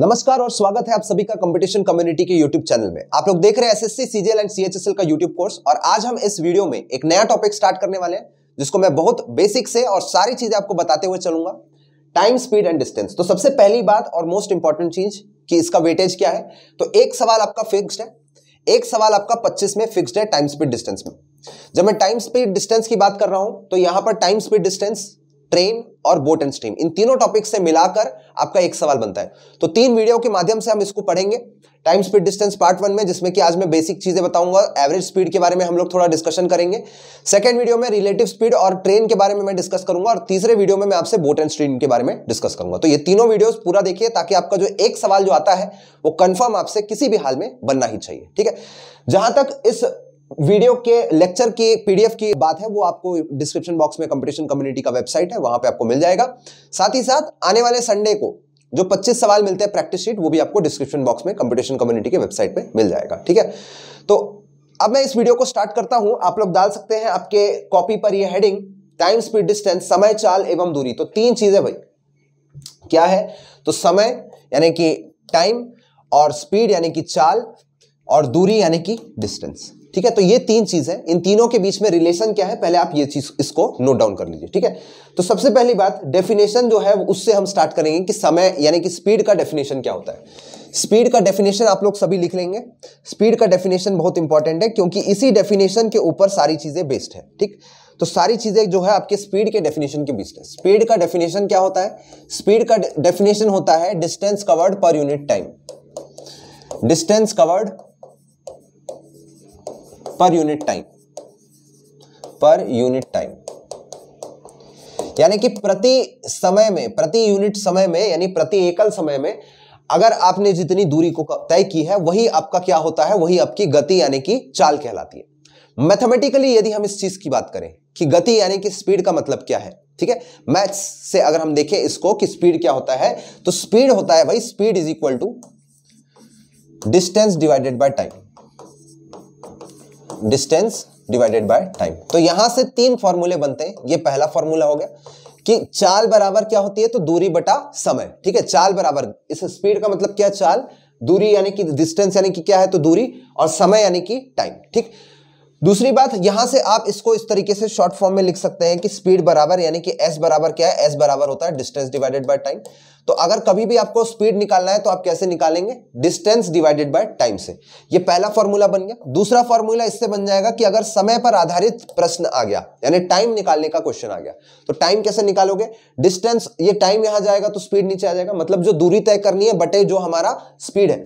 नमस्कार और स्वागत है आप सभी का कंपटीशन कम्युनिटी के यूट्यूब चैनल में आप लोग देख रहे हैं एसएससी सीजीएल एंड सीएचएसएल का यूट्यूब कोर्स और आज हम इस वीडियो में एक नया टॉपिक स्टार्ट करने वाले हैं जिसको मैं बहुत बेसिक से और सारी चीजें आपको बताते हुए चलूंगा टाइम स्पीड एंड डिस्टेंस तो सबसे पहली बात और मोस्ट इंपॉर्टेंट चीज कि इसका वेटेज क्या है तो एक सवाल आपका फिक्स है एक सवाल आपका पच्चीस में फिक्स है टाइम स्पीड डिस्टेंस में जब मैं टाइम स्पीड डिस्टेंस की बात कर रहा हूं तो यहां पर टाइम स्पीड डिस्टेंस ट्रेन और बोट एंड स्ट्रीम इन तीनों टॉपिक से मिलाकर आपका एक सवाल बनता है तो तीन वीडियो के माध्यम से हम इसको पढ़ेंगे time speed distance part one में जिसमें कि आज मैं बेसिक चीजें बताऊंगा एवरेज स्पीड के बारे में हम लोग थोड़ा डिस्कशन करेंगे सेकंड वीडियो में रिलेटिव स्पीड और ट्रेन के बारे में मैं डिस्कस करूंगा और तीसरे वीडियो में मैं आपसे बोट एंड स्ट्रीम के बारे में डिस्कस करूंगा तो ये तीनों वीडियो पूरा देखिए ताकि आपका जो एक सवाल जो आता है वो कन्फर्म आपसे किसी भी हाल में बनना ही चाहिए ठीक है जहां तक इस वीडियो के लेक्चर के पीडीएफ की बात है वो आपको डिस्क्रिप्शन बॉक्स में कंपटीशन कम्युनिटी का वेबसाइट है वहां पे आपको मिल जाएगा साथ ही साथ आने वाले संडे को जो 25 सवाल मिलते हैं प्रैक्टिस शीट वो भी आपको डिस्क्रिप्शन बॉक्स में कंपटीशन कम्युनिटी के वेबसाइट पे मिल जाएगा ठीक है तो अब मैं इस वीडियो को स्टार्ट करता हूं आप लोग डाल सकते हैं आपके कॉपी पर यह हेडिंग टाइम स्पीड डिस्टेंस समय चाल एवं दूरी तो तीन चीजें भाई क्या है तो समय यानी कि टाइम और स्पीड यानी कि चाल और दूरी यानी कि डिस्टेंस ठीक है तो ये तीन चीजें इन तीनों के बीच में रिलेशन क्या है पहले आप ये चीज इसको नोट डाउन कर लीजिए ठीक है तो सबसे पहली बात डेफिनेशन जो है उससे हम स्टार्ट करेंगे कि समय यानी कि स्पीड का डेफिनेशन क्या होता है स्पीड का डेफिनेशन आप लोग सभी लिख लेंगे स्पीड का डेफिनेशन बहुत इंपॉर्टेंट है क्योंकि इसी डेफिनेशन के ऊपर सारी चीजें बेस्ड है ठीक तो सारी चीजें जो है आपके स्पीड के डेफिनेशन के बीच है स्पीड का डेफिनेशन क्या होता है स्पीड का डेफिनेशन होता है distance covered per unit time distance covered per unit time per unit time यानी कि प्रति समय में प्रति यूनिट समय में यानी प्रति एकल समय में अगर आपने जितनी दूरी को तय की है वही आपका क्या होता है वही आपकी गति यानी कि चाल कहलाती है मैथमेटिकली यदि हम इस चीज की बात करें कि गति यानी कि स्पीड का मतलब क्या है ठीक है मैथ्स से अगर हम देखें इसको कि स्पीड क्या होता है तो स्पीड होता है भाई speed is equal to distance divided by time distance divided by time तो यहां से तीन फॉर्मूले बनते हैं ये पहला फॉर्मूला हो गया कि चाल बराबर क्या होती है तो दूरी बटा समय ठीक है चाल बराबर इस स्पीड का मतलब क्या चाल दूरी यानी कि डिस्टेंस यानी कि क्या है तो दूरी और समय यानी कि टाइम ठीक दूसरी बात यहां से आप इसको इस तरीके से शॉर्ट फॉर्म में लिख सकते हैं कि स्पीड बराबर यानी कि एस बराबर क्या है एस बराबर होता है डिस्टेंस डिवाइडेड बाय टाइम तो अगर कभी भी आपको स्पीड निकालना है तो आप कैसे निकालेंगे डिस्टेंस डिवाइडेड बाय टाइम से ये पहला फॉर्मूला बन गया दूसरा फॉर्मूला इससे बन जाएगा कि अगर समय पर आधारित प्रश्न आ गया यानी टाइम निकालने का क्वेश्चन आ गया तो टाइम कैसे निकालोगे डिस्टेंस ये टाइम यहां जाएगा तो स्पीड नीचे आ जाएगा मतलब जो दूरी तय करनी है बटे जो हमारा स्पीड है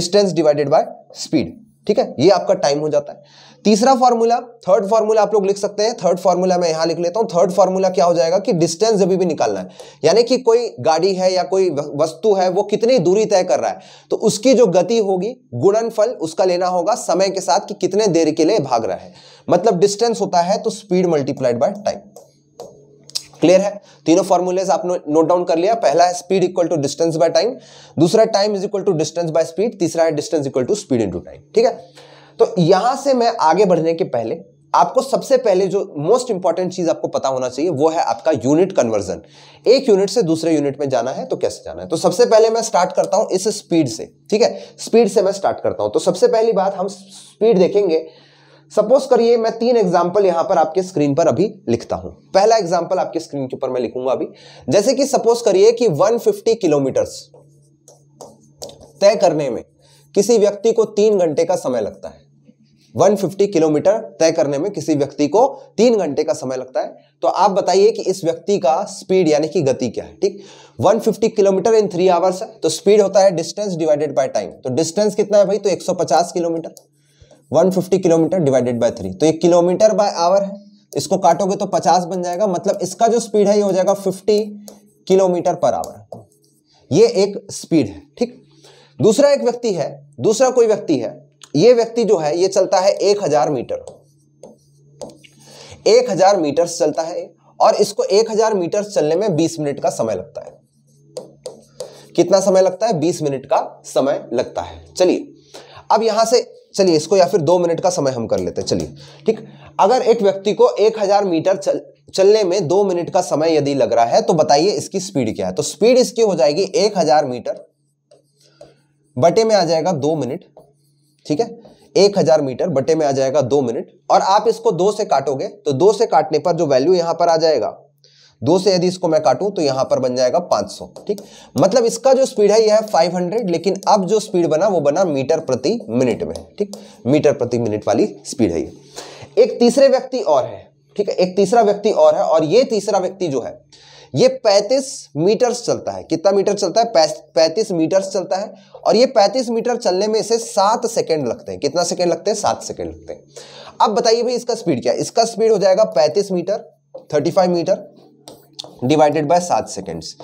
डिस्टेंस डिवाइडेड बाय स्पीड ठीक है ये आपका टाइम हो जाता है तीसरा फॉर्मूला थर्ड फॉर्मूला आप लोग लिख सकते हैं थर्ड फॉर्मूला मैं यहां लिख लेता हूं थर्ड फॉर्मूला क्या हो जाएगा कि डिस्टेंस जब भी निकालना है यानी कि कोई गाड़ी है या कोई वस्तु है वो कितनी दूरी तय कर रहा है तो उसकी जो गति होगी गुणनफल उसका लेना होगा समय के साथ कि कितने देर के लिए भाग रहा है मतलब डिस्टेंस होता है तो speed multiplied by time clear है तीनों फॉर्मूलेज आपने नोट डाउन कर लिया पहला है speed equal to distance by time दूसरा time is equal to distance by speed तीसरा है distance equal to speed into time ठीक है तो यहां से मैं आगे बढ़ने के पहले आपको सबसे पहले जो मोस्ट इंपॉर्टेंट चीज आपको पता होना चाहिए वो है आपका यूनिट कन्वर्जन एक यूनिट से दूसरे यूनिट में जाना है तो कैसे जाना है तो सबसे पहले मैं स्टार्ट करता हूं इस स्पीड से ठीक है स्पीड से मैं स्टार्ट करता हूं तो सबसे पहली बात हम स्पीड देखेंगे सपोज करिए मैं तीन एग्जाम्पल यहां पर आपके स्क्रीन पर अभी लिखता हूं पहला एग्जाम्पल आपके स्क्रीन के ऊपर मैं लिखूंगा अभी जैसे कि सपोज करिए कि वन किलोमीटर तय करने में किसी व्यक्ति को तीन घंटे का समय लगता है 150 किलोमीटर तय करने में किसी व्यक्ति को तीन घंटे का समय लगता है तो आप बताइए कि इस व्यक्ति का स्पीड यानी कि गति क्या है ठीक 150 किलोमीटर इन थ्री आवर्स है तो स्पीड होता है डिस्टेंस डिवाइडेड बाय टाइम तो डिस्टेंस कितना है भाई तो 150 kilometre 150 kilometre divided by three तो ये किलोमीटर बाय आवर है इसको काटोगे तो पचास बन जाएगा मतलब इसका जो स्पीड है ये हो जाएगा फिफ्टी किलोमीटर पर आवर ये एक स्पीड है ठीक दूसरा एक व्यक्ति है दूसरा कोई व्यक्ति है ये व्यक्ति जो है ये चलता है एक हजार मीटर एक हजार मीटर चलता है और इसको एक हजार मीटर चलने में बीस मिनट का समय लगता है कितना समय लगता है बीस मिनट का समय लगता है चलिए अब यहां से चलिए इसको या फिर दो मिनट का समय हम कर लेते हैं चलिए ठीक अगर एक व्यक्ति को एक हजार मीटर चल, चलने में दो मिनट का समय यदि लग रहा है तो बताइए इसकी स्पीड क्या है तो स्पीड इसकी हो जाएगी एक हजार मीटर बटे में आ जाएगा दो मिनट ठीक है एक हजार मीटर बटे में आ जाएगा दो मिनट और आप इसको दो से काटोगे तो दो से काटने पर जो वैल्यू यहां पर आ जाएगा दो से यदि इसको मैं काटूं तो यहां पर बन जाएगा 500 ठीक मतलब इसका जो स्पीड है यह है 500 लेकिन अब जो स्पीड बना वो बना मीटर प्रति मिनट में ठीक मीटर प्रति मिनट वाली स्पीड है ये एक तीसरे व्यक्ति और है ठीक है एक तीसरा व्यक्ति और है और ये तीसरा व्यक्ति जो है ये 35 मीटर्स चलता है कितना मीटर चलता है 35 मीटर्स चलता है और ये 35 मीटर चलने में इसे सात सेकेंड लगते हैं कितना सेकेंड लगते हैं सात सेकेंड लगते हैं अब बताइए भाई इसका स्पीड क्या है इसका स्पीड हो जाएगा 35 मीटर 35 मीटर डिवाइडेड बाय सात सेकेंड्स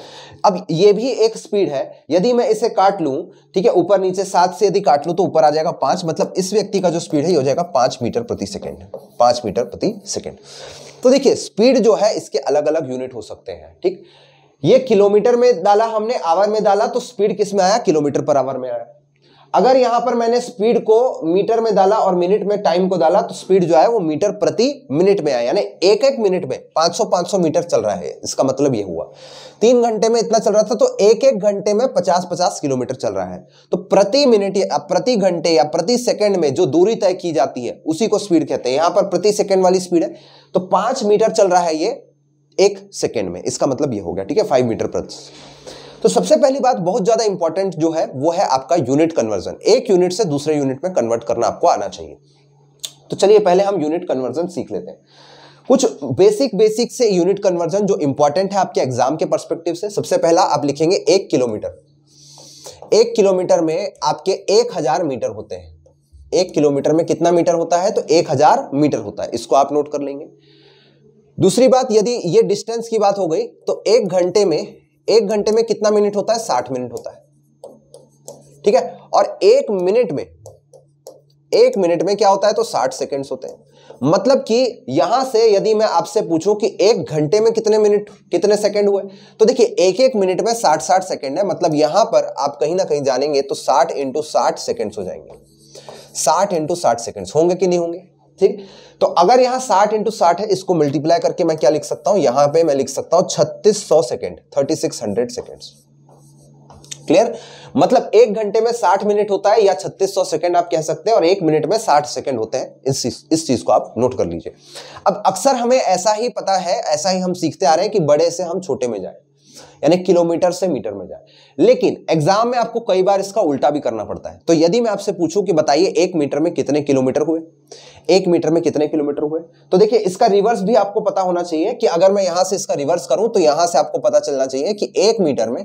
अब ये भी एक स्पीड है यदि मैं इसे काट लू ठीक है ऊपर नीचे सात से यदि काट लू तो ऊपर आ जाएगा पांच मतलब इस व्यक्ति का जो स्पीड है ये हो जाएगा पांच मीटर प्रति सेकेंड पांच मीटर प्रति सेकेंड तो देखिए स्पीड जो है इसके अलग अलग यूनिट हो सकते हैं ठीक ये किलोमीटर में डाला हमने आवर में डाला तो स्पीड किस में आया किलोमीटर पर आवर में आया अगर यहां पर मैंने स्पीड को मीटर में डाला और मिनट में टाइम को डाला तो स्पीड जो है वो मीटर प्रति मिनट में आया यानी एक एक मिनट में 500 500 मीटर चल रहा है इसका मतलब ये हुआ तीन घंटे में इतना चल रहा था तो एक एक घंटे में 50 50 किलोमीटर चल रहा है तो प्रति मिनट या प्रति घंटे या प्रति सेकंड में जो दूरी तय की जाती है उसी को स्पीड कहते हैं यहां पर प्रति सेकेंड वाली स्पीड है तो पांच मीटर चल रहा है ये एक सेकेंड में इसका मतलब ये हो गया ठीक है फाइव मीटर प्रति तो सबसे पहली बात बहुत ज्यादा इंपॉर्टेंट जो है वो है आपका यूनिट कन्वर्जन एक यूनिट से दूसरे यूनिट में कन्वर्ट करना आपको आना चाहिए तो चलिए पहले हम यूनिट कन्वर्जन सीख लेते हैं कुछ बेसिक बेसिक से यूनिट कन्वर्जन जो इंपॉर्टेंट है आपके एग्जाम के परस्पेक्टिव से सबसे पहला आप लिखेंगे एक किलोमीटर एक किलोमीटर में आपके एक हजार मीटर होते हैं एक किलोमीटर में कितना मीटर होता है तो एक हजार मीटर होता है इसको आप नोट कर लेंगे दूसरी बात यदि ये डिस्टेंस की बात हो गई तो एक घंटे में एक घंटे में कितना मिनट होता है साठ मिनट होता है ठीक है और एक मिनट में एक मिनट में क्या होता है तो साठ सेकेंड होते हैं मतलब कि यहां से यदि मैं आपसे पूछूं कि एक घंटे में कितने मिनट कितने सेकंड हुए तो देखिए एक एक मिनट में साठ साठ सेकंड है मतलब यहां पर आप कहीं ना कहीं जानेंगे तो साठ इंटू साठ सेकेंड हो जाएंगे साठ इंटू साठ सेकेंड होंगे कि नहीं होंगे ठीक तो अगर यहां साठ इंटू साठ है इसको मल्टीप्लाई करके मैं क्या लिख सकता हूं यहां पे मैं लिख सकता हूं छत्तीस सौ second thirty six hundred seconds clear मतलब एक घंटे में साठ मिनट होता है या छत्तीस सौ सेकेंड आप कह सकते हैं और एक मिनट में साठ सेकेंड होते हैं इस इस चीज को आप नोट कर लीजिए अब अक्सर हमें ऐसा ही पता है ऐसा ही हम सीखते आ रहे हैं कि बड़े से हम छोटे में जाए यानी किलोमीटर से मीटर में जाए लेकिन एग्जाम में आपको कई बार इसका उल्टा भी करना पड़ता है तो यदि मैं आपसे पूछूं कि बताइए एक मीटर में कितने किलोमीटर हुए एक मीटर में कितने किलोमीटर हुए तो देखिए इसका रिवर्स भी आपको पता होना चाहिए कि अगर मैं यहां से इसका रिवर्स करूं तो यहां से आपको पता चलना चाहिए कि एक मीटर में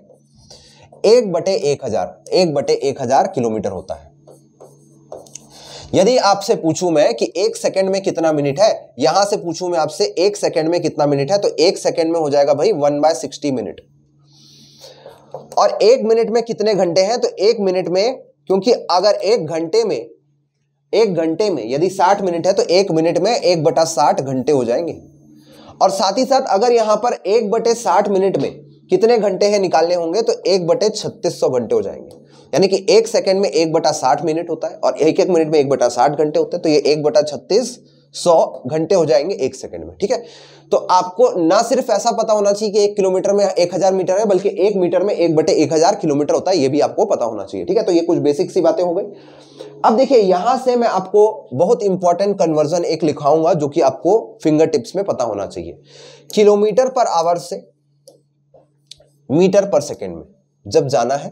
एक बटे एक हजार एक बटे एक हजार किलोमीटर होता है यदि आपसे पूछूं मैं कि एक सेकंड में कितना मिनट है यहां से पूछूं मैं आपसे एक सेकंड में कितना मिनट है तो एक सेकंड में हो जाएगा भाई वन बाय सिक्सटी मिनट और एक मिनट में कितने घंटे हैं तो एक मिनट में क्योंकि अगर एक घंटे में एक घंटे में यदि साठ मिनट है तो एक मिनट में एक बटा साठ घंटे हो जाएंगे और साथ ही साथ अगर यहां पर एक बटे साठ मिनट में कितने घंटे हैं निकालने होंगे तो एक बटे छत्तीस सौ घंटे हो जाएंगे यानी कि एक सेकंड में एक बटा साठ मिनट होता है और एक एक मिनट में एक बटा साठ घंटे होते हैं तो ये एक बटा छत्तीस सौ घंटे हो जाएंगे एक सेकंड में ठीक है तो आपको ना सिर्फ ऐसा पता होना चाहिए कि एक किलोमीटर में एक हजार मीटर है बल्कि एक मीटर में एक बटे एक हजार किलोमीटर होता है ये भी आपको पता होना चाहिए ठीक है तो ये कुछ बेसिक सी बातें हो गई अब देखिए यहां से मैं आपको बहुत इंपॉर्टेंट कन्वर्जन एक लिखाऊंगा जो कि आपको फिंगर टिप्स में पता होना चाहिए किलोमीटर पर आवर से मीटर पर सेकेंड में जब जाना है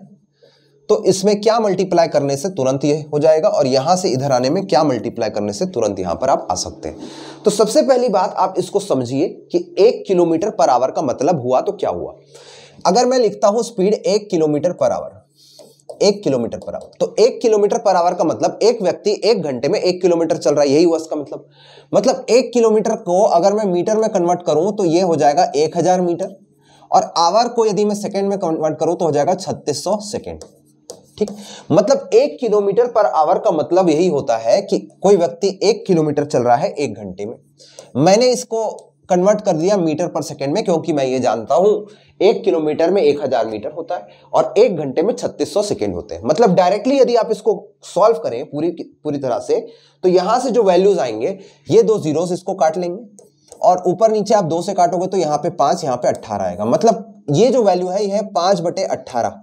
तो इसमें क्या मल्टीप्लाई करने से तुरंत ये हो जाएगा और यहाँ से इधर आने में क्या मल्टीप्लाई करने से तुरंत यहाँ पर आप आ सकते हैं तो सबसे पहली बात आप इसको समझिए कि एक किलोमीटर पर आवर का मतलब हुआ तो क्या हुआ अगर मैं लिखता हूँ स्पीड एक किलोमीटर पर आवर एक किलोमीटर पर आवर तो एक किलोमीटर पर आवर का मतलब एक व्यक्ति एक घंटे में एक किलोमीटर चल रहा है यही हुआ इसका मतलब मतलब एक किलोमीटर को अगर मैं मीटर में कन्वर्ट करूं तो ये हो जाएगा एक हजार मीटर और आवर को यदि मैं सेकेंड में कन्वर्ट करूं तो हो जाएगा छत्तीस सौ सेकेंड ठीक मतलब एक किलोमीटर पर आवर का मतलब यही होता है कि कोई व्यक्ति एक किलोमीटर चल रहा है एक घंटे में मैंने इसको कन्वर्ट कर दिया मीटर पर सेकेंड में क्योंकि मैं ये जानता हूं एक किलोमीटर में एक हजार मीटर होता है और एक घंटे में छत्तीस सौ सेकेंड होते हैं मतलब डायरेक्टली यदि आप इसको सॉल्व करें पूरी पूरी तरह से तो यहां से जो वैल्यूज आएंगे ये दो जीरो इसको काट लेंगे और ऊपर नीचे आप दो से काटोगे तो यहाँ पे पांच यहाँ पे अट्ठारह आएगा मतलब ये जो वैल्यू है यह पांच बटे अट्ठारह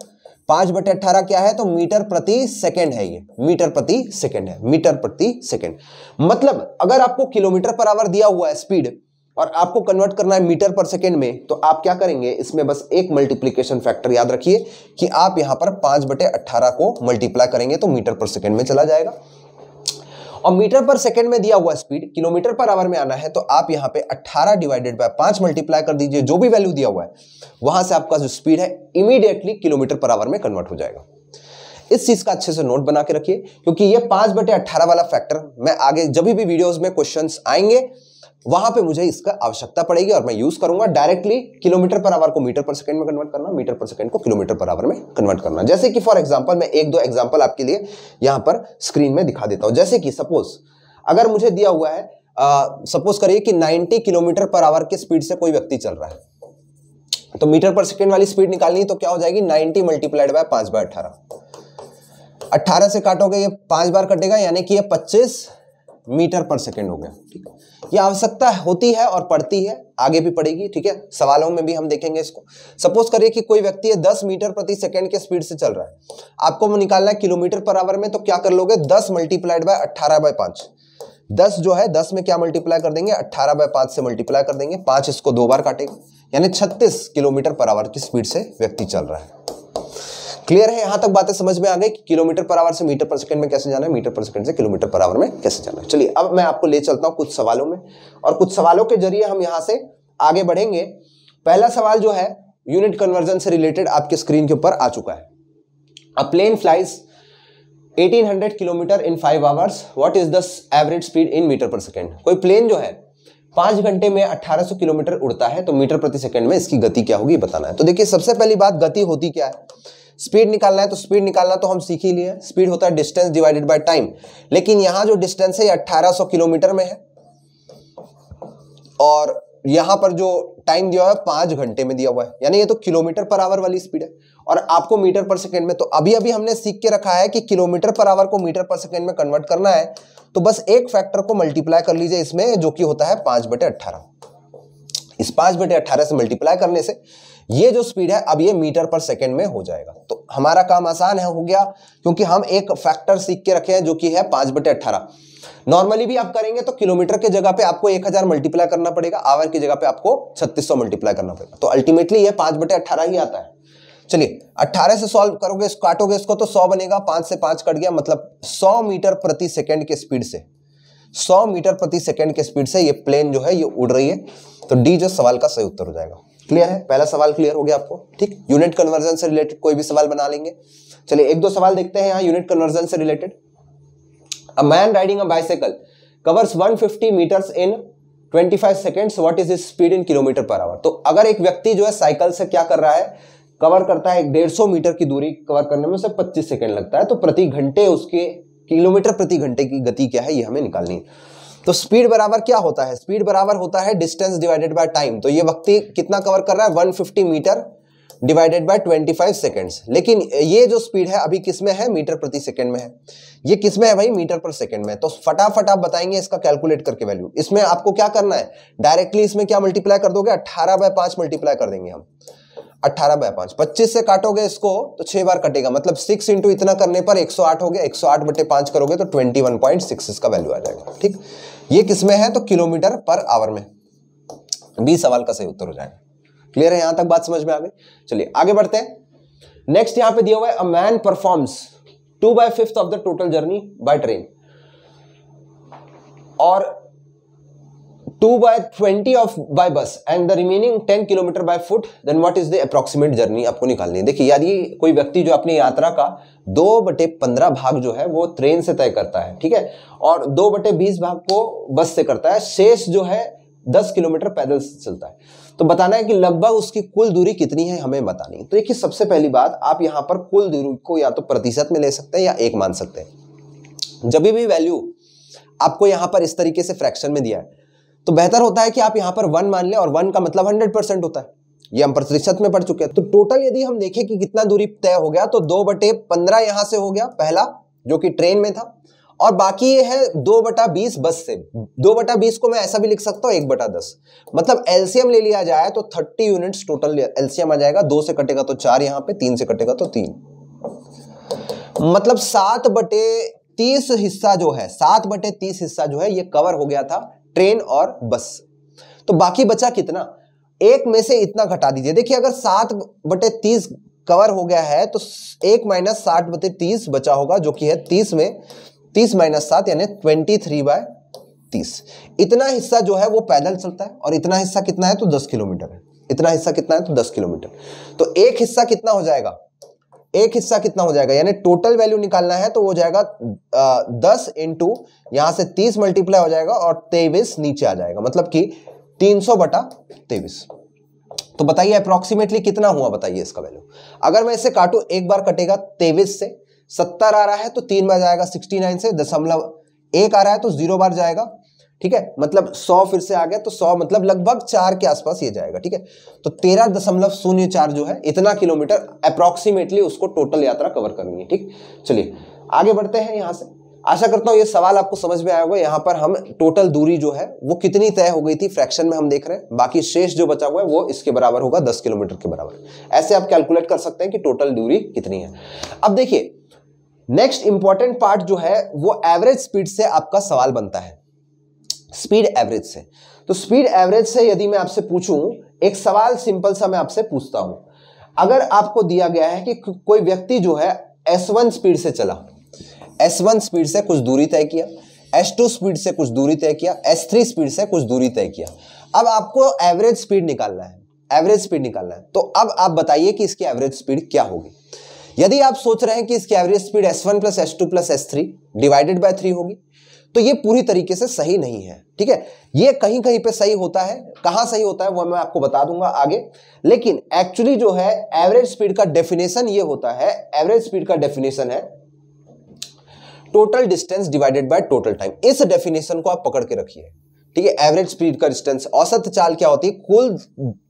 पांच बटे अट्ठारह क्या है तो मीटर प्रति सेकंड है ये मीटर प्रति सेकंड है मीटर प्रति सेकंड मतलब अगर आपको किलोमीटर पर आवर दिया हुआ है स्पीड और आपको कन्वर्ट करना है मीटर पर सेकेंड में तो आप क्या करेंगे इसमें बस एक मल्टीप्लीकेशन फैक्टर याद रखिए कि आप यहां पर पांच बटे अट्ठारह को मल्टीप्लाई करेंगे तो मीटर पर सेकेंड में चला जाएगा और मीटर पर सेकंड में दिया हुआ स्पीड किलोमीटर पर आवर में आना है तो आप यहां पे 18 डिवाइडेड बाय पांच मल्टीप्लाई कर दीजिए जो भी वैल्यू दिया हुआ है वहां से आपका जो स्पीड है इमीडिएटली किलोमीटर पर आवर में कन्वर्ट हो जाएगा इस चीज का अच्छे से नोट बना के रखिए क्योंकि ये पांच बटे वाला फैक्टर मैं आगे जब भी वीडियोज में क्वेश्चन आएंगे वहां पे मुझे इसका आवश्यकता पड़ेगी और मैं यूज करूंगा डायरेक्टली किलोमीटर पर आवर को मीटर पर सेकंड में कन्वर्ट करना मीटर पर सेकंड को किलोमीटर पर आवर में कन्वर्ट करना जैसे कि फॉर एग्जांपल मैं एक दो एग्जांपल आपके लिए यहां पर स्क्रीन में दिखा देता हूं जैसे कि सपोज अगर मुझे दिया हुआ है सपोज करिए कि नाइनटी किलोमीटर पर आवर की स्पीड से कोई व्यक्ति चल रहा है तो मीटर पर सेकेंड वाली स्पीड निकालनी तो क्या हो जाएगी नाइनटी मल्टीप्लाइड बाय पांच बाय अट्ठारह अट्ठारह से काटोगे ये पांच बार कटेगा यानी कि ये पच्चीस मीटर पर सेकेंड हो गया ठीक है ये आवश्यकता होती है और पड़ती है आगे भी पड़ेगी ठीक है सवालों में भी हम देखेंगे इसको सपोज करिए कि कोई व्यक्ति है दस मीटर प्रति सेकंड के स्पीड से चल रहा है आपको निकालना है किलोमीटर पर आवर में तो क्या कर लोगे दस मल्टीप्लाइड बाय अट्ठारह बाय पांच दस जो है दस में क्या मल्टीप्लाई कर देंगे अट्ठारह बाय पांच से मल्टीप्लाई कर देंगे पांच इसको दो बार काटेगा यानी छत्तीस किलोमीटर पर आवर की स्पीड से व्यक्ति चल रहा है क्लियर है यहां तक बातें समझ में आ गई कि किलोमीटर पर आवर से मीटर पर सेकंड में कैसे जाना है मीटर पर सेकंड से किलोमीटर पर आवर में कैसे जाना है चलिए अब मैं आपको ले चलता हूं कुछ सवालों में और कुछ सवालों के जरिए हम यहाँ से आगे बढ़ेंगे पहला सवाल जो है यूनिट कन्वर्जन से रिलेटेड आपके स्क्रीन के ऊपर आ चुका है a plane flies 1800 kilometre in five hours what is the average speed in metre per second कोई प्लेन जो है पांच घंटे में 1800 किलोमीटर उड़ता है तो मीटर प्रति सेकंड में इसकी गति क्या होगी बताना है तो देखिए सबसे पहली बात गति होती क्या है स्पीड निकालना है तो स्पीड निकालना तो हम सीख ही लिए स्पीड होता है डिस्टेंस डिवाइडेड बाय टाइम लेकिन यहां जो डिस्टेंस है अट्ठारह किलोमीटर में है और यहां पर जो टाइम दिया हुआ है पांच घंटे में दिया हुआ है यानी ये तो किलोमीटर पर आवर वाली स्पीड है और आपको मीटर पर सेकेंड में तो अभी अभी हमने सीख के रखा है कि किलोमीटर पर आवर को मीटर पर सेकेंड में कन्वर्ट करना है तो बस एक फैक्टर को मल्टीप्लाई कर लीजिए इसमें जो कि होता है पांच बटे अट्ठारह इस पांच बटे अट्ठारह से मल्टीप्लाई करने से ये जो स्पीड है अब ये मीटर पर सेकेंड में हो जाएगा तो हमारा काम आसान है हो गया क्योंकि हम एक फैक्टर सीख के रखे हैं जो कि है पांच बटे अट्ठारह नॉर्मली भी आप करेंगे तो किलोमीटर के जगह पे आपको एक हजार मल्टीप्लाई करना पड़ेगा आवर की जगह पे आपको सौ मल्टीप्लाई करना पड़ेगा तो अल्टीमेटली ये पांच बटे अट्ठारह ही आता है चलिए अट्ठारह से सॉल्व करोगे काटोगे इसको तो सौ बनेगा पांच से पांच कट गया मतलब सौ मीटर प्रति सेकेंड के स्पीड से सौ मीटर प्रति सेकंड के स्पीड से ये प्लेन जो है ये उड़ रही है तो डी जो सवाल का सही उत्तर हो जाएगा क्लियर है पहला सवाल क्लियर हो गया आपको ठीक यूनिट कन्वर्जन से रिलेटेड कोई भी सवाल बना लेंगे चलिए एक दो सवाल देखते हैं यहाँ यूनिट कन्वर्जन से related a man riding a bicycle covers 150 metres in 25 seconds what is speed in kilometre per hour तो अगर एक व्यक्ति जो है साइकिल से क्या कर रहा है कवर करता है डेढ़ सौ मीटर की दूरी कवर करने में उसे पच्चीस सेकेंड लगता है तो प्रति घंटे उसके किलोमीटर प्रति घंटे की गति क्या है ये हमें निकालनी है तो स्पीड बराबर क्या होता है स्पीड बराबर होता है डिस्टेंस डिवाइडेड बाय टाइम तो ये व्यक्ति कितना कवर कर रहा है 150 मीटर डिवाइडेड बाय 25 सेकेंड्स लेकिन ये जो स्पीड है अभी किस में है मीटर प्रति सेकंड में है ये किस में है भाई मीटर पर सेकंड में तो फटाफट आप बताएंगे इसका कैलकुलेट करके वैल्यू इसमें आपको क्या करना है डायरेक्टली इसमें क्या मल्टीप्लाई कर दोगे अट्ठारह बाय पांच मल्टीप्लाई कर देंगे हम अट्ठारह बाय पांच पच्चीस से काटोगे इसको तो छह बार कटेगा मतलब सिक्स इंटू इतना करने पर एक सौ आठ हो गया एक सौ आठ बटे पांच करोगे तो ट्वेंटी वन पॉइंट सिक्स इसका वैल्यू आ जाएगा ठीक ये किस में है तो किलोमीटर पर आवर में बी सवाल का सही उत्तर हो जाएगा क्लियर है यहां तक बात समझ में आ गई चलिए आगे बढ़ते हैं नेक्स्ट यहां पे दिया हुआ है a man performs two by fifth of the total journey by train और 2 by 20 of by bus and the remaining 10 kilometre by foot then what is the approximate journey आपको निकालनी है देखिए यदि कोई व्यक्ति जो अपनी यात्रा का दो बटे पंद्रह भाग जो है वो ट्रेन से तय करता है ठीक है और दो बटे बीस भाग को बस से करता है शेष जो है दस किलोमीटर पैदल से चलता है तो बताना है कि लगभग उसकी कुल दूरी कितनी है हमें बतानी तो देखिए सबसे पहली बात आप यहाँ पर कुल दूरी को या तो प्रतिशत में ले सकते हैं या एक मान सकते हैं जब भी वैल्यू आपको यहाँ पर इस तरीके से फ्रैक्शन में दिया है तो बेहतर होता है कि आप यहाँ पर वन मान लें और वन का मतलब हंड्रेड परसेंट होता है ये हम प्रतिशत में पढ़ चुके हैं तो टोटल यदि हम देखें कि कितना दूरी तय हो गया तो दो बटे पंद्रह यहां से हो गया पहला जो कि ट्रेन में था और बाकी ये है दो बटा बीस बस से दो बटा बीस को मैं ऐसा भी लिख सकता हूं एक बटा दस मतलब एलसीएम ले लिया जाए तो थर्टी यूनिट्स टोटल एलसीएम आ जाएगा दो से कटेगा तो चार यहाँ पे तीन से कटेगा तो तीन मतलब सात बटे तीस हिस्सा जो है सात बटे तीस हिस्सा जो है ये कवर हो गया था ट्रेन और बस तो बाकी बचा कितना एक में से इतना घटा दीजिए देखिए अगर सात बटे तीस कवर हो गया है तो एक माइनस साठ बटे तीस बचा होगा जो कि है तीस में तीस माइनस सात यानी ट्वेंटी थ्री बाय तीस इतना हिस्सा जो है वो पैदल चलता है और इतना हिस्सा कितना है तो दस किलोमीटर है इतना हिस्सा कितना है तो दस किलोमीटर तो एक हिस्सा कितना हो जाएगा एक हिस्सा कितना हो जाएगा यानी टोटल वैल्यू निकालना है तो वो जाएगा दस इंटू यहां से तीस मल्टीप्लाई हो जाएगा और तेईस नीचे आ जाएगा मतलब कि तीन सौ बटा तेईस तो बताइए अप्रोक्सीमेटली कितना हुआ बताइए इसका वैल्यू अगर मैं इसे काटू एक बार कटेगा तेईस से सत्तर आ रहा है तो तीन बार जाएगा सिक्सटी नाइन से दशमलव एक आ रहा है तो जीरो बार जाएगा ठीक है मतलब सौ फिर से आ गया तो सौ मतलब लगभग चार के आसपास ये जाएगा ठीक है तो तेरह दशमलव शून्य चार जो है इतना किलोमीटर अप्रोक्सीमेटली उसको टोटल यात्रा कवर करनी है ठीक चलिए आगे बढ़ते हैं यहाँ से आशा करता हूँ ये सवाल आपको समझ में आया होगा यहाँ पर हम टोटल दूरी जो है वो कितनी तय हो गई थी फ्रैक्शन में हम देख रहे हैं बाकी शेष जो बचा हुआ है वो इसके बराबर होगा दस किलोमीटर के बराबर ऐसे आप कैलकुलेट कर सकते हैं कि टोटल दूरी कितनी है अब देखिए नेक्स्ट इंपॉर्टेंट पार्ट जो है वो एवरेज स्पीड से आपका सवाल बनता है स्पीड एवरेज से तो स्पीड एवरेज से यदि मैं आपसे पूछूं एक सवाल सिंपल सा मैं आपसे पूछता हूं अगर आपको दिया गया है कि कोई व्यक्ति जो है एस वन स्पीड से चला एस वन स्पीड से कुछ दूरी तय किया एस टू स्पीड से कुछ दूरी तय किया एस थ्री स्पीड से कुछ दूरी तय किया अब आपको एवरेज स्पीड निकालना है एवरेज स्पीड निकालना है तो अब आप बताइए कि इसकी एवरेज स्पीड क्या होगी यदि आप सोच रहे हैं कि इसकी average speed S one plus S two plus S three divided by three होगी तो ये पूरी तरीके से सही नहीं है ठीक है ये कहीं कहीं पे सही होता है कहां सही होता है वो मैं आपको बता दूंगा आगे लेकिन एक्चुअली जो है एवरेज स्पीड का डेफिनेशन ये होता है एवरेज स्पीड का डेफिनेशन है total distance divided by total time इस डेफिनेशन को आप पकड़ के रखिए ठीक है एवरेज स्पीड का डिस्टेंस औसत चाल क्या होती है कुल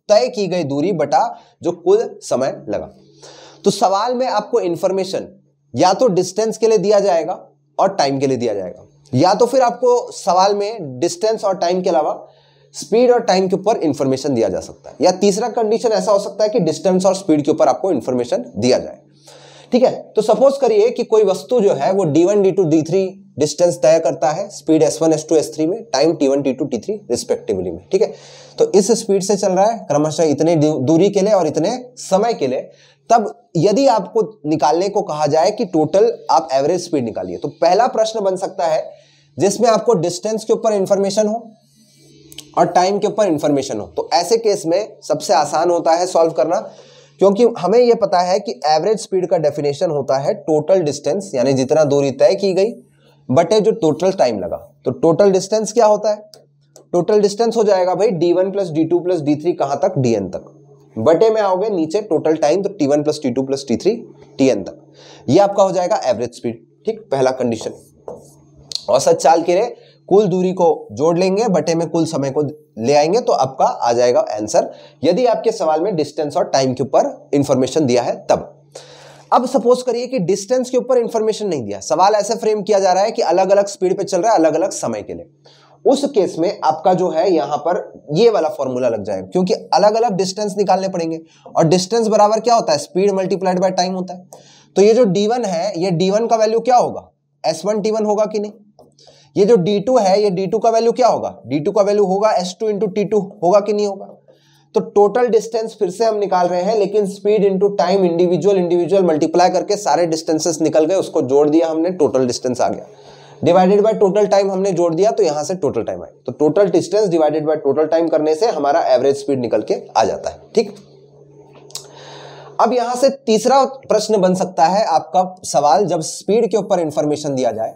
तय की गई दूरी बटा जो कुल समय लगा तो सवाल में आपको इंफॉर्मेशन या तो डिस्टेंस के लिए दिया जाएगा और टाइम के लिए दिया जाएगा या तो फिर आपको सवाल में डिस्टेंस और टाइम के अलावा स्पीड और टाइम के ऊपर इंफॉर्मेशन दिया जा सकता है या तीसरा कंडीशन ऐसा हो सकता है कि डिस्टेंस और स्पीड के ऊपर आपको इंफॉर्मेशन दिया जाए ठीक है तो सपोज करिए कि कोई वस्तु जो है वो d1 d2 d3 डिस्टेंस तय करता है स्पीड s1 s2 s3 में time t1 t2 t3 respectively में ठीक है तो इस स्पीड से चल रहा है क्रमशः इतने दूरी के लिए और इतने समय के लिए तब यदि आपको निकालने को कहा जाए कि टोटल आप एवरेज स्पीड निकालिए तो पहला प्रश्न बन सकता है जिसमें आपको डिस्टेंस के ऊपर इंफॉर्मेशन हो और टाइम के ऊपर इंफॉर्मेशन हो तो ऐसे केस में सबसे आसान होता है सॉल्व करना क्योंकि हमें यह पता है कि एवरेज स्पीड का डेफिनेशन होता है टोटल डिस्टेंस यानी जितना दूरी तय की गई बटे जो टोटल टाइम लगा तो टोटल डिस्टेंस क्या होता है टोटल डिस्टेंस हो जाएगा भाई D one plus D two plus D three तक डी तक बटे में आओगे नीचे टोटल टाइम तो T one plus T two plus T three T N तक ये आपका हो जाएगा एवरेज स्पीड ठीक पहला कंडीशन औसत चाल के लिए कुल दूरी को जोड़ लेंगे बटे में कुल समय को ले आएंगे तो आपका आ जाएगा आंसर यदि आपके सवाल में डिस्टेंस और टाइम के ऊपर इंफॉर्मेशन दिया है तब अब सपोज करिए कि डिस्टेंस के ऊपर इंफॉर्मेशन नहीं दिया सवाल ऐसे फ्रेम किया जा रहा है कि अलग अलग स्पीड पे चल रहा है अलग अलग समय के लिए उस केस में आपका जो है यहां पर ये वाला फॉर्मूला लग जाएगा क्योंकि अलग अलग डिस्टेंस निकालने पड़ेंगे और डिस्टेंस बराबर क्या होता है स्पीड मल्टीप्लाइड बाय टाइम होता है तो ये जो d1 है ये d1 का वैल्यू क्या होगा एस वन होगा कि नहीं ये जो d2 है ये d2 का वैल्यू क्या होगा d2 का वैल्यू होगा s2 टू इंटू टी होगा कि नहीं होगा तो टोटल डिस्टेंस फिर से हम निकाल रहे हैं लेकिन speed into time individual individual multiply करके सारे डिस्टेंसेस निकल गए उसको जोड़ दिया हमने टोटल डिस्टेंस आ गया डिवाइडेड बाय टोटल टाइम हमने जोड़ दिया तो यहां से टोटल टाइम आए तो total distance divided by total time करने से हमारा एवरेज स्पीड निकल के आ जाता है ठीक अब यहां से तीसरा प्रश्न बन सकता है आपका सवाल जब स्पीड के ऊपर इंफॉर्मेशन दिया जाए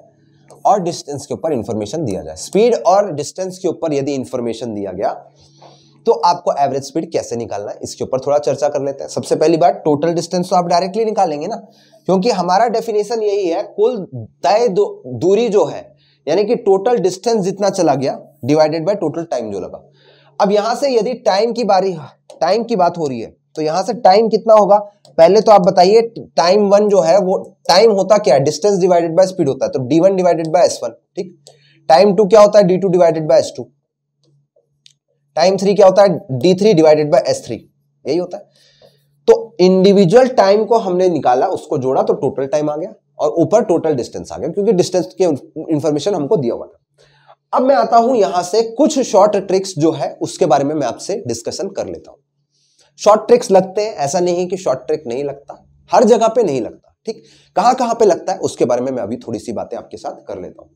और डिस्टेंस के ऊपर इंफॉर्मेशन दिया जाए स्पीड और डिस्टेंस के ऊपर यदि इंफॉर्मेशन दिया गया तो आपको एवरेज स्पीड कैसे निकालना है इसके ऊपर थोड़ा चर्चा कर लेते हैं सबसे पहली बात टोटल डिस्टेंस तो आप डायरेक्टली निकालेंगे ना क्योंकि हमारा डेफिनेशन यही है कुल तय दूरी जो है यानी कि टोटल डिस्टेंस जितना चला गया डिवाइडेड बाय टोटल टाइम जो लगा अब यहां से यदि टाइम की बारी टाइम की बात हो रही है तो यहां से टाइम कितना होगा पहले तो आप बताइए टाइम वन जो है वो टाइम होता क्या है डिस्टेंस डिवाइडेड बाय स्पीड होता है तो D one divided by S one ठीक टाइम टू क्या होता है D two divided by S two time three क्या होता है D three divided by S three यही होता है तो इंडिविजुअल टाइम को हमने निकाला उसको जोड़ा तो टोटल टाइम आ गया और ऊपर टोटल डिस्टेंस आ गया क्योंकि डिस्टेंस के इंफॉर्मेशन हमको दिया हुआ था अब मैं आता हूं यहां से कुछ शॉर्ट ट्रिक्स जो है उसके बारे में मैं आपसे डिस्कशन कर लेता हूं शॉर्ट ट्रिक्स लगते हैं ऐसा नहीं है कि शॉर्ट ट्रिक नहीं लगता हर जगह पे नहीं लगता ठीक कहां कहां पे लगता है उसके बारे में मैं अभी थोड़ी सी बातें आपके साथ कर लेता हूं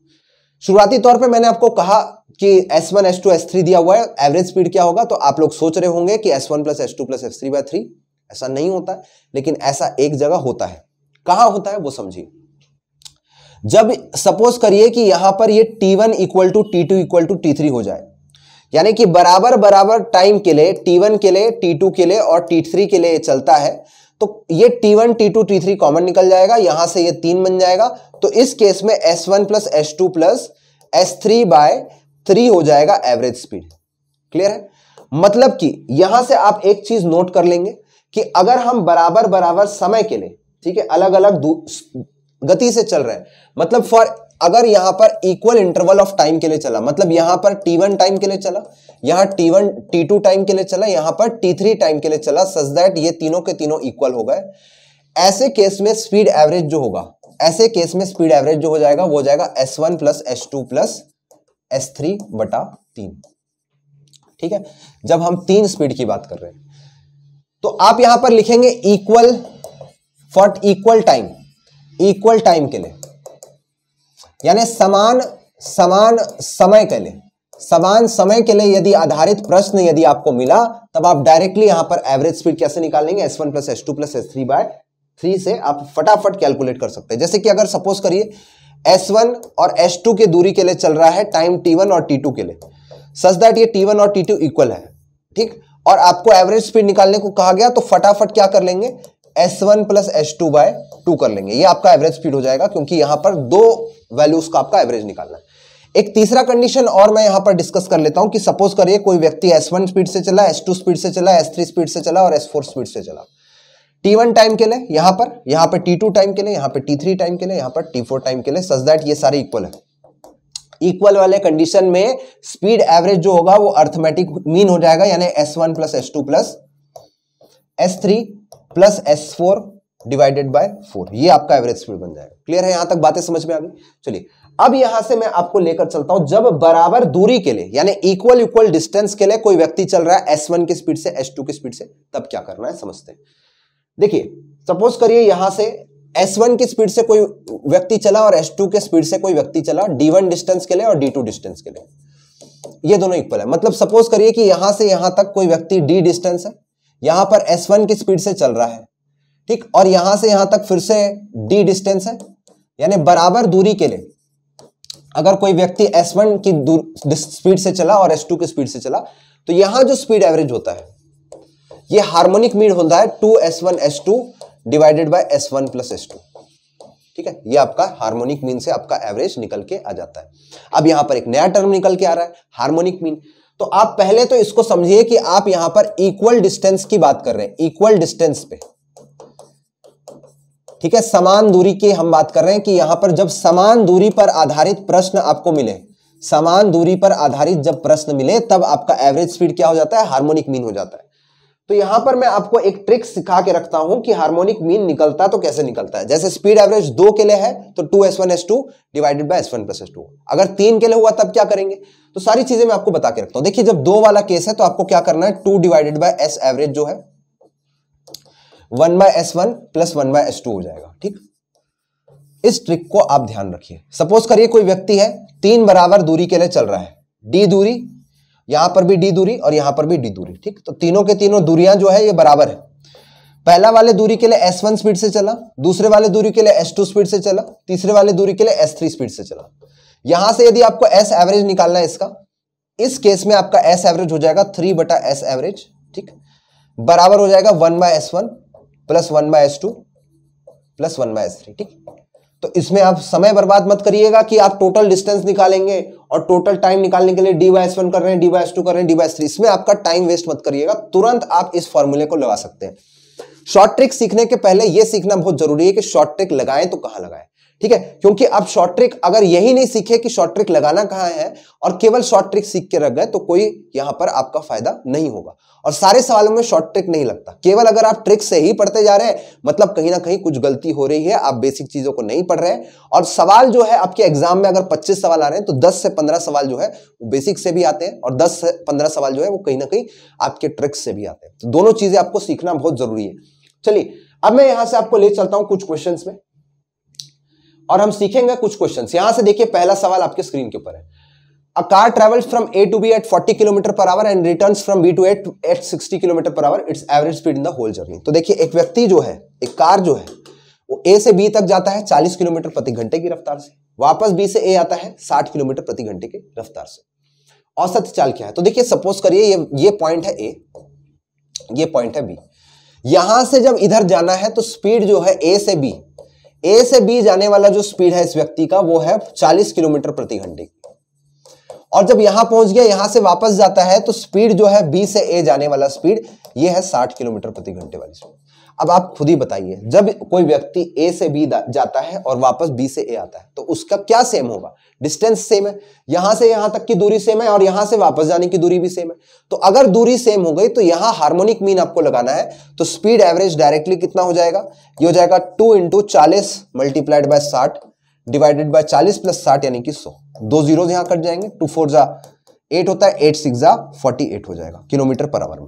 शुरुआती तौर पे मैंने आपको कहा कि S1, S2, S3 दिया हुआ है एवरेज स्पीड क्या होगा तो आप लोग सोच रहे होंगे कि S1 प्लस प्लस एस ऐसा नहीं होता लेकिन ऐसा एक जगह होता है कहां होता है वो समझिए जब सपोज करिए कि यहां पर ये T1 one equal to T two equal to T three हो जाए यानी कि बराबर बराबर टाइम के लिए T1 के लिए T2 के लिए और T3 के लिए चलता है तो ये T1, T2, T3 कॉमन निकल जाएगा यहां से ये तीन बन जाएगा तो इस केस में S1 one plus S two plus S three by three हो जाएगा एवरेज स्पीड क्लियर है मतलब कि यहां से आप एक चीज नोट कर लेंगे कि अगर हम बराबर बराबर समय के लिए ठीक है अलग अलग गति से चल रहे हैं मतलब फॉर अगर यहां पर इक्वल इंटरवल ऑफ टाइम के लिए चला मतलब यहां पर टी वन टाइम के लिए चला यहां T one T two time के लिए चला यहां पर टी थ्री टाइम के लिए चला सच दैट ये तीनों के तीनों इक्वल हो गए ऐसे केस में स्पीड एवरेज जो होगा ऐसे केस में स्पीड एवरेज जो हो जाएगा वो हो जाएगा S one plus S two plus S three बटा तीन ठीक है जब हम तीन स्पीड की बात कर रहे हैं तो आप यहां पर लिखेंगे equal for equal time equal time के लिए यानी समान समान समय के लिए समान समय के लिए यदि आधारित प्रश्न यदि आपको मिला तब आप डायरेक्टली यहां पर एवरेज स्पीड कैसे निकालेंगे S one plus S two plus S three by three से आप फटाफट कैलकुलेट कर सकते हैं जैसे कि अगर सपोज करिए एस वन और एस टू के दूरी के लिए चल रहा है टाइम टी वन और टी टू के लिए सच दैट ये टी वन और टी टू इक्वल है ठीक और आपको एवरेज स्पीड निकालने को कहा गया तो फटाफट क्या कर लेंगे S one plus S two by two कर लेंगे ये आपका एवरेज स्पीड हो जाएगा क्योंकि यहां पर दो वैल्यूज का आपका एवरेज निकालना है एक तीसरा कंडीशन और मैं यहां पर डिस्कस कर लेता हूं कि सपोज करिए कोई व्यक्ति एस वन स्पीड से चला एस टू स्पीड से चला एस थ्री स्पीड से चला और एस फोर स्पीड से चला T1 टाइम के लिए यहां पर यहां पर T2 टाइम के लिए यहां पर T3 टाइम के लिए यहां पर T4 टाइम के लिए सच दैट ये सारे इक्वल है इक्वल वाले कंडीशन में स्पीड एवरेज जो होगा वो अर्थमेटिक मीन हो जाएगा यानी S1 plus S2 plus S3 plus S four divided by four ये आपका एवरेज स्पीड बन जाएगा क्लियर है यहां तक बातें समझ में आ गई चलिए अब यहां से मैं आपको लेकर चलता हूं जब बराबर दूरी के लिए यानी इक्वल इक्वल डिस्टेंस के लिए कोई व्यक्ति चल रहा है एस वन की स्पीड से एस टू की स्पीड से तब क्या करना है समझते हैं देखिए सपोज करिए यहां से वन की स्पीड से कोई व्यक्ति चला और एस टू के स्पीड से कोई व्यक्ति चला डी वन डिस्टेंस के लिए और डी टू डिस्टेंस के लिए ये दोनों इक्वल है मतलब सपोज करिए कि यहां से यहां तक कोई व्यक्ति डी डिस्टेंस है यहां पर s1 की स्पीड से चल रहा है ठीक और यहां से यहां तक फिर से d डिस्टेंस है यानी बराबर दूरी के लिए अगर कोई व्यक्ति s1 की स्पीड से चला और s2 की स्पीड से चला तो यहां जो स्पीड एवरेज होता है ये हार्मोनिक मीड होता है two S one S two divided by S one plus S two ठीक है ये आपका हार्मोनिक मीन से आपका एवरेज निकल के आ जाता है अब यहां पर एक नया टर्म निकल के आ रहा है हार्मोनिक मीन तो आप पहले तो इसको समझिए कि आप यहां पर इक्वल डिस्टेंस की बात कर रहे हैं इक्वल डिस्टेंस पे ठीक है समान दूरी की हम बात कर रहे हैं कि यहां पर जब समान दूरी पर आधारित प्रश्न आपको मिले समान दूरी पर आधारित जब प्रश्न मिले तब आपका एवरेज स्पीड क्या हो जाता है हार्मोनिक मीन हो जाता है तो यहां पर मैं आपको एक ट्रिक सिखा के रखता हूं कि हार्मोनिक मीन निकलता तो कैसे निकलता है जैसे स्पीड एवरेज दो के लिए है तो two S one S two divided by S one plus S two अगर तीन के लिए हुआ तब क्या करेंगे तो सारी चीजें मैं आपको बता के रखता हूं देखिए जब दो वाला केस है तो आपको क्या करना है two divided by S average जो है one by S one plus one by S two हो जाएगा ठीक इस ट्रिक को आप ध्यान रखिए सपोज करिए कोई व्यक्ति है तीन बराबर दूरी के लिए चल रहा है डी दूरी यहां पर भी डी दूरी और यहां पर भी डी दूरी ठीक तो तीनों के तीनों दूरियां जो है ये बराबर है पहला वाले दूरी के लिए एस वन स्पीड से चला दूसरे वाले दूरी के लिए एस टू स्पीड से चला तीसरे वाले दूरी के लिए एस थ्री स्पीड से चला यहां से यदि आपको एस एवरेज निकालना है इसका इस केस में आपका एस एवरेज हो जाएगा थ्री बटा एस एवरेज ठीक बराबर हो जाएगा one by S one plus one by S two plus one by S three ठीक तो इसमें आप समय बर्बाद मत करिएगा कि आप टोटल डिस्टेंस निकालेंगे और टोटल टाइम निकालने के लिए डी वाई एस वन कर रहे हैं डी वाई एस टू कर रहे हैं डी वाई एस थ्री इसमें आपका टाइम वेस्ट मत करिएगा तुरंत आप इस फॉर्मूले को लगा सकते हैं शॉर्ट ट्रिक सीखने के पहले यह सीखना बहुत जरूरी है कि शॉर्ट ट्रिक लगाएं तो कहां लगाएं ठीक है क्योंकि आप शॉर्ट ट्रिक अगर यही नहीं सीखे कि शॉर्ट ट्रिक लगाना कहाँ है और केवल शॉर्ट ट्रिक सीख के रख गए तो कोई यहां पर आपका फायदा नहीं होगा और सारे सवालों में शॉर्ट ट्रिक नहीं लगता केवल अगर आप ट्रिक से ही पढ़ते जा रहे हैं मतलब कहीं ना कहीं कुछ गलती हो रही है आप बेसिक चीजों को नहीं पढ़ रहे और सवाल जो है आपके एग्जाम में अगर पच्चीस सवाल आ रहे हैं तो दस से पंद्रह सवाल जो है वो बेसिक से भी आते हैं और दस से पंद्रह सवाल जो है वो कहीं ना कहीं आपके ट्रिक्स से भी आते हैं तो दोनों चीजें आपको सीखना बहुत जरूरी है चलिए अब मैं यहां से आपको ले चलता हूं कुछ क्वेश्चन में और हम सीखेंगे कुछ क्वेश्चन यहां से देखिए पहला सवाल आपके स्क्रीन के ऊपर है a car travels from A to B at 40 kilometre per hour and return from B to at at 60 kilometre per hour its average speed in the whole journey तो देखिए एक व्यक्ति जो है एक कार जो है वो ए से बी तक जाता है 40 किलोमीटर प्रति घंटे की रफ्तार से वापस बी से ए आता है 60 किलोमीटर प्रति घंटे की रफ्तार से औसत चाल क्या है तो देखिए सपोज करिए ये ये पॉइंट है ए ये पॉइंट है बी यहां से जब इधर जाना है तो स्पीड जो है ए से बी ए से बी जाने वाला जो स्पीड है इस व्यक्ति का वो है 40 किलोमीटर प्रति घंटे और जब यहां पहुंच गया यहां से वापस जाता है तो स्पीड जो है बी से ए जाने वाला स्पीड ये है 60 किलोमीटर प्रति घंटे वाली स्पीड अब आप खुद ही बताइए जब कोई व्यक्ति ए से बी जाता है और वापस बी से ए आता है तो उसका क्या सेम होगा डिस्टेंस सेम है यहां से यहां तक की दूरी सेम है और यहां से वापस जाने की दूरी भी सेम है तो अगर दूरी सेम हो गई तो यहां हार्मोनिक मीन आपको लगाना है तो स्पीड एवरेज डायरेक्टली कितना हो जाएगा ये हो जाएगा टू इंटू चालीस मल्टीप्लाइड बाय साठ डिवाइडेड बाय चालीस प्लस साठ यानी कि सौ दो जीरो यहां कट जाएंगे टू फोर जा एट होता है एट सिक्स जा फोर्टी एट हो जाएगा किलोमीटर पर आवर में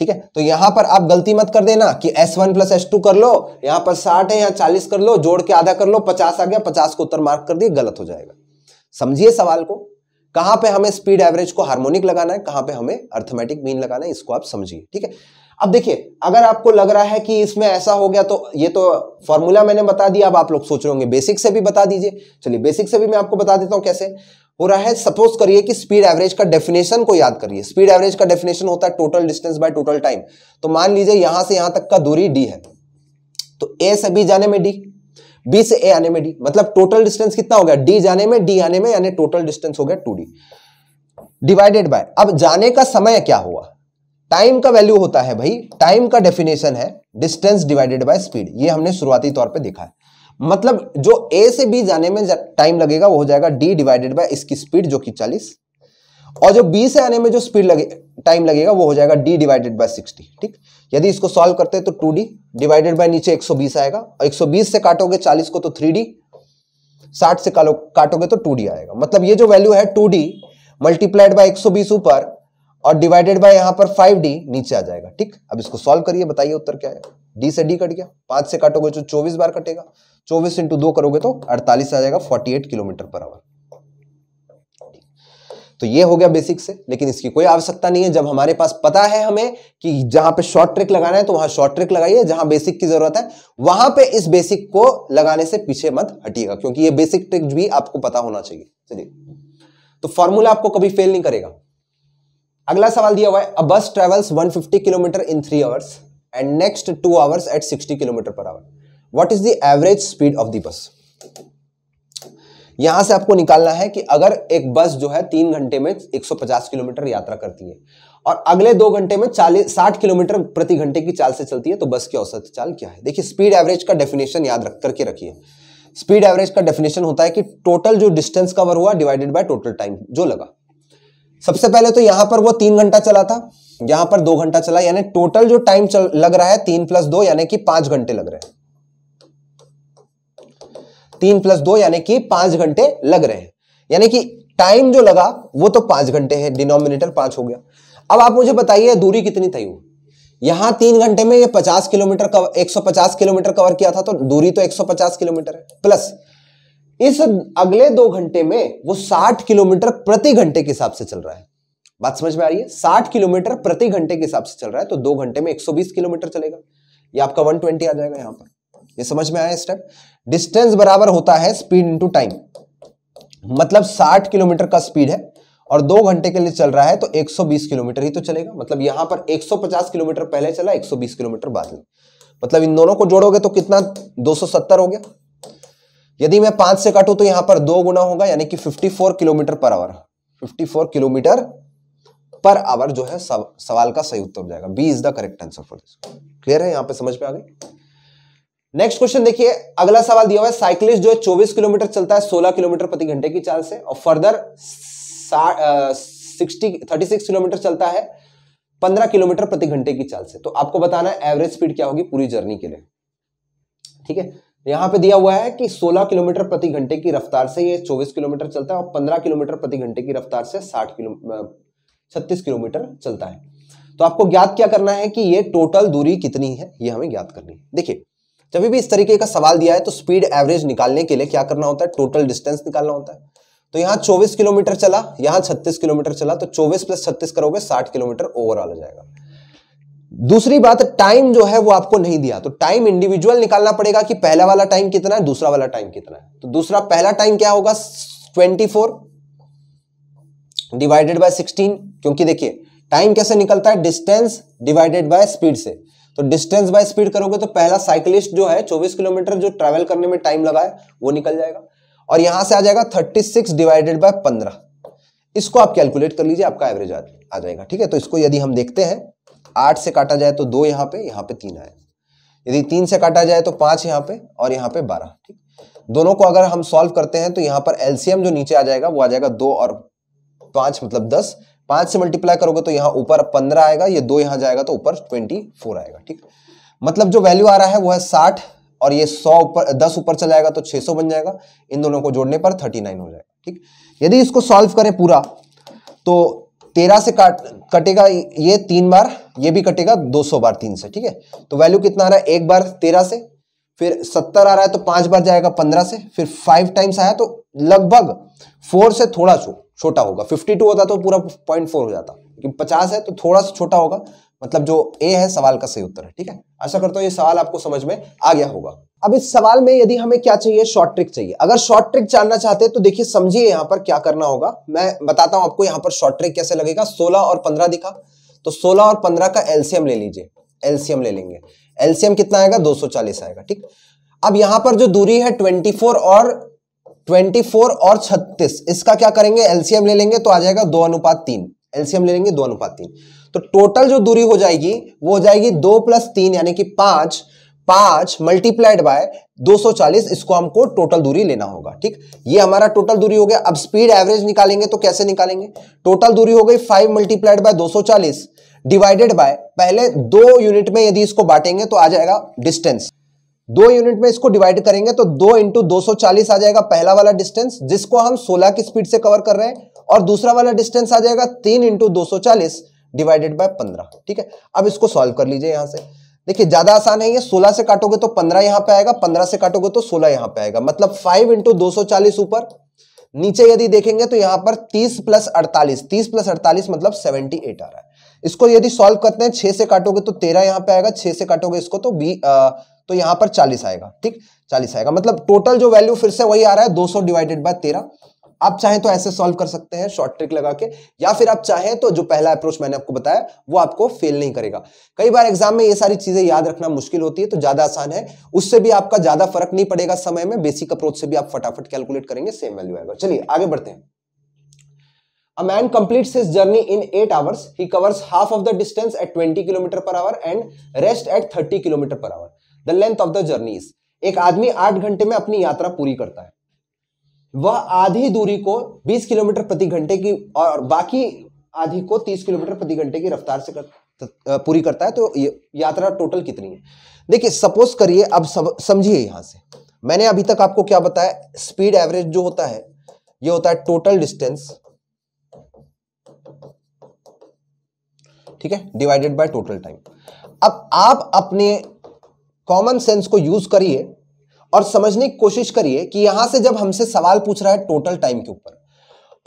ठीक है तो यहां पर आप गलती मत कर देना कि S one plus S two कर लो यहां पर साठ है यहां चालीस कर लो जोड़ के आधा कर लो पचास आ गया पचास को उत्तर मार्क कर दिए गलत हो जाएगा समझिए सवाल को कहां पे हमें स्पीड एवरेज को हार्मोनिक लगाना है कहां पे हमें अर्थमेटिक मीन लगाना है इसको आप समझिए ठीक है अब देखिए अगर आपको लग रहा है कि इसमें ऐसा हो गया तो ये तो फॉर्मूला मैंने बता दिया अब आप लोग सोच रहे होंगे बेसिक से भी बता दीजिए चलिए बेसिक से भी मैं आपको बता देता हूं कैसे हो रहा है सपोज करिए कि स्पीड एवरेज का डेफिनेशन को याद करिए स्पीड एवरेज का डेफिनेशन होता है total distance by total time तो मान लीजिए यहां से यहां तक का दूरी डी है तो ए से बी जाने में डी बी से ए आने में डी मतलब टोटल डिस्टेंस कितना हो गया डी जाने में डी आने में यानी टोटल डिस्टेंस हो गया टू डी डिवाइडेड बाय अब जाने का समय क्या हुआ टाइम का वैल्यू होता है भाई टाइम का डेफिनेशन है डिस्टेंस डिवाइडेड बाय स्पीड ये हमने शुरुआती तौर पे देखा है मतलब जो ए से बी जाने में टाइम लगेगा वो हो जाएगा डी डिवाइडेड बाय इसकी स्पीड जो कि चालीस और जो बी से आने में जो स्पीड लगे टाइम लगेगा वो हो जाएगा डी डिवाइडेड बाय सिक्सटी ठीक यदि इसको सॉल्व करते हैं तो टू डी डिवाइडेड बाय नीचे एक सौ बीस आएगा और एक सौ बीस से काटोगे चालीस को तो थ्री डी साठ से काटोगे तो टू डी आएगा मतलब ये जो वैल्यू है टू डी मल्टीप्लाइड बाय एक सौ बीस ऊपर और डिवाइडेड बाय यहाँ पर फाइव डी नीचे आ जाएगा ठीक अब इसको सॉल्व करिए बताइए उत्तर क्या है डी से डी कट गया पांच से काटोगे तो चौबीस बार कटेगा चौबीस इंटू दो करोगे तो अड़तालीस आ जाएगा forty eight kilometre per hour तो ये हो गया बेसिक से लेकिन इसकी कोई आवश्यकता नहीं है जब हमारे पास पता है हमें कि जहां पे शॉर्ट ट्रिक लगाना है तो वहां शॉर्ट ट्रिक लगाइए जहां बेसिक की जरूरत है वहां पे इस बेसिक को लगाने से पीछे मत हटिएगा क्योंकि ये बेसिक ट्रिक भी आपको पता होना चाहिए चलिए तो फॉर्मूला आपको कभी फेल नहीं करेगा अगला सवाल दिया हुआ है a bus travels 150 kilometre in three hours and next two hours at 60 kilometre per hour what is the average speed of the bus यहां से आपको निकालना है कि अगर एक बस जो है तीन घंटे में 150 किलोमीटर यात्रा करती है और अगले दो घंटे में चालीस साठ किलोमीटर प्रति घंटे की चाल से चलती है तो बस की औसत चाल क्या है देखिए स्पीड एवरेज का डेफिनेशन याद रख करके रखिए स्पीड एवरेज का डेफिनेशन होता है कि टोटल जो डिस्टेंस कवर हुआ डिवाइडेड बाय टोटल टाइम जो लगा सबसे पहले तो यहां पर वो तीन घंटा चला था यहां पर दो घंटा चला यानी टोटल जो टाइम लग रहा है तीन प्लस दो यानी कि पांच घंटे लग रहे हैं तीन प्लस दो यानी कि पांच घंटे लग रहे हैं यानी कि टाइम जो लगा वो तो पांच घंटे है डिनोमिनेटर पांच हो गया अब आप मुझे बताइए दूरी कितनी थी यहां तीन घंटे में ये 50 किलोमीटर 150 किलोमीटर कवर किया था तो दूरी तो 150 किलोमीटर है प्लस इस अगले दो घंटे में वो 60 किलोमीटर प्रति घंटे के हिसाब से चल रहा है बात समझ में आ रही है 60 किलोमीटर प्रति घंटे के हिसाब से चल रहा है तो दो घंटे में 120 किलोमीटर चलेगा ये आपका 120 आ जाएगा यहां पर ये समझ में आया स्टेप डिस्टेंस बराबर होता है स्पीड इंटू टाइम मतलब 60 किलोमीटर का स्पीड है और दो घंटे के लिए चल रहा है तो 120 किलोमीटर ही तो चलेगा मतलब यहां पर 150 किलोमीटर पहले चला 120 किलोमीटर बाद में मतलब इन दोनों को जोड़ोगे तो कितना 270 हो गया यदि मैं पांच से काटू तो यहां पर दो गुना होगा यानी कि 54 kilometre per our 54 kilometre per hour जो है सव, सवाल का सही उत्तर हो जाएगा B is the correct answer for this clear है यहां पे समझ में आ गई नेक्स्ट क्वेश्चन देखिए अगला सवाल दिया हुआ है साइकिलिस्ट जो है 24 किलोमीटर चलता है 16 किलोमीटर प्रति घंटे की चाल से और further sixty thirty six kilometre चलता है पंद्रह किलोमीटर प्रति घंटे की चाल से तो आपको बताना है एवरेज स्पीड क्या होगी पूरी जर्नी के लिए ठीक है यहाँ पे दिया हुआ है कि 16 किलोमीटर प्रति घंटे की रफ्तार से ये 24 किलोमीटर चलता है और 15 किलोमीटर प्रति घंटे की रफ्तार से 60 किलो छत्तीस किलोमीटर चलता है तो आपको ज्ञात क्या करना है कि ये टोटल दूरी कितनी है ये हमें ज्ञात करनी है देखिए जब भी इस तरीके का सवाल दिया है तो स्पीड एवरेज निकालने के लिए क्या करना होता है टोटल डिस्टेंस निकालना होता है तो यहाँ 24 किलोमीटर चला यहाँ 36 किलोमीटर चला तो 24 प्लस 36 करोगे 60 किलोमीटर ओवरऑल आ जाएगा दूसरी बात टाइम जो है वो आपको नहीं दिया तो टाइम इंडिविजुअल निकालना पड़ेगा कि पहला वाला टाइम कितना है दूसरा वाला टाइम कितना है तो दूसरा पहला टाइम क्या होगा twenty four divided by sixteen क्योंकि देखिए टाइम कैसे निकलता है डिस्टेंस डिवाइडेड बाय स्पीड से तो डिस्टेंस बाय स्पीड करोगे तो पहला साइकिलिस्ट जो है चौबीस किलोमीटर जो ट्रेवल करने में टाइम लगा है वो निकल जाएगा और यहां से आ जाएगा 36 डिवाइडेड बाय पंद्रह इसको आप कैलकुलेट कर लीजिए आपका एवरेज आ जाएगा ठीक है तो इसको यदि हम देखते हैं आठ से काटा जाए तो दो यहाँ पे यहाँ पे तीन आए यदि तीन से काटा जाए तो पांच यहाँ पे और यहाँ पे बारह ठीक दोनों को अगर हम सॉल्व करते हैं तो यहाँ पर एलसीएम जो नीचे आ जाएगा वो आ जाएगा दो और पांच मतलब दस पांच से मल्टीप्लाई करोगे तो यहाँ ऊपर पंद्रह आएगा ये दो यहाँ जाएगा तो ऊपर ट्वेंटी फोर आएगा ठीक मतलब जो वैल्यू आ रहा है वो है साठ और ये सौ ऊपर दस ऊपर चला जाएगा तो छह सौ बन जाएगा इन दोनों को जोड़ने पर थर्टी नाइन हो जाएगा ठीक यदि इसको सॉल्व करें पूरा तो तेरह से काट कटेगा ये तीन बार ये भी कटेगा दो सौ बार तीन से ठीक है तो वैल्यू कितना आ रहा है एक बार तेरह से फिर सत्तर आ रहा है तो पांच बार जाएगा पंद्रह से फिर फाइव टाइम्स आया तो लगभग फोर से थोड़ा छोटा होगा फिफ्टी टू होता तो पूरा पॉइंट फोर हो जाता लेकिन पचास है तो थोड़ा सा छोटा होगा मतलब जो ए है सवाल का सही उत्तर है ठीक है आशा करता हूँ ये सवाल आपको समझ में आ गया होगा अब इस सवाल में यदि हमें क्या चाहिए शॉर्ट ट्रिक चाहिए अगर शॉर्ट ट्रिक जानना चाहते हैं तो देखिए समझिए यहाँ पर क्या करना होगा मैं बताता हूँ आपको यहाँ पर शॉर्ट ट्रिक कैसे लगेगा सोलह और पंद्रह दिखा तो सोलह और पंद्रह का एलसीएम ले लीजिए एलसीएम ले लेंगे एलसीएम कितना आएगा दो आएगा ठीक अब यहां पर जो दूरी है ट्वेंटी और ट्वेंटी और छत्तीस इसका क्या करेंगे एलसीएम ले लेंगे तो आ जाएगा दो अनुपात तीन एलसीएम ले लेंगे दो अनुपात तीन तो टोटल जो दूरी हो जाएगी वो हो जाएगी दो प्लस तीन यानी कि पांच पांच मल्टीप्लाइड बाय 240 इसको हमको टोटल दूरी लेना होगा ठीक ये हमारा टोटल दूरी हो गया अब स्पीड एवरेज निकालेंगे तो कैसे निकालेंगे टोटल दूरी हो गई फाइव मल्टीप्लाइड बाय दो डिवाइडेड बाय पहले दो यूनिट में यदि इसको बांटेंगे तो आ जाएगा डिस्टेंस दो यूनिट में इसको डिवाइड करेंगे तो दो इंटू दो चालीस आ जाएगा पहला वाला डिस्टेंस जिसको हम सोलह की स्पीड से कवर कर रहे हैं और दूसरा वाला डिस्टेंस आ जाएगा तीन इंटू दो सौ चालीस डिवाइडेड बाय पंद्रह ठीक है अब इसको सॉल्व कर लीजिए यहां से देखिए ज्यादा आसान है ये सोलह से काटोगे तो पंद्रह यहां पे आएगा पंद्रह से काटोगे तो सोलह यहां पे आएगा मतलब फाइव इंटू दो ऊपर नीचे यदि देखेंगे तो यहां पर तीस प्लस अड़तालीस तीस प्लस अड़तालीस मतलब सेवेंटी एट आ रहा है इसको यदि सॉल्व करते हैं छह से काटोगे तो तेरह यहां पे आएगा छह से काटोगे इसको तो बी आ, तो यहां पर चालीस आएगा ठीक चालीस आएगा मतलब टोटल जो वैल्यू फिर से वही आ रहा है दो सौ डिवाइडेड बाय तेरह आप चाहें तो ऐसे सॉल्व कर सकते हैं शॉर्ट ट्रिक लगा के या फिर आप चाहें तो जो पहला अप्रोच मैंने आपको बताया वो आपको फेल नहीं करेगा कई बार एग्जाम में ये सारी चीजें याद रखना मुश्किल होती है तो ज्यादा आसान है उससे भी आपका ज्यादा फर्क नहीं पड़ेगा समय में बेसिक अप्रोच से भी आप फटाफट कैलकुलेट करेंगे सेम वैल्यू आएगा चलिए आगे बढ़ते हैं A man completes his journey in 8 hours. He covers half of the distance at 20 km per hour and rest at 30 km per hour. The length of the journey is. एक आदमी आठ घंटे में अपनी यात्रा पूरी करता है वह आधी दूरी को 20 किलोमीटर प्रति घंटे की और बाकी आधी को 30 किलोमीटर प्रति घंटे की रफ्तार से कर पूरी करता है तो यात्रा टोटल कितनी है देखिए सपोज करिए अब समझिए यहां से मैंने अभी तक आपको क्या बताया स्पीड एवरेज जो होता है यह होता है टोटल डिस्टेंस ठीक है डिवाइडेड बाय टोटल टाइम अब आप अपने कॉमन सेंस को यूज करिए और समझने की कोशिश करिए कि यहां से जब हमसे सवाल पूछ रहा है टोटल टाइम के ऊपर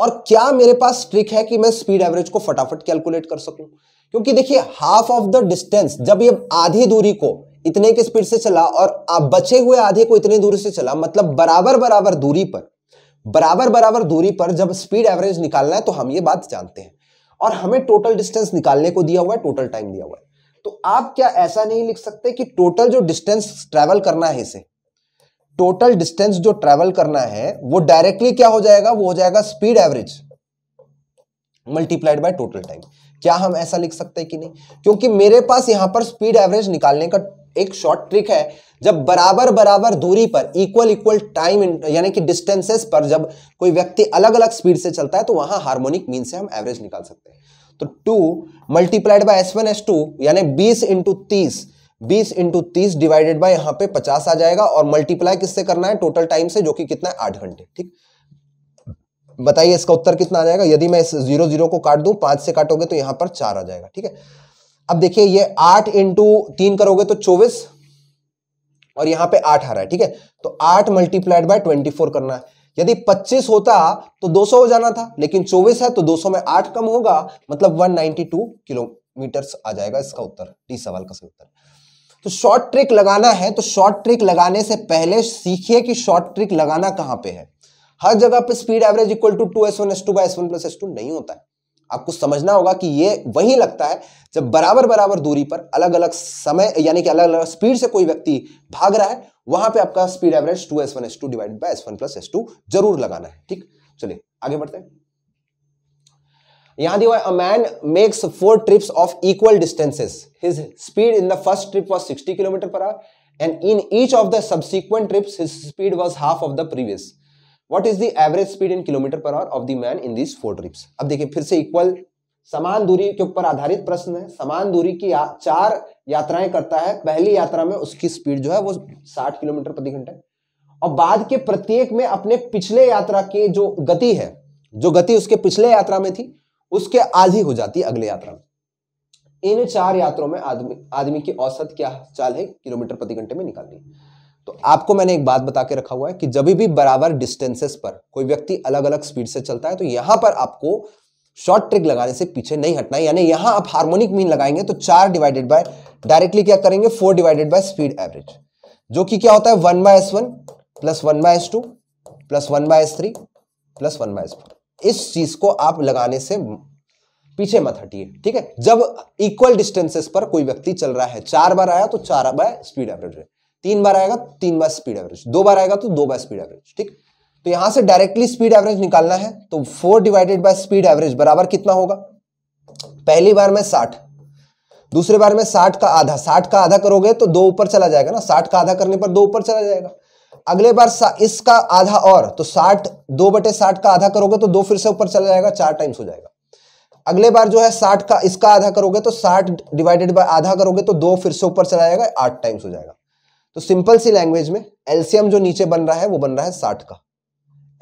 और क्या मेरे पास ट्रिक है कि मैं स्पीड एवरेज को फटाफट कैलकुलेट कर सकूं क्योंकि देखिए हाफ ऑफ द डिस्टेंस जब ये आधी दूरी को इतने के स्पीड से चला और आप बचे हुए आधे को इतनी दूरी से चला मतलब बराबर बराबर दूरी पर बराबर बराबर दूरी पर जब स्पीड एवरेज निकालना है तो हम ये बात जानते हैं और हमें टोटल डिस्टेंस निकालने को दिया हुआ है टोटल टाइम दिया हुआ है तो आप क्या ऐसा नहीं लिख सकते कि टोटल जो डिस्टेंस ट्रेवल करना है इसे टोटल डिस्टेंस जो ट्रेवल करना है वो डायरेक्टली क्या हो जाएगा वो हो जाएगा speed average multiplied by total time क्या हम ऐसा लिख सकते हैं कि नहीं क्योंकि मेरे पास यहां पर स्पीड एवरेज निकालने का एक शॉर्ट ट्रिक है जब बराबर बराबर दूरी पर इक्वल इक्वल टाइम यानी कि डिस्टेंसेस पर जब कोई व्यक्ति अलग अलग स्पीड से चलता है तो वहां हार्मोनिक मीन से हम एवरेज निकाल सकते हैं तो two multiplied by S one S two यानी बीस इंटू तीस बीस इंटू तीस डिवाइडेड बाय यहां पे पचास आ जाएगा और मल्टीप्लाई किससे करना है टोटल टाइम से जो कि कितना है आठ घंटे ठीक बताइए इसका उत्तर कितना आ जाएगा यदि मैं इस जीरो जीरो को काट दूं पांच से काटोगे तो यहां पर चार आ जाएगा ठीक है अब देखिए ये आठ इंटू तीन करोगे तो चौबीस और यहां पे आठ आ रहा है ठीक है तो आठ मल्टीप्लाइड बाय ट्वेंटी फोर करना है यदि 25 होता तो 200 हो जाना था लेकिन 24 है तो 200 में 8 कम होगा मतलब 192 किलोमीटर आ जाएगा इसका उत्तर डी सवाल का सही उत्तर तो शॉर्ट ट्रिक लगाना है तो शॉर्ट ट्रिक लगाने से पहले सीखिए कि शॉर्ट ट्रिक लगाना कहां पे है हर जगह पे speed average equal to two S one S two by S one plus S two नहीं होता है आपको समझना होगा कि ये वही लगता है जब बराबर बराबर दूरी पर अलग अलग समय यानी कि अलग अलग स्पीड से कोई व्यक्ति भाग रहा है वहां पे आपका speed average two S one S two divide by S one plus S two जरूर लगाना है ठीक चलिए आगे बढ़ते हैं यहां दिया हुआ man makes four trips of equal distances his speed in the first trip was sixty kilometre per hour and in each of the subsequent trips his speed was half of the previous what is the average speed in kilometre per hour of the man in this four trips अब देखिए फिर से equal समान दूरी के ऊपर आधारित प्रश्न है समान दूरी की या, चार यात्राएं करता है पहली यात्रा में उसकी स्पीड जो है वो साठ किलोमीटर प्रति घंटा और बाद के प्रत्येक में अपने पिछले यात्रा के जो गति है जो गति उसके पिछले यात्रा में थी उसके आज ही हो जाती है अगले यात्रा में इन चार यात्रों में आदमी आदमी की औसत क्या चाल है किलोमीटर प्रति घंटे में निकालनी तो आपको मैंने एक बात बता के रखा हुआ है कि जब भी बराबर डिस्टेंसेस पर कोई व्यक्ति अलग अलग स्पीड से चलता है तो यहां पर आपको शॉर्ट ट्रिक लगाने से पीछे नहीं हटना है यानी यहां आप हार्मोनिक मीन लगाएंगे तो चार डिवाइडेड बाय डायरेक्टली क्या करेंगे four divided by speed average जो कि क्या होता है one by S one plus one by S two plus one by S three plus one by S four इस चीज को आप लगाने से पीछे मत हटिए ठीक है जब इक्वल डिस्टेंसेस पर कोई व्यक्ति चल रहा है चार बार आया तो चार बाय स्पीड एवरेज है तीन बार आएगा तीन बार स्पीड एवरेज दो बार आएगा तो दो बाय स्पीड एवरेज ठीक तो यहां से डायरेक्टली स्पीड एवरेज निकालना है तो four divided by speed average बराबर कितना होगा पहली बार में साठ दूसरे बार में साठ का आधा साठ का आधा करोगे तो दो ऊपर चला जाएगा ना साठ का आधा करने पर दो ऊपर चला जाएगा अगले बार इसका आधा और तो साठ दो बटे साठ का आधा करोगे तो दो फिर से ऊपर चला जाएगा चार टाइम्स हो जाएगा अगले बार जो है साठ का इसका आधा करोगे तो साठ डिवाइडेड बाय आधा करोगे तो दो फिर से ऊपर चला जाएगा आठ टाइम्स हो जाएगा तो सिंपल सी लैंग्वेज में एलसीएम जो नीचे बन रहा है वो बन रहा है साठ का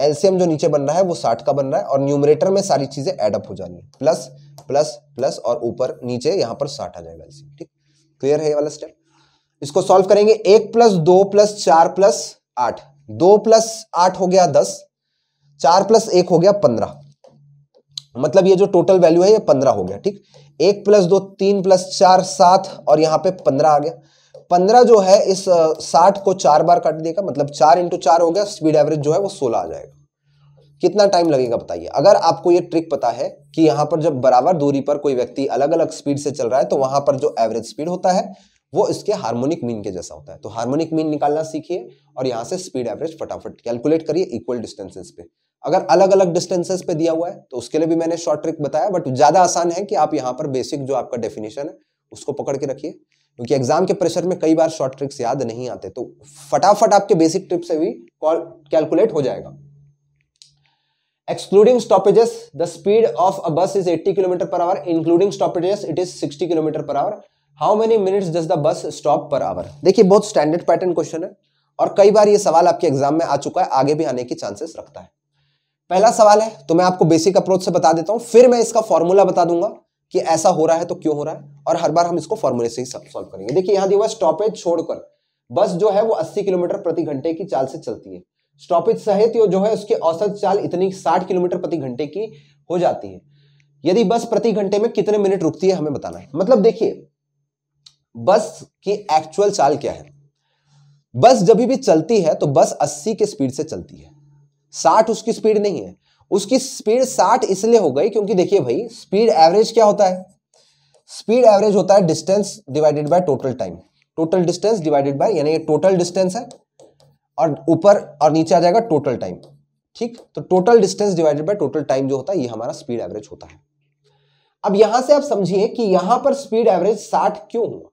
एलसीएम जो नीचे बन रहा है वो साठ का बन रहा है और न्यूमरेटर में सारी चीजें एडअप हो जानी प्लस प्लस प्लस और ऊपर नीचे यहां पर साठ आ जाएगा एलसीएम ठीक क्लियर है ये वाला स्टेप इसको सॉल्व करेंगे एक प्लस दो प्लस चार प्लस आठ दो प्लस आठ हो गया दस चार प्लस एक हो गया पंद्रह मतलब ये जो टोटल वैल्यू है ये पंद्रह हो गया ठीक एक प्लस दो तीन प्लस चार सात और यहां पे पंद्रह आ गया पंद्रह जो है इस साठ को चार बार काट देगा मतलब चार इंटू चार हो गया स्पीड एवरेज जो है वो सोलह आ जाएगा कितना टाइम लगेगा बताइए अगर आपको ये ट्रिक पता है कि यहां पर जब बराबर दूरी पर कोई व्यक्ति अलग अलग स्पीड से चल रहा है तो वहां पर जो एवरेज स्पीड होता है वो इसके हार्मोनिक मीन के जैसा होता है तो हार्मोनिक मीन निकालना सीखिए और यहाँ से स्पीड एवरेज फटाफट कैलकुलेट करिए इक्वल डिस्टेंसेस पे अगर अलग अलग डिस्टेंसेस पे दिया हुआ है तो उसके लिए भी मैंने शॉर्ट ट्रिक बताया बट ज़्यादा आसान है कि आप यहाँ पर बेसिक जो आपका डेफिनेशन है उसको पकड़ के रखिए क्योंकि एग्जाम के प्रेशर में कई बार शॉर्ट ट्रिक्स याद नहीं आते तो फटाफट आपके बेसिक ट्रिप से भी कैलकुलेट हो जाएगा excluding stoppages the speed of a bus is 80 kilometre per hour including stoppages it is 60 kilometre per hour how many minutes does the bus stop per hour देखिए बहुत स्टैंडर्ड पैटर्न क्वेश्चन है और कई बार ये सवाल आपके एग्जाम में आ चुका है आगे भी आने की चांसेस रखता है पहला सवाल है तो मैं आपको बेसिक अप्रोच से बता देता हूँ फिर मैं इसका फॉर्मूला बता दूंगा कि ऐसा हो रहा है तो क्यों हो रहा है और हर बार हम इसको फॉर्मूले से ही सॉल्व करेंगे देखिए यहां दिया हुआ स्टॉपेज छोड़कर बस जो है वो 80 किलोमीटर प्रति घंटे की चाल से चलती है स्टॉपेज सहित जो है उसकी औसत चाल इतनी 60 किलोमीटर प्रति घंटे की हो जाती है यदि बस प्रति घंटे में कितने मिनट रुकती है हमें बताना है मतलब देखिए बस की एक्चुअल चाल क्या है बस जब भी चलती है तो बस 80 के स्पीड से चलती है 60 उसकी स्पीड नहीं है उसकी स्पीड 60 इसलिए हो गई क्योंकि देखिए भाई स्पीड एवरेज क्या होता है स्पीड एवरेज होता है distance divided by total time total distance divided by यानी ये टोटल डिस्टेंस है और ऊपर और नीचे आ जाएगा टोटल टाइम ठीक तो total distance divided by total time जो होता है ये हमारा स्पीड एवरेज होता है अब यहां से आप समझिए कि यहां पर स्पीड एवरेज 60 क्यों हुआ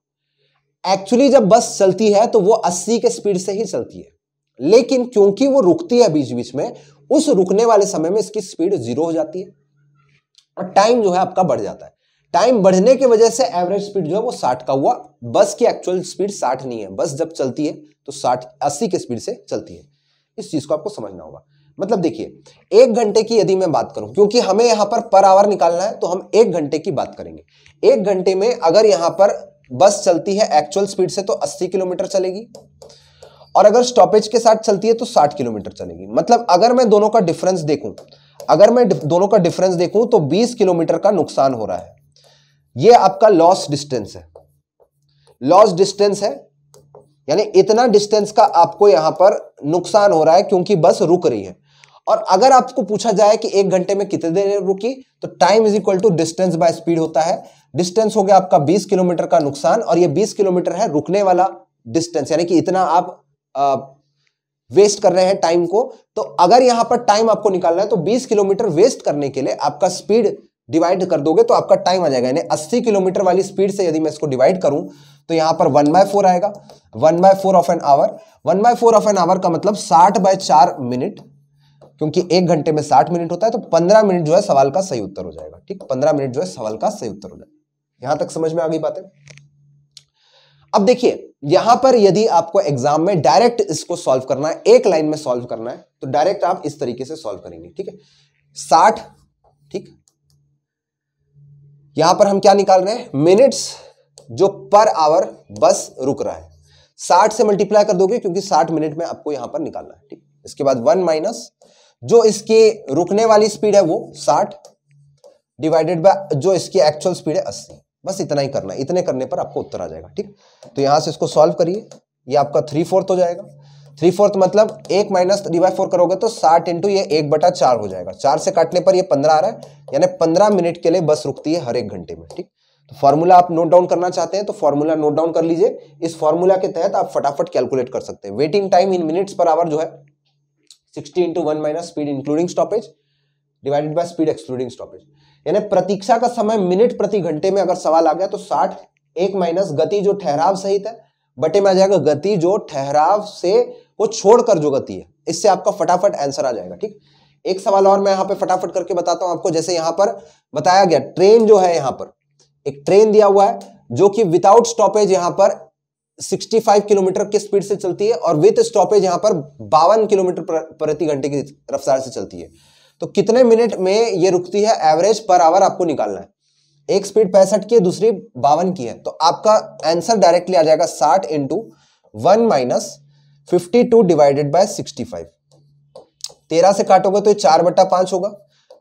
एक्चुअली जब बस चलती है तो वो 80 के स्पीड से ही चलती है लेकिन क्योंकि वो रुकती है बीच बीच में उस रुकने वाले समय में इसकी स्पीड जीरो हो जाती है और टाइम जो है आपका बढ़ जाता है टाइम बढ़ने की वजह से एवरेज स्पीड जो है वो 60 का हुआ बस की एक्चुअल स्पीड 60 नहीं है बस जब चलती है तो 60 80 के स्पीड से चलती है इस चीज को आपको समझना होगा मतलब देखिए एक घंटे की यदि मैं बात करूं क्योंकि हमें यहां पर पर आवर निकालना है तो हम एक घंटे की बात करेंगे एक घंटे में अगर यहां पर बस चलती है एक्चुअल स्पीड से तो 80 किलोमीटर चलेगी और अगर स्टॉपेज के साथ चलती है तो 60 किलोमीटर चलेगी मतलब अगर मैं दोनों का डिफरेंस देखूं अगर मैं दोनों का डिफरेंस देखूं तो 20 किलोमीटर का नुकसान हो रहा है ये आपका लॉस डिस्टेंस है लॉस डिस्टेंस है यानी इतना डिस्टेंस का आपको यहां पर नुकसान हो रहा है क्योंकि बस रुक रही है और अगर आपको पूछा जाए कि एक घंटे में कितने देर रुकी तो time is equal to distance by speed होता है डिस्टेंस हो गया आपका 20 किलोमीटर का नुकसान और ये 20 किलोमीटर है रुकने वाला डिस्टेंस यानी कि इतना आप आ, वेस्ट कर रहे हैं टाइम को तो अगर यहां पर टाइम आपको निकालना है तो 20 किलोमीटर वेस्ट करने के लिए आपका स्पीड डिवाइड कर दोगे तो आपका टाइम आ जाएगा यानी 80 किलोमीटर वाली स्पीड से यदि मैं इसको डिवाइड करूं तो यहां पर वन बाय फोर आएगा one by four of an hour one by four of an hour का मतलब साठ बाय चार मिनट क्योंकि एक घंटे में साठ मिनट होता है तो पंद्रह मिनट जो है सवाल का सही उत्तर हो जाएगा ठीक पंद्रह मिनट जो है सवाल का सही उत्तर हो जाएगा यहां तक समझ में आ गई बातें अब देखिए यहां पर यदि आपको एग्जाम में डायरेक्ट इसको सॉल्व करना है एक लाइन में सॉल्व करना है तो डायरेक्ट आप इस तरीके से सॉल्व करेंगे ठीक है साठ ठीक यहां पर हम क्या निकाल रहे हैं मिनट्स जो पर आवर बस रुक रहा है साठ से मल्टीप्लाई कर दोगे क्योंकि साठ मिनट में आपको यहां पर निकालना है ठीक इसके बाद वन माइनस जो इसके रुकने वाली स्पीड है वो साठ डिवाइडेड बाय जो इसकी एक्चुअल स्पीड है अस्सी बस इतना ही करना है इतने करने पर आपको उत्तर आ जाएगा ठीक तो यहां से इसको सॉल्व करिए ये आपका थ्री फोर्थ हो जाएगा थ्री फोर्थ मतलब एक माइनस थ्री बाई फोर करोगे तो साठ इंटू ये एक बटा चार हो जाएगा चार से काटने पर ये पंद्रह आ रहा है यानी पंद्रह मिनट के लिए बस रुकती है हर एक घंटे में ठीक तो फॉर्मूला आप नोट डाउन करना चाहते हैं तो फॉर्मूला नोट डाउन कर लीजिए इस फॉर्मूला के तहत आप फटाफट कैलकुलेट कर सकते हैं waiting time in minutes per hour जो है sixty into one minus speed including stoppage divided by speed excluding stoppage यानी प्रतीक्षा का समय मिनट प्रति घंटे में अगर सवाल आ गया तो साठ एक माइनस गति जो ठहराव सहित है बटे में आ जाएगा गति जो ठहराव से वो छोड़कर जो गति है इससे आपका फटाफट आंसर आ जाएगा ठीक एक सवाल और मैं यहाँ पे फटाफट करके बताता हूँ आपको जैसे यहाँ पर बताया गया ट्रेन जो है यहाँ पर एक ट्रेन दिया हुआ है जो कि विदाउट स्टॉपेज यहाँ पर 65 किलोमीटर की स्पीड से चलती है और विथ स्टॉपेज यहाँ पर बावन किलोमीटर प्रति घंटे की रफ्तार से चलती है तो कितने मिनट में ये रुकती है एवरेज पर आवर आपको निकालना है एक स्पीड पैंसठ की है दूसरी बावन की है तो आपका आंसर डायरेक्टली आ जाएगा साठ into one minus fifty two divided by sixty five तेरह से काटोगे तो ये चार बट्टा पांच होगा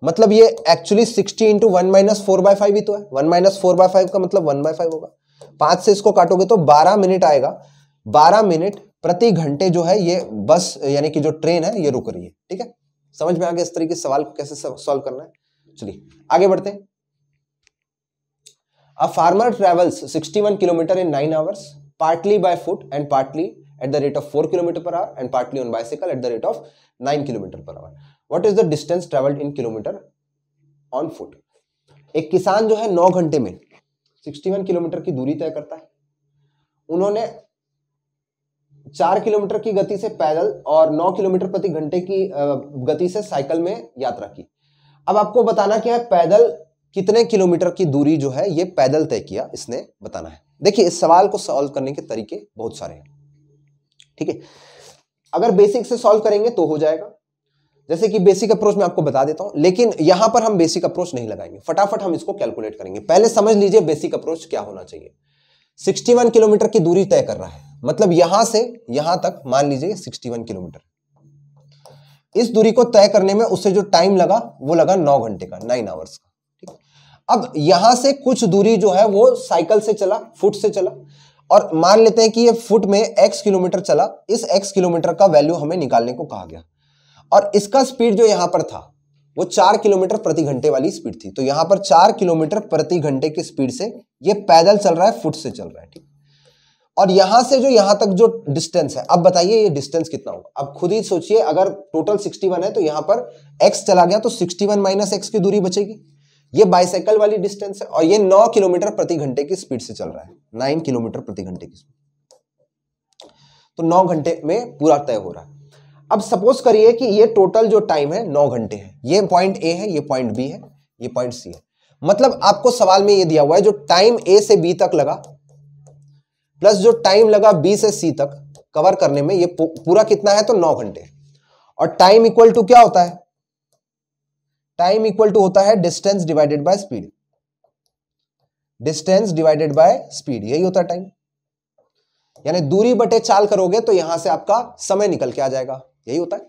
मतलब ये actually sixty into one minus four by five ही तो है one minus four by five का मतलब वन बाय फाइव होगा पांच से इसको काटोगे तो बारह मिनट आएगा बारह मिनट प्रति घंटे जो है ये बस यानी कि जो ट्रेन है ये रुक रही है ठीक है समझ में आ गया इस तरीके सवाल को कैसे सॉल्व करना है चलिए आगे बढ़ते a farmer travels 61 kilometre in nine hours partly by foot and partly at the rate of four kilometre per hour and partly on bicycle at the rate of nine kilometre per hour what is the distance travelled in kilometre on foot एक किसान जो है नौ घंटे में sixty one kilometre की दूरी तय करता है उन्होंने चार किलोमीटर की गति से पैदल और नौ किलोमीटर प्रति घंटे की गति से साइकिल में यात्रा की अब आपको बताना क्या है पैदल कितने किलोमीटर की दूरी जो है ये पैदल तय किया इसने बताना है देखिए इस सवाल को सॉल्व करने के तरीके बहुत सारे हैं ठीक है अगर बेसिक से सॉल्व करेंगे तो हो जाएगा जैसे कि बेसिक अप्रोच मैं आपको बता देता हूं लेकिन यहां पर हम बेसिक अप्रोच नहीं लगाएंगे फटाफट हम इसको कैलकुलेट करेंगे पहले समझ लीजिए बेसिक अप्रोच क्या होना चाहिए 61 किलोमीटर की दूरी तय कर रहा है मतलब यहां से यहां तक मान लीजिए 61 किलोमीटर इस दूरी को तय करने में उससे जो टाइम लगा वो लगा नौ घंटे का नाइन आवर्स का ठीक अब यहां से कुछ दूरी जो है वो साइकिल से चला फुट से चला और मान लेते हैं कि ये फुट में एक्स किलोमीटर चला इस एक्स किलोमीटर का वैल्यू हमें निकालने को कहा गया और इसका स्पीड जो यहां पर था वो चार किलोमीटर प्रति घंटे वाली स्पीड थी तो यहां पर चार किलोमीटर प्रति घंटे की स्पीड से ये पैदल चल रहा है फुट से चल रहा है ठीक और यहां से जो यहां तक जो डिस्टेंस है अब बताइए ये डिस्टेंस कितना होगा अब खुद ही सोचिए अगर टोटल 61 है तो यहां पर x चला गया तो 61 वन माइनस एक्स की दूरी बचेगी ये बाइसाइकिल वाली डिस्टेंस है और ये 9 किलोमीटर प्रति घंटे की स्पीड से चल रहा है 9 किलोमीटर प्रति घंटे की स्पीड तो 9 घंटे में पूरा तय हो रहा है अब सपोज करिए कि ये टोटल जो टाइम है नौ घंटे है ये पॉइंट ए है ये पॉइंट बी है ये पॉइंट सी है मतलब आपको सवाल में ये दिया हुआ है जो टाइम ए से बी तक लगा प्लस जो टाइम लगा बी से सी तक कवर करने में ये पूरा कितना है तो नौ घंटे और टाइम इक्वल टू क्या होता है टाइम इक्वल टू होता है distance divided by speed distance divided by speed यही होता है टाइम यानी दूरी बटे चाल करोगे तो यहां से आपका समय निकल के आ जाएगा यही होता है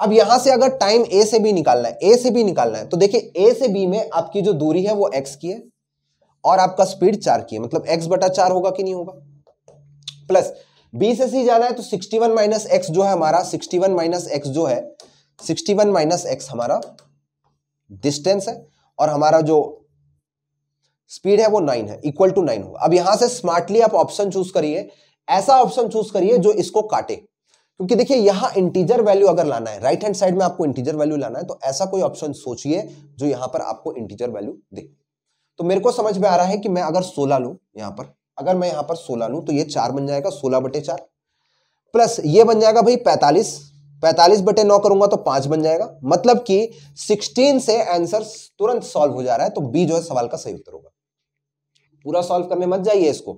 अब यहां से अगर टाइम ए से बी निकालना है ए से बी निकालना है तो देखिए ए से बी में आपकी जो दूरी है वो एक्स की है और आपका स्पीड चार की है मतलब एक्स बटा चार होगा कि नहीं होगा प्लस बी से सी जाना है तो सिक्सटी वन माइनस एक्स जो है हमारा सिक्सटी वन माइनस एक्स जो है सिक्सटी वन माइनस एक्स हमारा डिस्टेंस है और हमारा जो स्पीड है वो नाइन है इक्वल टू नाइन होगा अब यहां से स्मार्टली आप ऑप्शन चूज करिए ऐसा ऑप्शन चूज करिए जो इसको काटे क्योंकि देखिए यहाँ इंटीजर वैल्यू अगर लाना है राइट हैंड साइड में आपको इंटीजर वैल्यू लाना है तो ऐसा कोई ऑप्शन सोचिए जो यहाँ पर आपको इंटीजर वैल्यू दे तो मेरे को समझ में आ रहा है कि मैं अगर सोलह लू यहां पर अगर मैं यहां पर सोलह लू तो ये चार बन जाएगा सोलह बटे चार प्लस ये बन जाएगा भाई पैतालीस पैतालीस बटे नौ करूंगा तो पांच बन जाएगा मतलब कि सिक्सटीन से आंसर तुरंत सॉल्व हो जा रहा है तो बी जो है सवाल का सही उत्तर होगा पूरा सॉल्व करने मत जाइए इसको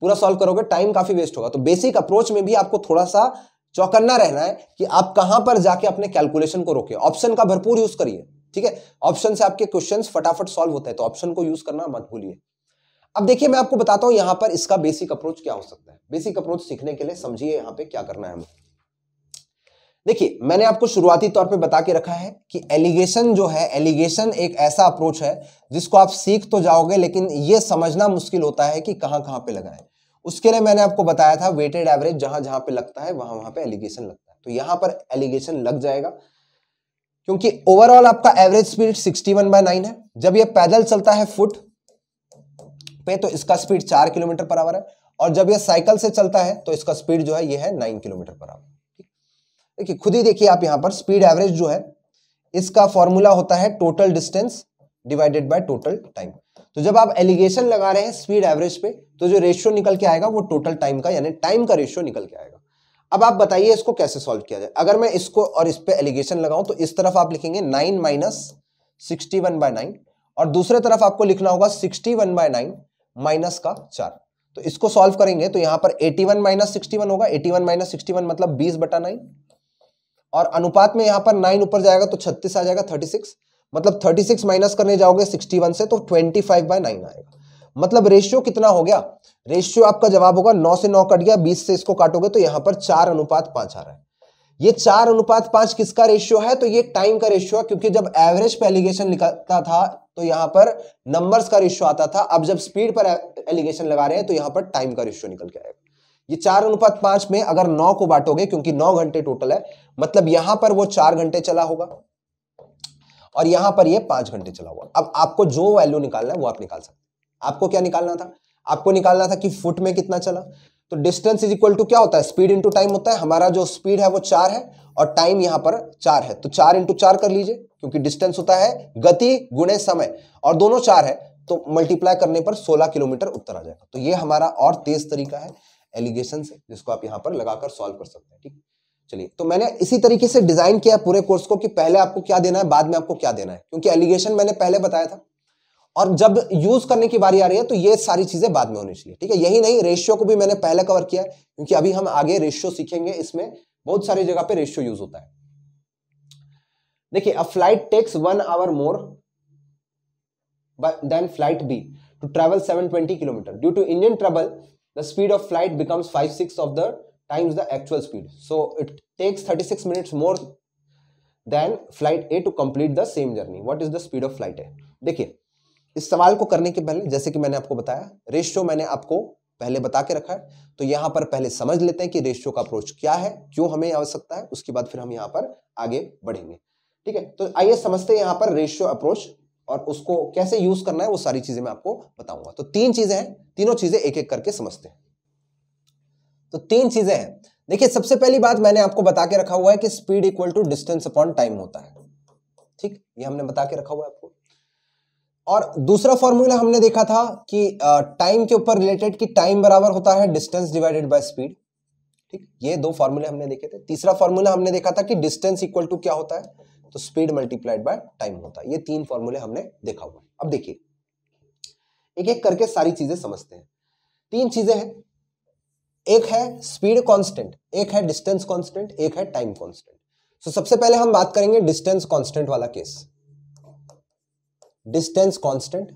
पूरा सॉल्व करोगे टाइम काफी वेस्ट होगा तो बेसिक अप्रोच में भी आपको थोड़ा सा चौकन्ना रहना है कि आप कहां पर जाके अपने कैलकुलेशन को रोके ऑप्शन का भरपूर यूज करिए ठीक है ऑप्शन से आपके क्वेश्चन फटाफट सॉल्व होते हैं तो ऑप्शन को यूज करना मत भूलिए अब देखिए मैं आपको बताता हूं यहां पर इसका बेसिक अप्रोच क्या हो सकता है बेसिक अप्रोच सीखने के लिए समझिए यहां पे क्या करना है हमें देखिए मैंने आपको शुरुआती तौर पे बता के रखा है कि एलिगेशन जो है एलिगेशन एक ऐसा अप्रोच है जिसको आप सीख तो जाओगे लेकिन यह समझना मुश्किल होता है कि कहां कहां पे लगाएं उसके लिए मैंने आपको बताया था वेटेड एवरेज जहां जहां पे लगता है वहां वहां पे एलिगेशन लगता है तो यहां पर एलिगेशन लग जाएगा क्योंकि ओवरऑल आपका एवरेज स्पीड 61 वन बाय है जब ये पैदल चलता है फुट पे तो इसका स्पीड चार किलोमीटर पर आवर है और जब ये साइकिल से चलता है तो इसका स्पीड जो है ये है नाइन किलोमीटर पर आवर देखिए खुद ही देखिए आप यहां पर स्पीड एवरेज जो है इसका फॉर्मूला होता है total distance divided by total time तो जब आप एलिगेशन लगा रहे हैं स्पीड एवरेज पे तो जो रेशियो निकल के आएगा वो टोटल टाइम का यानी टाइम का रेशियो निकल के आएगा अब आप बताइए इसको कैसे सॉल्व किया जाए अगर मैं इसको और इस पर एलिगेशन लगाऊं तो इस तरफ आप लिखेंगे nine minus sixty one by nine और दूसरे तरफ आपको लिखना होगा sixty one by nine minus का चार तो इसको सॉल्व करेंगे तो यहां पर eighty one minus sixty one होगा eighty one minus sixty one मतलब बीस बटा नाइन और अनुपात में यहां पर नाइन ऊपर जाएगा तो छत्तीस आ जाएगा थर्टी सिक्स मतलब 36 माइनस करने जाओगे 61 से तो 25 फाइव बाय नाइन आएगा मतलब रेशियो कितना हो गया रेशियो आपका जवाब होगा 9 से 9 कट गया 20 से इसको काटोगे तो यहां पर चार अनुपात पांच आ रहा है ये चार अनुपात पांच किसका रेशियो है तो ये टाइम का रेशियो है क्योंकि जब एवरेज पे एलिगेशन लिखाता था तो यहां पर नंबर्स का रेशियो आता था अब जब स्पीड पर एलिगेशन लगा रहे हैं तो यहां पर टाइम का रेशियो निकल के आएगा ये चार अनुपात पांच में अगर नौ को बांटोगे क्योंकि नौ घंटे टोटल है मतलब यहां पर वो चार घंटे चला होगा और यहां पर ये पांच घंटे चला हुआ अब आपको जो वैल्यू निकालना है वो आप निकाल सकते आपको क्या निकालना था आपको निकालना था कि फुट में कितना चला तो डिस्टेंस इज इक्वल टू क्या होता है स्पीड इंटू टाइम होता है हमारा जो स्पीड है वो चार है और टाइम यहां पर चार है तो चार इंटू चार कर लीजिए क्योंकि डिस्टेंस होता है गति गुणे समय और दोनों चार है तो मल्टीप्लाई करने पर सोलह किलोमीटर उत्तर आ जाएगा तो ये हमारा और तेज तरीका है एलिगेशन से जिसको आप यहां पर लगाकर सॉल्व कर सकते हैं ठीक है चलिए तो मैंने इसी तरीके से डिजाइन किया पूरे कोर्स को कि पहले आपको क्या देना है बाद में आपको क्या देना है क्योंकि एलिगेशन मैंने पहले बताया था और जब यूज करने की बारी आ रही है तो ये सारी चीजें बाद में होनी चाहिए ठीक है यही नहीं रेशियो को भी मैंने पहले कवर किया क्योंकि अभी हम आगे रेशियो सीखेंगे इसमें बहुत सारी जगह पे रेशियो यूज होता है देखिए a flight takes one hour more than flight B to travel 720 kilometre due to engine trouble the speed of flight becomes five six of the times the actual speed. So it takes 36 minutes more than flight A to complete the same journey. What is the speed of flight A? देखिए इस सवाल को करने के पहले जैसे कि मैंने आपको बताया रेशियो मैंने आपको पहले बता के रखा है तो यहाँ पर पहले समझ लेते हैं कि रेशियो का अप्रोच क्या है क्यों हमें आवश्यकता है उसके बाद फिर हम यहाँ पर आगे बढ़ेंगे ठीक है तो आइए समझते हैं यहाँ पर रेशियो अप्रोच और उसको कैसे यूज करना है वो सारी चीजें मैं आपको बताऊंगा तो तीन चीजें हैं तीनों चीजें एक एक करके समझते हैं तो तीन चीजें हैं देखिए सबसे पहली बात मैंने आपको बता के रखा हुआ है कि speed equal to distance upon time होता है ठीक ये हमने बता के रखा हुआ है आपको और दूसरा फॉर्मूला हमने देखा था कि टाइम के ऊपर रिलेटेड कि टाइम बराबर होता है डिस्टेंस डिवाइडेड बाय स्पीड ठीक ये दो फॉर्मूले हमने देखे थे तीसरा फॉर्मूला हमने देखा था कि डिस्टेंस इक्वल टू क्या होता है तो स्पीड मल्टीप्लाइड बाय टाइम होता है ये तीन फॉर्मूले हमने देखा हुआ अब देखिए एक एक करके सारी चीजें समझते हैं तीन चीजें हैं एक है स्पीड कांस्टेंट एक है डिस्टेंस कांस्टेंट एक है टाइम कांस्टेंट सो सबसे पहले हम बात करेंगे डिस्टेंस कांस्टेंट वाला केस डिस्टेंस कांस्टेंट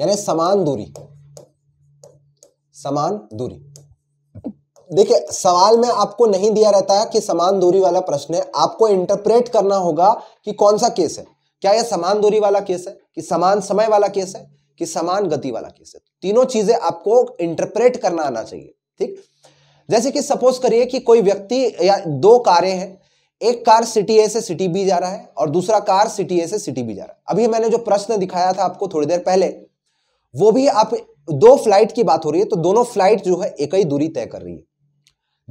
यानी समान दूरी समान दूरी देखिए सवाल में आपको नहीं दिया रहता है कि समान दूरी वाला प्रश्न है आपको इंटरप्रेट करना होगा कि कौन सा केस है क्या यह समान दूरी वाला केस है कि समान समय वाला केस है कि समान गति वाला केस है तीनों चीजें आपको इंटरप्रेट करना आना चाहिए ठीक जैसे कि सपोज करिए कि कोई व्यक्ति या दो कारें हैं एक कार सिटी ए से सिटी बी जा रहा है और दूसरा कार सिटी ए से सिटी बी जा रहा है अभी मैंने जो प्रश्न दिखाया था आपको थोड़ी देर पहले वो भी आप दो फ्लाइट की बात हो रही है तो दोनों फ्लाइट जो है एक ही दूरी तय कर रही है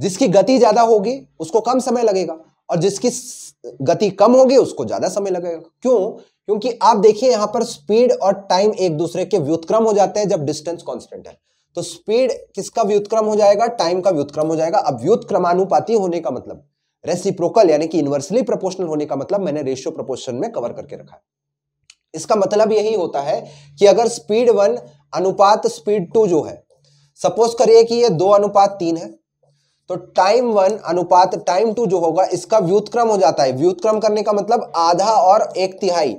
जिसकी गति ज्यादा होगी उसको कम समय लगेगा और जिसकी गति कम होगी उसको ज्यादा समय लगेगा क्यों क्योंकि आप देखिए यहां पर स्पीड और टाइम एक दूसरे के व्युतक्रम हो जाते हैं जब डिस्टेंस कॉन्स्टेंट है तो स्पीड किसका व्युतक्रम हो जाएगा टाइम का व्युतक्रम हो जाएगा अब व्युतक्रमानुपाती होने का मतलब रेसिप्रोकल यानी कि इनवर्सली प्रोपोर्शनल होने का मतलब मैंने रेशियो प्रोपोर्शन में कवर करके रखा है इसका मतलब यही होता है कि अगर स्पीड वन अनुपात स्पीड टू जो है सपोज करिए कि ये दो अनुपात तीन है तो टाइम वन अनुपात टाइम टू जो होगा इसका व्युतक्रम हो जाता है व्युतक्रम करने का मतलब आधा और एक तिहाई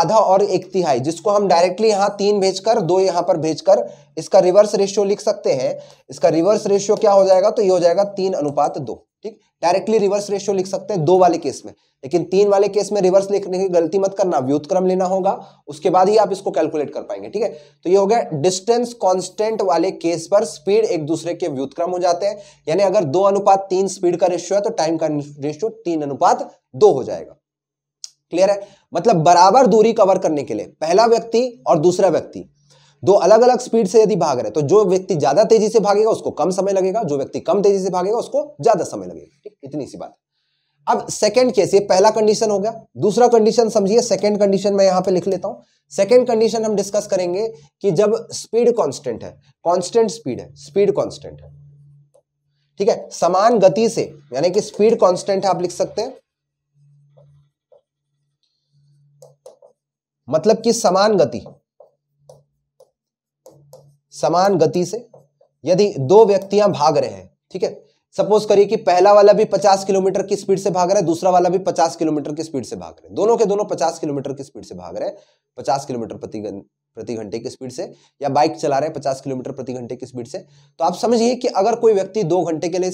आधा और एक तिहाई जिसको हम डायरेक्टली यहाँ तीन भेजकर दो यहाँ पर भेजकर इसका रिवर्स रेशियो लिख सकते हैं इसका रिवर्स रेशियो क्या हो जाएगा तो ये हो जाएगा तीन अनुपात दो ठीक डायरेक्टली रिवर्स रेशियो लिख सकते हैं दो वाले केस में लेकिन तीन वाले केस में रिवर्स लिखने की गलती मत करना व्युतक्रम लेना होगा उसके बाद ही आप इसको कैलकुलेट कर पाएंगे ठीक है तो ये हो गया डिस्टेंस कांस्टेंट वाले केस पर स्पीड एक दूसरे के व्युतक्रम हो जाते हैं यानी अगर दो अनुपात तीन स्पीड का रेशियो है तो टाइम का रेशियो तीन अनुपात दो हो जाएगा क्लियर है मतलब बराबर दूरी कवर करने के लिए पहला व्यक्ति और दूसरा व्यक्ति दो अलग अलग स्पीड से यदि भाग रहे तो जो व्यक्ति ज्यादा तेजी से भागेगा उसको कम समय लगेगा जो व्यक्ति कम तेजी से भागेगा उसको ज्यादा समय लगेगा ठीक इतनी सी बात अब सेकेंड केस ये पहला कंडीशन हो गया दूसरा कंडीशन समझिए सेकेंड कंडीशन मैं यहां पे लिख लेता हूं सेकेंड कंडीशन हम डिस्कस करेंगे कि जब स्पीड कांस्टेंट है कांस्टेंट स्पीड है स्पीड कांस्टेंट है ठीक है समान गति से यानी कि स्पीड कांस्टेंट है आप लिख सकते हैं मतलब कि समान गति समान गति से यदि दो व्यक्तियां भाग रहे हैं ठीक है सपोज करिए कि पहला वाला भी 50 किलोमीटर की स्पीड से भाग रहा है दूसरा वाला भी 50 किलोमीटर की स्पीड से भाग रहे हैं दोनों के दोनों 50 किलोमीटर की स्पीड से भाग रहे हैं 50 किलोमीटर प्रति प्रति घंटे की स्पीड से या बाइक चला रहे हैं 50 किलोमीटर प्रति घंटे की स्पीड से तो आप समझिए कि अगर कोई व्यक्ति दो घंटे के लिए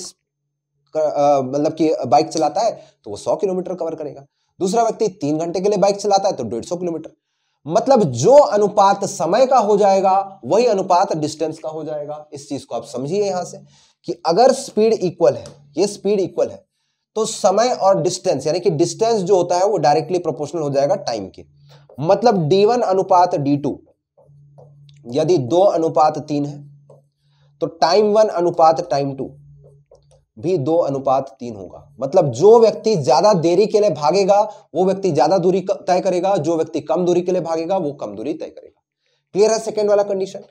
मतलब कि बाइक चलाता है तो वो सौ किलोमीटर कवर करेगा दूसरा व्यक्ति तीन घंटे के लिए बाइक चलाता है तो डेढ़ किलोमीटर मतलब जो अनुपात समय का हो जाएगा वही अनुपात डिस्टेंस का हो जाएगा इस चीज को आप समझिए यहां से कि अगर स्पीड इक्वल है ये स्पीड इक्वल है तो समय और डिस्टेंस यानी कि डिस्टेंस जो होता है वो डायरेक्टली प्रोपोर्शनल हो जाएगा टाइम के मतलब d1 अनुपात d2 यदि दो अनुपात तीन है तो टाइम वन अनुपात टाइम टू भी दो अनुपात तीन होगा मतलब जो व्यक्ति ज्यादा देरी के लिए भागेगा वो व्यक्ति ज्यादा दूरी तय करेगा जो व्यक्ति कम दूरी के लिए भागेगा वो कम दूरी तय करेगा क्लियर है सेकेंड वाला कंडीशन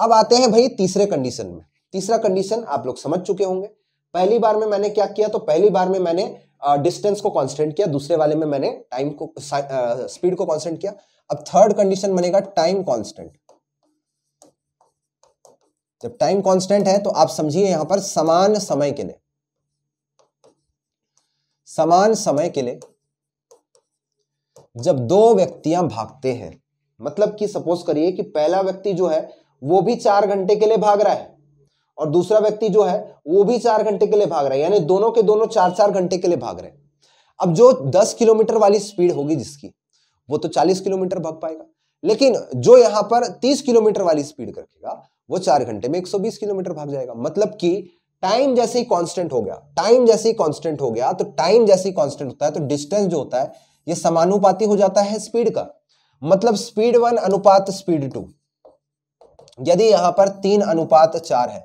अब आते हैं भाई तीसरे कंडीशन में तीसरा कंडीशन आप लोग समझ चुके होंगे पहली बार में मैंने क्या किया तो पहली बार में मैंने डिस्टेंस को कॉन्स्टेंट किया दूसरे वाले में मैंने टाइम को स्पीड को कॉन्स्टेंट किया अब थर्ड कंडीशन बनेगा टाइम कॉन्स्टेंट जब टाइम कांस्टेंट है तो आप समझिए यहां पर समान समय के लिए समान समय के लिए जब दो व्यक्तियां भागते हैं मतलब कि सपोज करिए कि पहला व्यक्ति जो है वो भी चार घंटे के लिए भाग रहा है और दूसरा व्यक्ति जो है वो भी चार घंटे के लिए भाग रहा है यानी दोनों के दोनों चार चार घंटे के लिए भाग रहे हैं अब जो दस किलोमीटर वाली स्पीड होगी जिसकी वो तो चालीस किलोमीटर भाग पाएगा लेकिन जो यहां पर तीस किलोमीटर वाली स्पीड रखेगा वो चार घंटे में एक सौ बीस किलोमीटर भाग जाएगा मतलब कि टाइम जैसे ही कांस्टेंट हो गया टाइम जैसे ही कांस्टेंट हो गया तो टाइम जैसे ही कांस्टेंट होता है तो डिस्टेंस जो होता है ये समानुपाती हो जाता है स्पीड का मतलब स्पीड वन अनुपात स्पीड टू यदि यहां पर तीन अनुपात चार है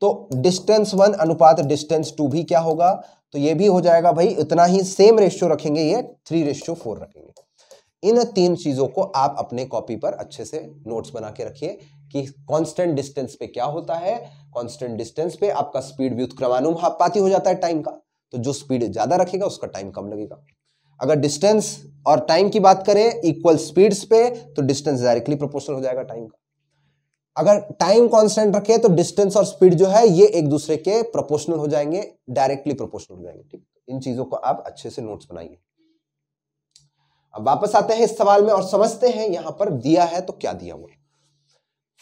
तो डिस्टेंस वन अनुपात डिस्टेंस टू भी क्या होगा तो ये भी हो जाएगा भाई इतना ही सेम रेशियो रखेंगे ये थ्री रेशियो फोर रखेंगे इन तीन चीजों को आप अपने कॉपी पर अच्छे से नोट्स बना के रखिए कि कांस्टेंट डिस्टेंस पे क्या होता है कांस्टेंट डिस्टेंस पे आपका स्पीड भी उत्क्रमानुपाती हो जाता है टाइम का तो जो स्पीड ज्यादा रखेगा उसका टाइम कम लगेगा अगर डिस्टेंस और टाइम की बात करें इक्वल स्पीड्स पे तो डिस्टेंस डायरेक्टली प्रोपोर्शनल हो जाएगा टाइम का अगर टाइम कांस्टेंट रखे तो डिस्टेंस और स्पीड जो है ये एक दूसरे के प्रोपोर्शनल हो जाएंगे डायरेक्टली प्रोपोर्शनल हो जाएंगे ठीक इन चीजों को आप अच्छे से नोट्स बनाइए अब वापस आते हैं इस सवाल में और समझते हैं यहां पर दिया है तो क्या दिया हुआ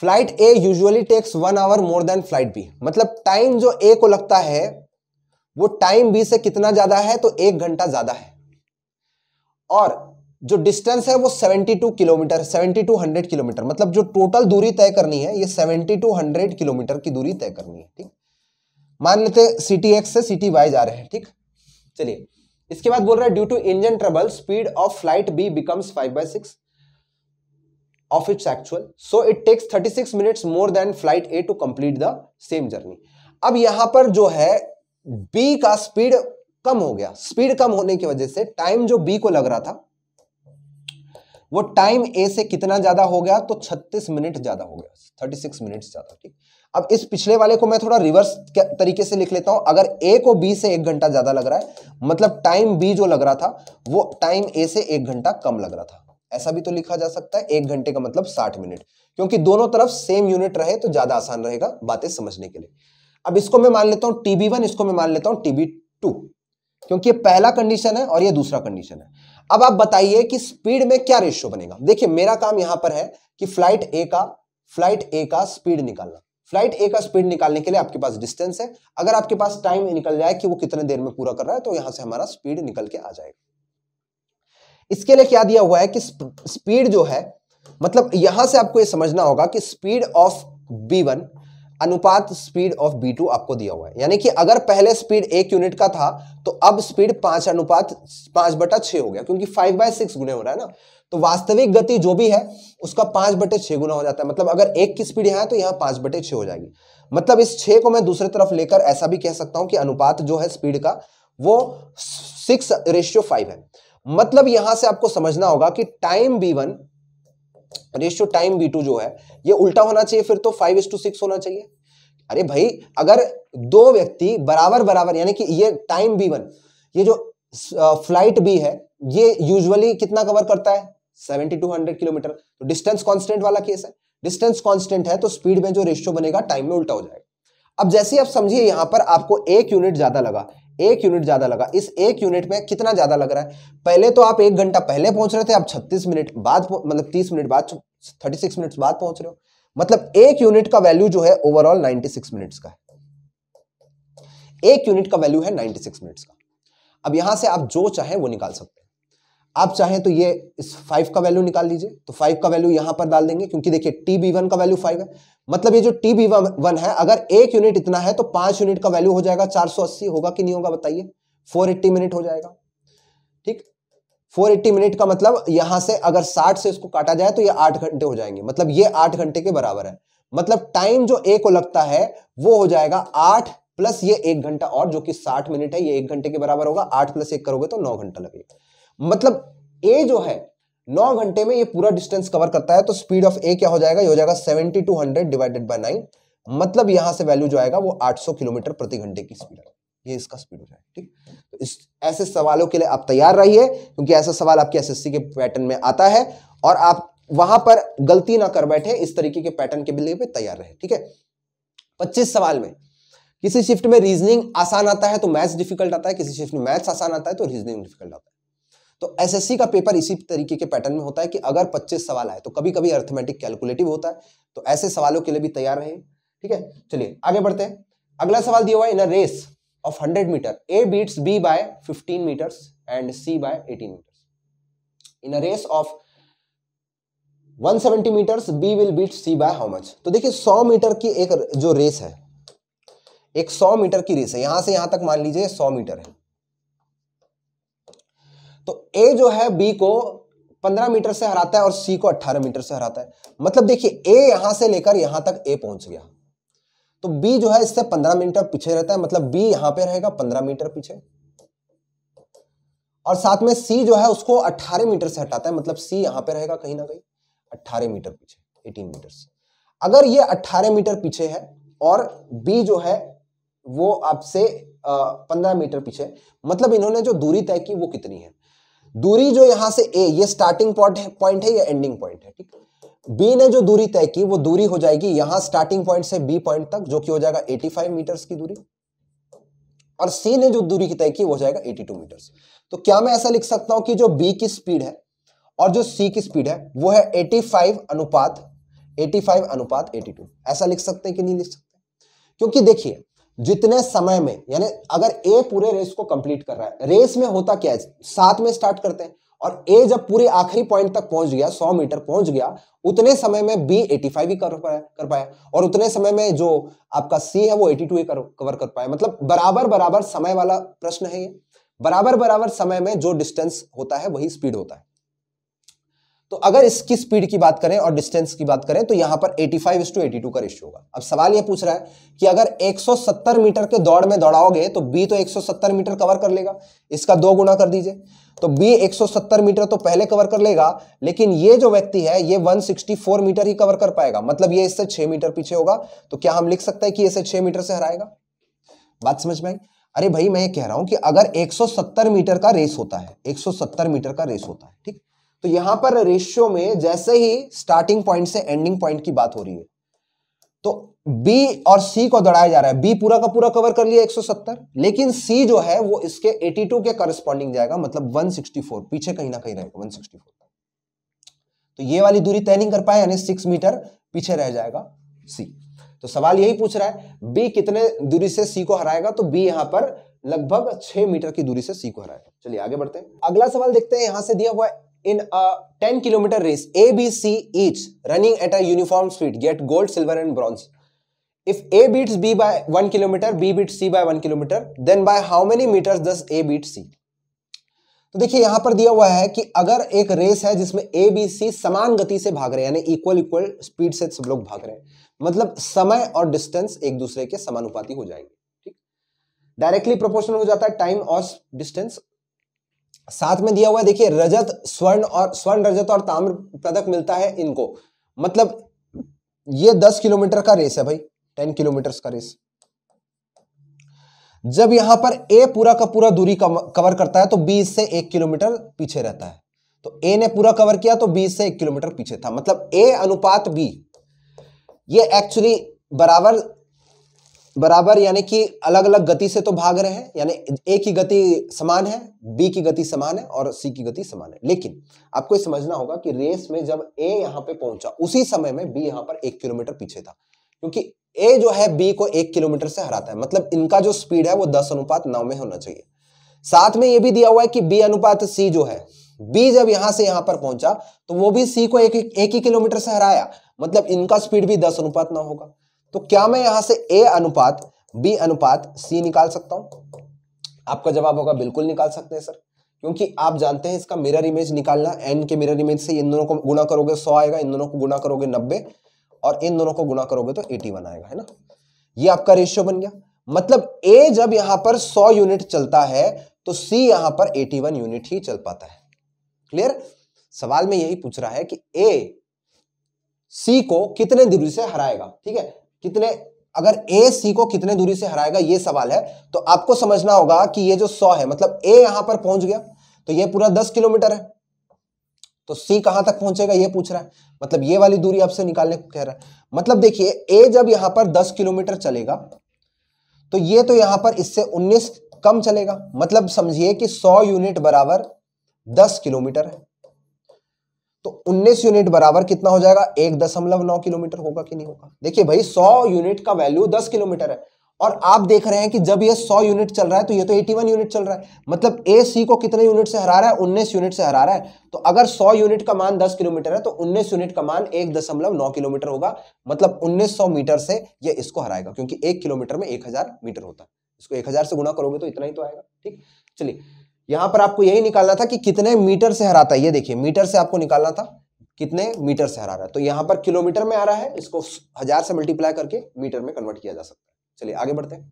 flight A usually takes one hour more than flight B मतलब टाइम जो ए को लगता है वो टाइम बी से कितना ज्यादा है तो एक घंटा ज्यादा है और जो डिस्टेंस है वो 72 किलोमीटर 7200 किलोमीटर मतलब जो टोटल दूरी तय करनी है ये 7200 किलोमीटर की दूरी तय करनी है ठीक मान लेते सिटी एक्स से सिटी वाई जा रहे हैं ठीक चलिए इसके बाद बोल रहा है due to engine trouble speed of flight B becomes five by six of its actual so it takes 36 minutes more than flight A to complete the same journey अब यहां पर जो है B का speed कम हो गया speed कम होने की वजह से time जो B को लग रहा था वो टाइम A से कितना ज्यादा हो गया तो 36 मिनट ज्यादा हो गया 36 मिनट ज्यादा ठीक अब इस पिछले वाले को मैं थोड़ा रिवर्स तरीके से लिख लेता हूं अगर ए को बी से एक घंटा ज्यादा लग रहा है मतलब टाइम बी जो लग रहा था वो टाइम ए से एक घंटा कम लग रहा था ऐसा भी तो लिखा जा सकता है एक घंटे का मतलब साठ मिनट क्योंकि दोनों तरफ सेम यूनिट रहे तो ज्यादा आसान रहेगा बातें समझने के लिए अब इसको मैं मान लेता हूं टीबी वन इसको मैं मान लेता हूं टीबी टू क्योंकि ये पहला कंडीशन है और ये दूसरा कंडीशन है अब आप बताइए कि स्पीड में क्या रेशियो बनेगा देखिए मेरा काम यहां पर है कि फ्लाइट ए का फ्लाइट ए का स्पीड निकालना फ्लाइट ए का स्पीड निकालने के लिए आपके पास डिस्टेंस है अगर आपके पास टाइम निकल जाए कि वो कितने देर में पूरा कर रहा है तो यहां से हमारा स्पीड निकल के आ जाएगा इसके लिए क्या दिया हुआ है कि स्पीड जो है मतलब यहां से आपको ये समझना होगा कि स्पीड ऑफ बी वन अनुपात स्पीड ऑफ बी टू आपको दिया हुआ है यानी कि अगर पहले स्पीड एक यूनिट का था तो अब स्पीड पांच अनुपात पांच बटा छ हो गया क्योंकि फाइव बाय सिक्स गुना हो रहा है ना तो वास्तविक गति जो भी है उसका पांच बटे छह गुना हो जाता है मतलब अगर एक की स्पीड यहां है तो यहां पांच बटे छ हो जाएगी मतलब इस छे को मैं दूसरी तरफ लेकर ऐसा भी कह सकता हूं कि अनुपात जो है स्पीड का वो सिक्स रेशियो फाइव है मतलब यहां से आपको समझना होगा कि time B one ratio time B two जो है ये उल्टा होना चाहिए फिर तो फाइव टू सिक्स होना चाहिए अरे भाई अगर दो व्यक्ति बराबर बराबर यानी कि ये टाइम बी वन ये जो फ्लाइट बी है ये यूजुअली कितना कवर करता है सेवेंटी टू हंड्रेड किलोमीटर तो डिस्टेंस कांस्टेंट वाला केस है डिस्टेंस कांस्टेंट है तो स्पीड में जो रेशियो बनेगा टाइम में उल्टा हो जाएगा अब जैसे आप समझिए यहां पर आपको एक यूनिट ज्यादा लगा एक यूनिट ज़्यादा लगा इस एक यूनिट में कितना ज़्यादा लग रहा है पहले तो आप एक घंटा पहले पहुंच रहे थे आप 36 मिनट बाद मतलब 30 मिनट बाद 36 मिनट्स बाद पहुंच रहे हो मतलब एक यूनिट का वैल्यू जो है ओवरऑल 96 मिनट्स का है एक यूनिट का वैल्यू है 96 मिनट्स का अब यहां से आप जो चाहे वो निकाल सकते आप चाहें तो ये इस फाइव का वैल्यू निकाल लीजिए तो फाइव का वैल्यू यहां पर डाल देंगे क्योंकि देखिए टी बी वन का वैल्यू फाइव है मतलब ये जो टी बी वन है अगर एक यूनिट इतना है तो पांच यूनिट का वैल्यू हो जाएगा चार सौ अस्सी होगा कि नहीं होगा बताइए फोर एट्टी मिनट हो जाएगा ठीक फोर एट्टी मिनट का मतलब यहां से अगर साठ से इसको काटा जाए तो ये आठ घंटे हो जाएंगे मतलब ये आठ घंटे के बराबर है मतलब टाइम जो ए को लगता है वो हो जाएगा आठ प्लस ये एक घंटा और जो कि साठ मिनट है ये एक घंटे के बराबर होगा आठ प्लस एक करोगे तो नौ घंटा लगेगा मतलब ए जो है नौ घंटे में ये पूरा डिस्टेंस कवर करता है तो स्पीड ऑफ ए क्या हो जाएगा ये हो जाएगा seventy two hundred divided by nine मतलब यहां से वैल्यू जो आएगा वो आठ सौ किलोमीटर प्रति घंटे की स्पीड है ये इसका स्पीड हो जाएगा ठीक तो इस ऐसे सवालों के लिए आप तैयार रहिए क्योंकि ऐसा सवाल आपके एस के पैटर्न में आता है और आप वहां पर गलती ना कर बैठे इस तरीके के पैटर्न के लिए तैयार रहे ठीक है पच्चीस सवाल में किसी शिफ्ट में रीजनिंग आसान आता है तो मैथ्स डिफिकल्ट आता है किसी शिफ्ट में मैथ्स आसान आता है तो रीजनिंग डिफिकल्ट आता है तो एसएससी का पेपर इसी तरीके के पैटर्न में होता है कि अगर 25 सवाल आए तो कभी कभी अर्थमेटिक कैलकुलेटिव होता है तो ऐसे सवालों के लिए भी तैयार रहे ठीक है चलिए आगे बढ़ते हैं अगला सवाल दिया हुआ है in a race of hundred metre A beats B by fifteen metres and C by eighteen metres in a race of 170 metres B will beat C by how much तो देखिए 100 मीटर की एक जो रेस है एक 100 metre की race है यहां से यहां तक मान लीजिए 100 मीटर है तो ए जो है बी को 15 मीटर से हराता है और सी को 18 मीटर से हराता है मतलब देखिए ए यहां से लेकर यहां तक ए पहुंच गया तो बी जो है इससे 15 मीटर पीछे रहता है मतलब बी यहां पे रहेगा 15 मीटर पीछे और साथ में सी जो है उसको 18 मीटर से हटाता है मतलब सी यहां पे रहेगा कहीं ना कहीं 18 मीटर पीछे 18 मीटर अगर ये 18 मीटर पीछे है और बी जो है वो आपसे पंद्रह मीटर पीछे मतलब इन्होंने जो दूरी तय की वो कितनी है दूरी जो यहां से ए ये स्टार्टिंग पॉइंट है पॉइंट है या एंडिंग पॉइंट है ठीक बी ने जो दूरी तय की वो दूरी हो जाएगी यहां स्टार्टिंग पॉइंट से बी पॉइंट तक जो कि हो जाएगा 85 मीटर्स की दूरी और सी ने जो दूरी की तय की वो हो जाएगा 82 मीटर्स तो क्या मैं ऐसा लिख सकता हूं कि जो बी की स्पीड है और जो सी की स्पीड है वो है एटी अनुपात एटी अनुपात एटी ऐसा लिख सकते हैं कि नहीं लिख सकते क्योंकि देखिए जितने समय में यानी अगर ए पूरे रेस को कंप्लीट कर रहा है रेस में होता क्या है सात में स्टार्ट करते हैं और ए जब पूरे आखिरी पॉइंट तक पहुंच गया 100 मीटर पहुंच गया उतने समय में बी 85 ही कर पाया कर पाया और उतने समय में जो आपका सी है वो 82 ही कवर कर पाया मतलब बराबर बराबर समय वाला प्रश्न है ये बराबर बराबर समय में जो डिस्टेंस होता है वही स्पीड होता है तो अगर इसकी स्पीड की बात करें और डिस्टेंस की बात करें तो यहां पर 85 फाइव टू एटी का रेशियो होगा अब सवाल यह पूछ रहा है कि अगर 170 मीटर के दौड़ में दौड़ाओगे तो बी तो 170 मीटर कवर कर लेगा इसका दो गुना कर दीजिए तो बी 170 मीटर तो पहले कवर कर लेगा लेकिन ये जो व्यक्ति है ये 164 मीटर ही कवर कर पाएगा मतलब ये इससे छह मीटर पीछे होगा तो क्या हम लिख सकते हैं कि इसे छह मीटर से हराएगा बात समझ में आई अरे भाई मैं ये कह रहा हूं कि अगर 170 मीटर का रेस होता है 170 मीटर का रेस होता है ठीक तो यहां पर रेशियो में जैसे ही स्टार्टिंग पॉइंट से एंडिंग पॉइंट की बात हो रही है तो बी और सी को दौड़ाया जा रहा है बी पूरा का पूरा कवर कर लिया 170 लेकिन सी जो है वो इसके 82 के करस्पॉन्डिंग जाएगा मतलब 164 पीछे कहीं ना कहीं रहेगा 164 तो ये वाली दूरी तय नहीं कर पाए यानी सिक्स मीटर पीछे रह जाएगा सी तो सवाल यही पूछ रहा है बी कितने दूरी से सी को हराएगा तो बी यहां पर लगभग छह मीटर की दूरी से सी को हराएगा चलिए आगे बढ़ते हैं अगला सवाल देखते हैं यहां से दिया हुआ है in a 10 kilometre race A B C each running at a uniform speed get gold silver and bronze if A beats B by one kilometre B beat C by one kilometre then by how many metres दस A beat C तो देखिए यहां पर दिया हुआ है कि अगर एक रेस है जिसमें ए बी सी समान गति से भाग रहे हैं यानी इक्वल इक्वल स्पीड से सब लोग भाग रहे हैं मतलब समय और डिस्टेंस एक दूसरे के समानुपाती हो जाएंगे डायरेक्टली प्रोपोर्शनल हो जाता है टाइम और डिस्टेंस साथ में दिया हुआ है देखिए रजत स्वर्ण और स्वर्ण रजत और ताम्र पदक मिलता है इनको मतलब ये दस किलोमीटर का रेस है भाई टेन किलोमीटर का रेस जब यहां पर ए पूरा का पूरा दूरी कवर करता है तो बी से एक किलोमीटर पीछे रहता है तो ए ने पूरा कवर किया तो बी से एक किलोमीटर पीछे था मतलब ए अनुपात बी ये एक्चुअली बराबर बराबर यानी कि अलग अलग गति से तो भाग रहे हैं यानी ए की गति समान है बी की गति समान है और सी की गति समान है लेकिन आपको ये समझना होगा कि रेस में जब ए यहाँ पे पहुंचा उसी समय में बी यहाँ पर एक किलोमीटर पीछे था क्योंकि ए जो है बी को एक किलोमीटर से हराता है मतलब इनका जो स्पीड है वो दस अनुपात नौ में होना चाहिए साथ में यह भी दिया हुआ है कि बी अनुपात सी जो है बी जब यहां से यहां पर पहुंचा तो वो भी सी को एक, एक ही किलोमीटर से हराया मतलब इनका स्पीड भी दस अनुपात नौ होगा तो क्या मैं यहां से ए अनुपात बी अनुपात सी निकाल सकता हूं आपका जवाब होगा बिल्कुल निकाल सकते हैं सर क्योंकि आप जानते हैं इसका मिरर इमेज निकालना एन के मिरर इमेज से इन दोनों को गुणा करोगे सौ आएगा इन दोनों को गुणा करोगे नब्बे और इन दोनों को गुणा करोगे तो एटी वन आएगा है ना ये आपका रेशियो बन गया मतलब ए जब यहां पर सौ यूनिट चलता है तो सी यहां पर एटी वन यूनिट ही चल पाता है क्लियर सवाल में यही पूछ रहा है कि ए सी को कितने दूरी से हराएगा ठीक है कितने अगर ए सी को कितने दूरी से हराएगा ये सवाल है तो आपको समझना होगा कि ये जो सौ है मतलब ए यहां पर पहुंच गया तो ये पूरा दस किलोमीटर है तो सी कहां तक पहुंचेगा ये पूछ रहा है मतलब ये वाली दूरी आपसे निकालने को कह रहा है मतलब देखिए ए जब यहां पर दस किलोमीटर चलेगा तो ये तो यहां पर इससे उन्नीस कम चलेगा मतलब समझिए कि सौ यूनिट बराबर दस किलोमीटर है तो 19 यूनिट बराबर कितना हो जाएगा एक दशमलव नौ किलोमीटर होगा कि नहीं होगा देखिए भाई 100 यूनिट का वैल्यू 10 किलोमीटर है और आप देख रहे हैं कि जब ये 100 यूनिट चल रहा है तो ये तो 81 यूनिट चल रहा है मतलब ए सी को कितने यूनिट से हरा रहा है उन्नीस यूनिट से हरा रहा है तो अगर सौ यूनिट का मान दस किलोमीटर है तो उन्नीस यूनिट का मान एक किलोमीटर होगा मतलब उन्नीस मीटर से यह इसको हराएगा क्योंकि एक किलोमीटर में एक मीटर होता है इसको 1000 से गुणा करोगे तो इतना ही तो आएगा ठीक चलिए यहां पर आपको यही निकालना था कि कितने मीटर से हराता है ये देखिए मीटर से आपको निकालना था कितने मीटर से हरा रहा है तो यहां पर किलोमीटर में आ रहा है इसको हजार से मल्टीप्लाई करके मीटर में कन्वर्ट किया जा सकता है चलिए आगे बढ़ते हैं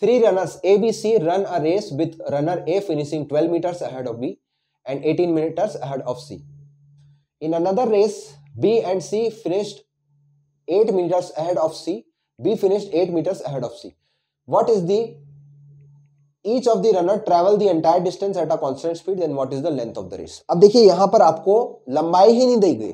three runners A B C run a race with runner A finishing 12 metres ahead of B and 18 metres ahead of C in another race B and C finished 8 metres ahead of C B finished 8 metres ahead of C what is the each of the runner travel the entire distance at a constant speed then what is the length of the race अब देखिए यहाँ पर आपको लंबाई ही नहीं दी गई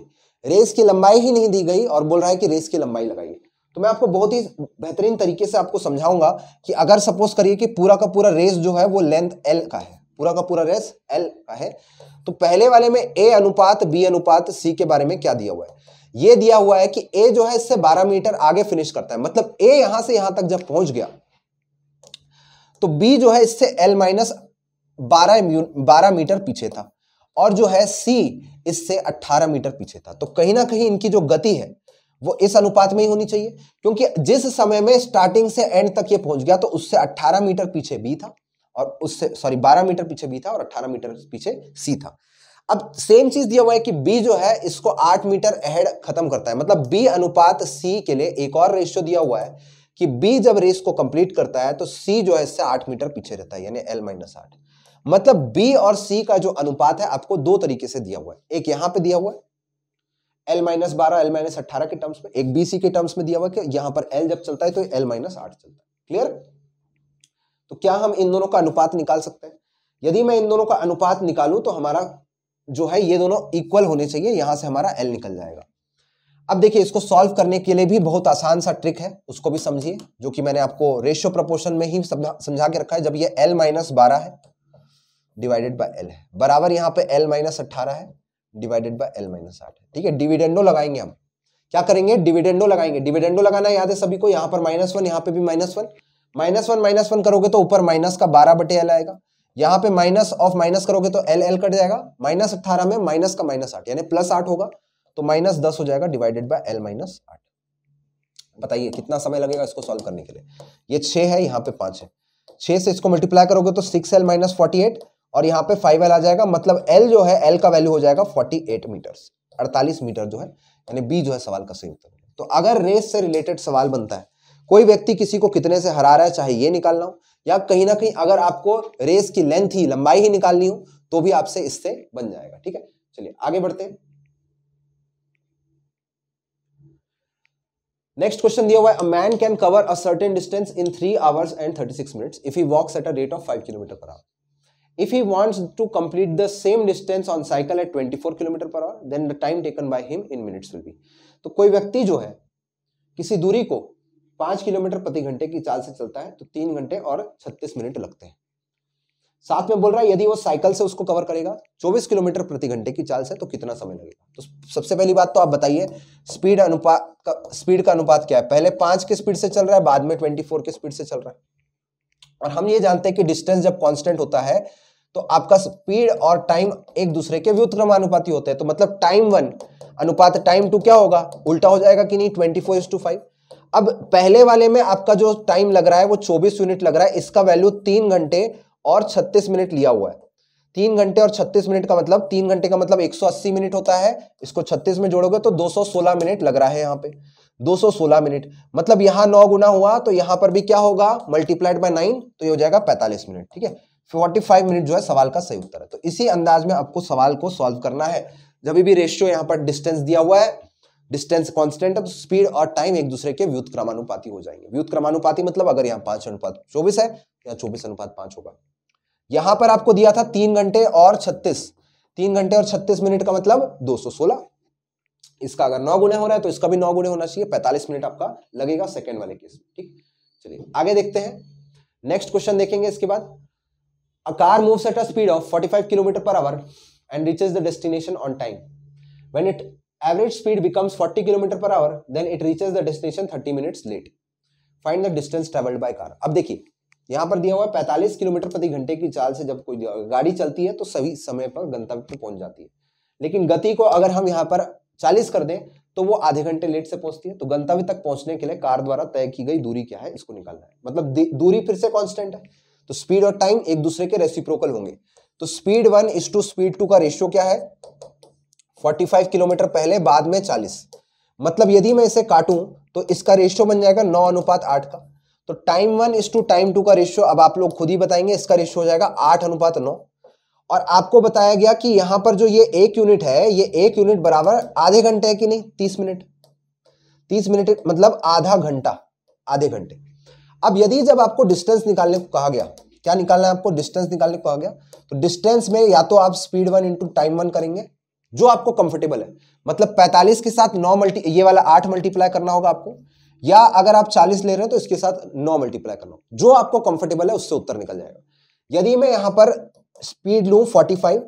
race की लंबाई ही नहीं दी गई और बोल रहा है कि रेस की लंबाई लगाइए तो मैं आपको बहुत ही बेहतरीन तरीके से आपको समझाऊंगा कि अगर सपोज करिए कि पूरा का पूरा रेस जो है वो लेंथ एल का है पूरा का पूरा रेस एल का है तो पहले वाले में ए अनुपात बी अनुपात सी के बारे में क्या दिया हुआ है ये दिया हुआ है कि ए जो है इससे 12 मीटर आगे फिनिश करता है मतलब ए यहां से यहां तक जब पहुंच गया तो बी जो है इससे एल माइनस बारह बारह मीटर पीछे था और जो है सी इससे अट्ठारह मीटर पीछे था तो कहीं ना कहीं इनकी जो गति है वो इस अनुपात में ही होनी चाहिए क्योंकि जिस समय में स्टार्टिंग से एंड तक ये पहुंच गया तो उससे 18 मीटर पीछे बी था और उससे सॉरी 12 मीटर पीछे बी था और 18 मीटर पीछे सी था अब सेम चीज दिया हुआ है कि बी जो है इसको 8 मीटर एहड खत्म करता है मतलब बी अनुपात सी के लिए एक और रेशियो दिया हुआ है कि बी जब रेस को कंप्लीट करता है तो सी जो है इससे आठ मीटर पीछे रहता है यानी एल माइनस आठ मतलब बी और सी का जो अनुपात है आपको दो तरीके से दिया हुआ है एक यहां पे दिया हुआ है एल माइनस बारह एल माइनस अट्ठारह के टर्म्स में एक बी सी के टर्म्स में दिया हुआ कि यहां पर एल जब चलता है तो एल माइनस आठ चलता है क्लियर तो क्या हम इन दोनों का अनुपात निकाल सकते हैं यदि मैं इन दोनों का अनुपात निकालूं तो हमारा जो है ये दोनों इक्वल होने चाहिए यहां से हमारा एल निकल जाएगा अब देखिए इसको सॉल्व करने के लिए भी बहुत आसान सा ट्रिक है उसको भी समझिए जो कि मैंने आपको रेशियो प्रपोर्शन में ही समझा के रखा है जब ये एल माइनस बारह है डिवाइडेड बाय एल है बराबर यहाँ पे एल माइनस अट्ठारह है डिवाइडेड बाय एल माइनस आठ है ठीक है डिविडेंडो लगाएंगे हम क्या करेंगे डिविडेंडो लगाएंगे डिविडेंडो लगाना याद है सभी को यहाँ पर माइनस वन यहाँ पे भी minus one minus one minus one करोगे तो ऊपर माइनस का बारह बटे एल आएगा यहाँ पे माइनस ऑफ माइनस करोगे तो एल एल कट जाएगा माइनस अट्ठारह में माइनस का माइनस आठ यानी प्लस आठ होगा तो माइनस दस हो जाएगा डिवाइडेड बाय एल माइनस आठ बताइए कितना समय लगेगा इसको सॉल्व करने के लिए ये छह है यहाँ पे पांच है छह से इसको मल्टीप्लाई करोगे तो six L minus forty eight और यहाँ पे फाइव एल आ जाएगा मतलब एल जो है एल का वैल्यू हो जाएगा फोर्टी एट मीटर अड़तालीस मीटर जो है यानी बी जो है सवाल का सही उत्तर तो अगर रेस से रिलेटेड सवाल बनता है कोई व्यक्ति किसी को कितने से हरा रहा है चाहे ये निकालना हो या कहीं ना कहीं अगर आपको रेस की लेंथ ही लंबाई ही निकालनी हो तो भी आपसे इससे बन जाएगा ठीक है चलिए आगे बढ़ते हैं नेक्स्ट क्वेश्चन दिया हुआ है a man can cover a certain distance in three hours and thirty six minutes if he walks at a rate of five kilometre per hour if he wants to complete the same distance on cycle at twenty four kilometre per hour then the time taken by him in minutes will be तो कोई व्यक्ति जो है किसी दूरी को पाँच kilometre प्रति घंटे की चाल से चलता है तो तीन घंटे और छत्तीस मिनट लगते हैं साथ में बोल रहा है यदि वो साइकिल से उसको कवर करेगा 24 किलोमीटर प्रति घंटे की चाल से तो कितना समय लगेगा तो सबसे पहली बात तो आप बताइए स्पीड अनुपात का स्पीड का अनुपात क्या है पहले पांच के स्पीड से चल रहा है बाद में ट्वेंटी के स्पीड से चल रहा है और हम ये जानते हैं कि डिस्टेंस जब कॉन्स्टेंट होता है तो आपका स्पीड और टाइम एक दूसरे के व्युतक्रमानुपाती होते हैं तो मतलब टाइम वन अनुपात टाइम टू क्या होगा उल्टा हो जाएगा कि नहीं ट्वेंटी फोर टू फाइव अब पहले वाले में आपका जो टाइम लग रहा है वो चौबीस यूनिट लग रहा है इसका वैल्यू तीन घंटे और छत्तीस मिनट लिया हुआ है तीन घंटे और छत्तीस मिनट का मतलब तीन घंटे का मतलब 180 मिनट होता है इसको छत्तीस में जोड़ोगे तो 216 मिनट लग रहा है यहाँ पे 216 मिनट मतलब यहाँ नौ गुना हुआ तो यहाँ पर भी क्या होगा मल्टीप्लाइड बाय नाइन तो ये हो जाएगा 45 मिनट ठीक है 45 मिनट जो है सवाल का सही उत्तर है तो इसी अंदाज में आपको सवाल को सॉल्व करना है जब भी रेशियो यहाँ पर डिस्टेंस दिया हुआ है डिस्टेंस कांस्टेंट है तो स्पीड और टाइम एक दूसरे के व्युत क्रमानुपाती हो जाएंगे व्युत क्रमानुपाती मतलब अगर यहाँ पांच अनुपात चौबीस है यहाँ चौबीस अनुपात पांच होगा यहां पर आपको दिया था तीन घंटे और छत्तीस तीन घंटे और छत्तीस मिनट का मतलब दो सौ सोलह इसका अगर नौ गुणे हो रहा है तो इसका भी नौ गुणे होना चाहिए पैंतालीस मिनट आपका लगेगा सेकेंड वाले केस ठीक चलिए आगे देखते हैं नेक्स्ट क्वेश्चन देखेंगे इसके बाद A car at at a speed of 45 kilometre per hour and reaches the destination on time When it average speed becomes 40 km per hour then it reaches the destination 30 minutes late find the distance traveled by car अब देखिए यहाँ पर दिया हुआ है पैंतालीस kilometre प्रति घंटे की चाल से जब कोई गाड़ी चलती है तो सभी समय पर गंतव्य पर पहुंच जाती है लेकिन गति को अगर हम यहाँ पर 40 कर दें तो वो आधे घंटे लेट से पहुंचती है तो गंतव्य तक पहुंचने के लिए कार द्वारा तय की गई दूरी क्या है इसको निकालना है मतलब दूरी फिर से कॉन्स्टेंट है तो स्पीड और टाइम एक दूसरे के रेसिप्रोकल होंगे तो speed one is to speed two का रेशियो क्या है 45 किलोमीटर पहले बाद में 40 मतलब यदि मैं इसे काटूं तो इसका रेशियो बन जाएगा नौ अनुपात आठ का तो time one is to time two का रेशियो अब आप लोग खुद ही बताएंगे इसका रेशियो हो जाएगा आठ अनुपात नौ और आपको बताया गया कि यहाँ पर जो ये एक यूनिट है ये एक यूनिट बराबर आधे घंटे है कि नहीं तीस मिनट तीस मिनट मतलब आधा घंटा आधे घंटे अब यदि जब आपको डिस्टेंस निकालने को कहा गया क्या निकालना है आपको डिस्टेंस निकालने को कहा गया तो डिस्टेंस में या तो आप speed one into time one करेंगे जो आपको कंफर्टेबल है मतलब 45 के साथ नौ मल्टी ये वाला आठ मल्टीप्लाई करना होगा आपको या अगर आप 40 ले रहे हो तो इसके साथ नौ मल्टीप्लाई करना जो आपको कंफर्टेबल है उससे उत्तर निकल जाएगा यदि मैं यहां पर स्पीड लू 45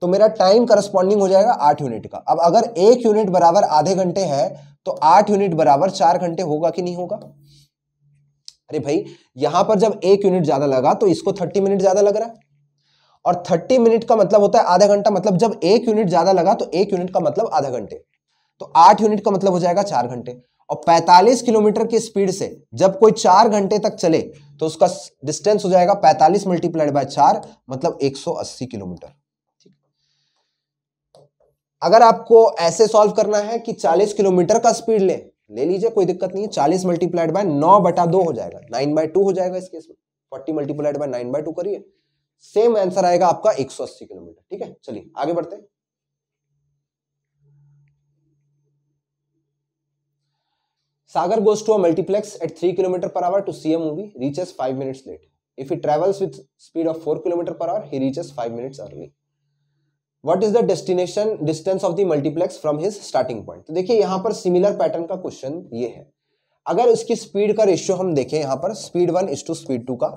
तो मेरा टाइम करस्पॉन्डिंग हो जाएगा आठ यूनिट का अब अगर एक यूनिट बराबर आधे घंटे है तो आठ यूनिट बराबर चार घंटे होगा कि नहीं होगा अरे भाई यहां पर जब एक यूनिट ज्यादा लगा तो इसको थर्टी मिनट ज्यादा लग रहा है और 30 मिनट का मतलब होता है आधा घंटा मतलब जब एक यूनिट ज्यादा लगा तो एक यूनिट का मतलब आधा घंटे तो आठ यूनिट का मतलब हो जाएगा चार घंटे और 45 किलोमीटर की स्पीड से जब कोई चार घंटे तक चले तो उसका डिस्टेंस हो जाएगा 45 मल्टीप्लाइड बाय चार मतलब 180 किलोमीटर अगर आपको ऐसे सॉल्व करना है कि 40 किलोमीटर का स्पीड ले ले लीजिए कोई दिक्कत नहीं है 40 मल्टीप्लाइड बाय नौ बटा दो हो जाएगा नाइन बाय टू हो जाएगा इस केस में forty multiplied by nine by two करिए सेम आंसर आएगा आपका 180 किलोमीटर ठीक है चलिए आगे बढ़ते हैं Sagar goes to multiplex at three kilometre per hour to see a movie reaches five minutes late if he travels with speed of four kilometre per hour he reaches five minutes early what is the destination distance of the multiplex from his starting point तो देखिए यहां पर similar pattern का question ये है अगर उसकी speed का रेशियो हम देखें यहां पर speed one is to speed two का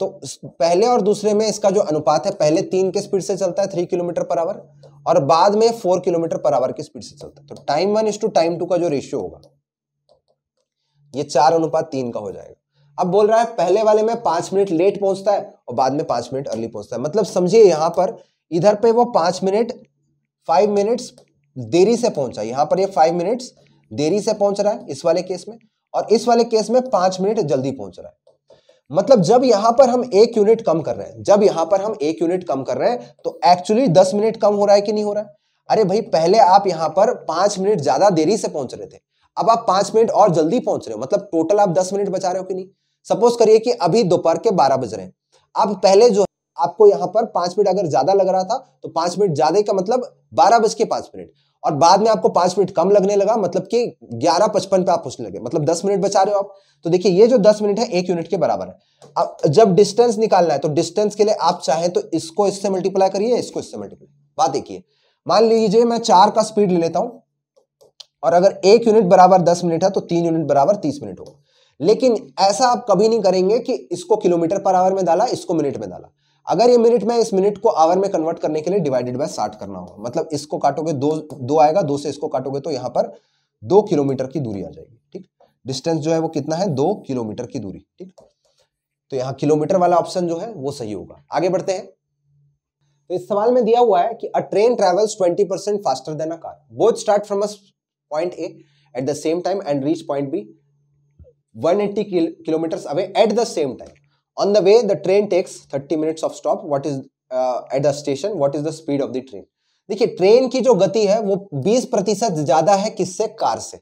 तो पहले और दूसरे में इसका जो अनुपात है पहले तीन के स्पीड से चलता है थ्री किलोमीटर पर आवर और बाद में फोर किलोमीटर पर आवर की स्पीड से चलता है तो time one is to time two का जो रेशियो होगा ये चार अनुपात तीन का हो जाएगा अब बोल रहा है पहले वाले में पांच मिनट लेट पहुंचता है और बाद में पांच मिनट अर्ली पहुंचता है मतलब समझिए यहां पर इधर पे वो पांच मिनट फाइव मिनट्स देरी से पहुंचा यहां पर ये फाइव मिनट्स देरी से पहुंच रहा है इस वाले केस में और इस वाले केस में पांच मिनट जल्दी पहुंच रहा है मतलब जब यहां पर हम एक यूनिट कम कर रहे हैं जब यहां पर हम एक यूनिट कम कर रहे हैं तो एक्चुअली दस मिनट कम हो रहा है कि नहीं हो रहा है अरे भाई पहले आप यहां पर पांच मिनट ज्यादा देरी से पहुंच रहे थे अब आप पांच मिनट और जल्दी पहुंच रहे हो मतलब टोटल आप दस मिनट बचा रहे हो कि नहीं सपोज करिए कि अभी दोपहर के बारह बज रहे हैं अब पहले जो आपको यहां पर पांच मिनट अगर ज्यादा लग रहा था तो पांच मिनट ज्यादा का मतलब बारह बज के पांच मिनट और बाद में आपको पांच मिनट कम लगने लगा मतलब कि ग्यारह पचपन पे आप पहुंचने लगे मतलब दस मिनट बचा रहे हो आप तो देखिए ये जो दस मिनट है एक यूनिट के बराबर है अब जब डिस्टेंस निकालना है तो डिस्टेंस के लिए आप चाहें तो इसको इससे मल्टीप्लाई करिए इसको इससे मल्टीप्लाई बात देखिए मान लीजिए मैं चार का स्पीड ले लेता हूं और अगर एक यूनिट बराबर दस मिनट है तो तीन यूनिट बराबर तीस मिनट होगा लेकिन ऐसा आप कभी नहीं करेंगे कि इसको किलोमीटर पर आवर में डाला इसको मिनट में डाला अगर ये मिनट में इस मिनट को आवर में कन्वर्ट करने के लिए डिवाइडेड बाय साठ करना होगा मतलब इसको काटोगे दो दो आएगा दो से इसको काटोगे तो यहाँ पर दो किलोमीटर की दूरी आ जाएगी ठीक डिस्टेंस जो है वो कितना है दो किलोमीटर की दूरी ठीक तो यहाँ किलोमीटर वाला ऑप्शन जो है वो सही होगा आगे बढ़ते हैं तो इस सवाल में दिया हुआ है कि a train travels twenty percent faster than a car both start from a point A at the same time and reach point B 180 kilometre away at the same time on the way the train takes 30 minutes of stop what is at the station what is the speed of the train देखिए train की जो गति है वो 20 प्रतिशत ज्यादा है किससे कार से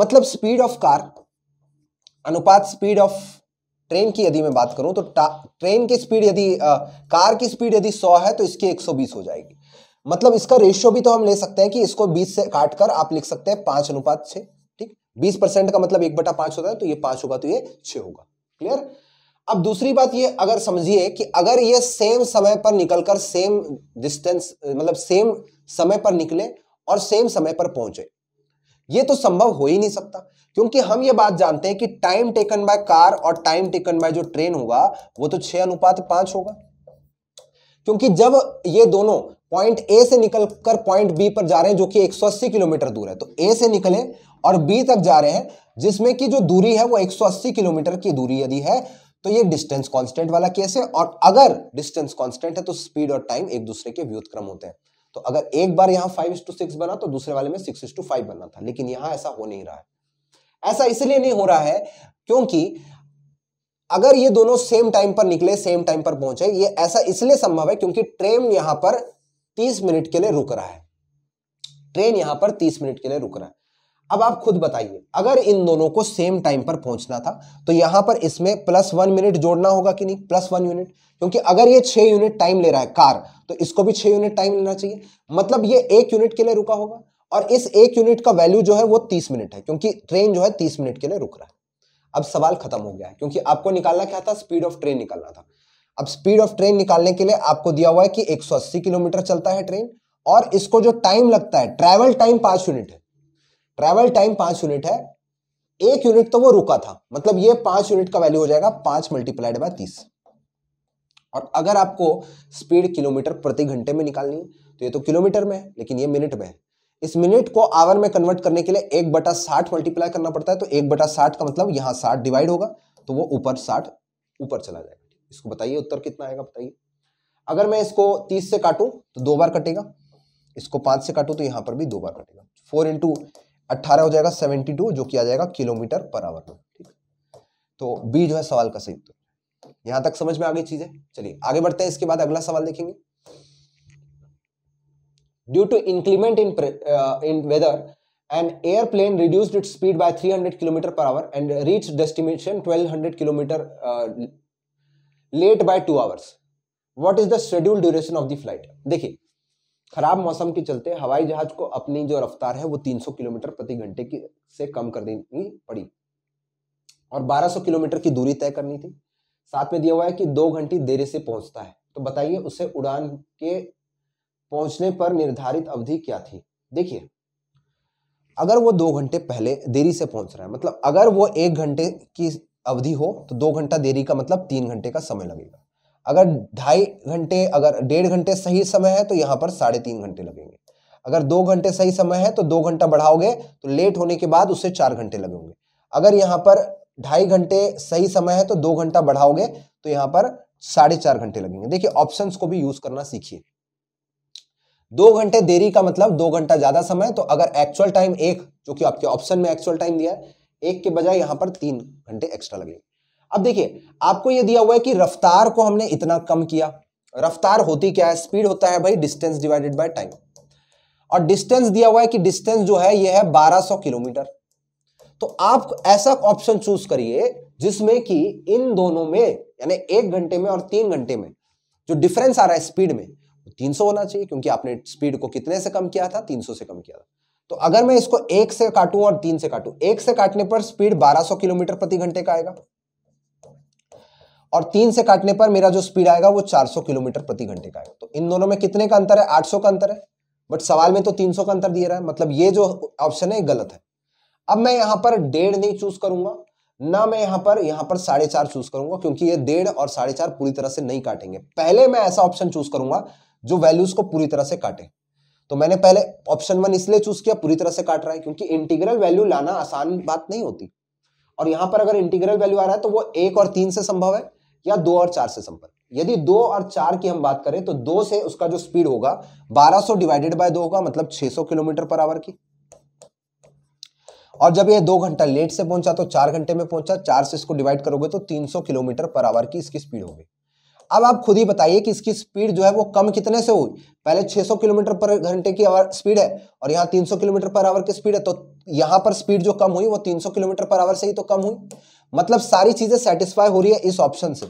मतलब स्पीड ऑफ कार अनुपात स्पीड ऑफ ट्रेन की यदि मैं बात करूं तो ट्रेन की स्पीड यदि uh, कार की स्पीड यदि 100 है तो इसकी 120 हो जाएगी मतलब इसका रेशियो भी तो हम ले सकते हैं कि इसको 20 से काट कर आप लिख सकते हैं पांच अनुपात छः ठीक 20 परसेंट का मतलब एक बटा पांच होता है तो ये पांच होगा तो ये छः होगा क्लियर अब दूसरी बात ये अगर समझिए कि अगर ये सेम समय पर निकलकर सेम डिस्टेंस मतलब सेम समय पर निकले और सेम समय पर पहुंचे ये तो संभव हो ही नहीं सकता क्योंकि हम ये बात जानते हैं कि टाइम टेकन बाय कार और टाइम टेकन बाय जो ट्रेन होगा वो तो छह अनुपात पांच होगा क्योंकि जब ये दोनों पॉइंट ए से निकलकर पॉइंट बी पर जा रहे हैं जो कि 180 किलोमीटर दूर है तो ए से निकले और बी तक जा रहे हैं जिसमें कि जो दूरी है वो 180 किलोमीटर की दूरी यदि है तो ये डिस्टेंस कांस्टेंट वाला केस है और अगर डिस्टेंस कांस्टेंट है तो स्पीड और टाइम एक दूसरे के व्युतक्रम होते हैं तो अगर एक बार यहाँ फाइव टू सिक्स बना तो दूसरे वाले में सिक्स टू फाइव बनना था लेकिन यहां ऐसा हो नहीं रहा है ऐसा इसलिए नहीं हो रहा है क्योंकि अगर ये दोनों सेम टाइम पर निकले सेम टाइम पर पहुंचे ये ऐसा इसलिए संभव है क्योंकि ट्रेन यहां पर 30 मिनट के लिए रुक रहा है ट्रेन यहां पर 30 मिनट के लिए रुक रहा है अब आप खुद बताइए अगर इन दोनों को सेम टाइम पर पहुंचना था तो यहां पर इसमें प्लस वन मिनट जोड़ना होगा कि नहीं प्लस वन यूनिट क्योंकि अगर ये छह यूनिट टाइम ले रहा है कार तो इसको भी छह यूनिट टाइम लेना चाहिए मतलब ये एक यूनिट के लिए रुका होगा और इस एक यूनिट का वैल्यू जो है वो तीस मिनट है क्योंकि ट्रेन जो है तीस मिनट के लिए रुक रहा है अब सवाल खत्म हो गया है क्योंकि आपको निकालना क्या था स्पीड ऑफ ट्रेन निकालना था अब स्पीड ऑफ ट्रेन निकालने के लिए आपको दिया हुआ है कि एक किलोमीटर चलता है ट्रेन और इसको जो टाइम लगता है ट्रेवल टाइम पांच यूनिट है ट्रेवल टाइम पांच यूनिट है एक यूनिट तो वो रुका था मतलब ये पांच यूनिट का वैल्यू हो जाएगा पांच मल्टीप्लाइड बाय तीस और अगर आपको स्पीड किलोमीटर प्रति घंटे में निकालनी तो ये तो किलोमीटर में है लेकिन ये मिनट में है इस मिनट को आवर में कन्वर्ट करने के लिए एक बटा साठ मल्टीप्लाई करना पड़ता है तो एक बटा साठ का मतलब यहां साठ डिवाइड होगा तो वो ऊपर साठ ऊपर चला जाएगा इसको बताइए उत्तर कितना आएगा बताइए अगर मैं इसको तीस से काटूं तो दो बार कटेगा इसको पांच से काटूं तो यहां पर भी दो बार कटेगा फोर इंटू 18 हो जाएगा सेवेंटी टू जो किया जाएगा किलोमीटर पर आवर ठीक तो बी जो है सवाल का सही उत्तर यहां तक समझ में आ गई चीज चलिए आगे बढ़ते हैं इसके बाद अगला सवाल देखेंगे due to inclement in in weather an airplane reduced it speed by three hundred kilometre per hour and reach destination twelve hundred kilometre late by two hours what is the schedule duration of the flight देखिए खराब मौसम के चलते हवाई जहाज को अपनी जो रफ्तार है वो 300 किलोमीटर प्रति घंटे की से कम कर देनी पड़ी और 1200 किलोमीटर की दूरी तय करनी थी साथ में दिया हुआ है कि दो घंटे देरी से पहुंचता है तो बताइए उसे उड़ान के पहुंचने पर निर्धारित अवधि क्या थी देखिए अगर वो दो घंटे पहले देरी से पहुंच रहा है मतलब अगर वो एक घंटे की अवधि हो तो दो घंटा देरी का मतलब तीन घंटे का समय लगेगा अगर ढाई घंटे अगर डेढ़ घंटे सही समय है तो यहाँ पर साढ़े तीन घंटे लगेंगे अगर दो घंटे सही समय है तो दो घंटा बढ़ाओगे तो लेट होने के बाद उससे चार घंटे लगेंगे अगर यहाँ पर ढाई घंटे सही समय है तो दो घंटा बढ़ाओगे तो यहाँ पर साढ़े चार घंटे लगेंगे देखिए ऑप्शंस को भी यूज करना सीखिए दो घंटे देरी का मतलब दो घंटा ज्यादा समय तो अगर एक्चुअल टाइम एक जो कि आपके ऑप्शन में एक्चुअल टाइम दिया है एक के बजाय यहाँ पर तीन घंटे एक्स्ट्रा लगेंगे अब देखिए आपको यह दिया हुआ है कि रफ्तार को हमने इतना कम किया रफ्तार होती क्या है स्पीड होता है भाई डिस्टेंस डिवाइडेड बाय टाइम और डिस्टेंस दिया हुआ है कि डिस्टेंस जो है यह है 1200 किलोमीटर तो आप ऐसा ऑप्शन चूज करिए जिसमें कि इन दोनों में यानी एक घंटे में और तीन घंटे में जो डिफरेंस आ रहा है स्पीड में वो सौ होना चाहिए क्योंकि आपने स्पीड को कितने से कम किया था सौ से कम किया था तो अगर मैं इसको एक से काटूं और तीन से काटूं एक से काटने पर स्पीड 1200 किलोमीटर प्रति घंटे का आएगा और तीन से काटने पर मेरा जो स्पीड आएगा वो 400 किलोमीटर प्रति घंटे का आएगा तो इन दोनों में कितने का अंतर है 800 का अंतर है बट सवाल में तो 300 का अंतर दिया रहा है मतलब ये जो ऑप्शन है गलत है अब मैं यहाँ पर डेढ़ नहीं चूज करूंगा ना मैं यहाँ पर यहाँ पर साढ़े चार चूज करूंगा क्योंकि ये डेढ़ और साढ़े चार पूरी तरह से नहीं काटेंगे पहले मैं ऐसा ऑप्शन चूज करूंगा जो वैल्यूज को पूरी तरह से काटे तो मैंने पहले ऑप्शन वन इसलिए चूज किया पूरी तरह से काट रहा है क्योंकि इंटीग्रल वैल्यू लाना आसान बात नहीं होती और यहां पर अगर इंटीग्रल वैल्यू आ रहा है तो वो एक और तीन से संभव है या दो और चार से संपर्क यदि दो और चार की हम बात करें तो दो से उसका जो स्पीड होगा 1200 डिवाइडेड बाय दो होगा मतलब 600 किलोमीटर पर आवर की और जब ये दो घंटा लेट से पहुंचा तो चार घंटे में पहुंचा चार से इसको डिवाइड करोगे तो 300 किलोमीटर पर आवर की इसकी स्पीड होगी अब आप खुद ही बताइए कि इसकी स्पीड जो है वो कम कितने से हुई पहले 600 किलोमीटर पर घंटे की आवर स्पीड है और यहाँ 300 किलोमीटर पर आवर की स्पीड है तो यहां पर स्पीड जो कम हुई वो 300 किलोमीटर पर आवर से ही तो कम हुई मतलब सारी चीजें सेटिस्फाई हो रही है इस ऑप्शन से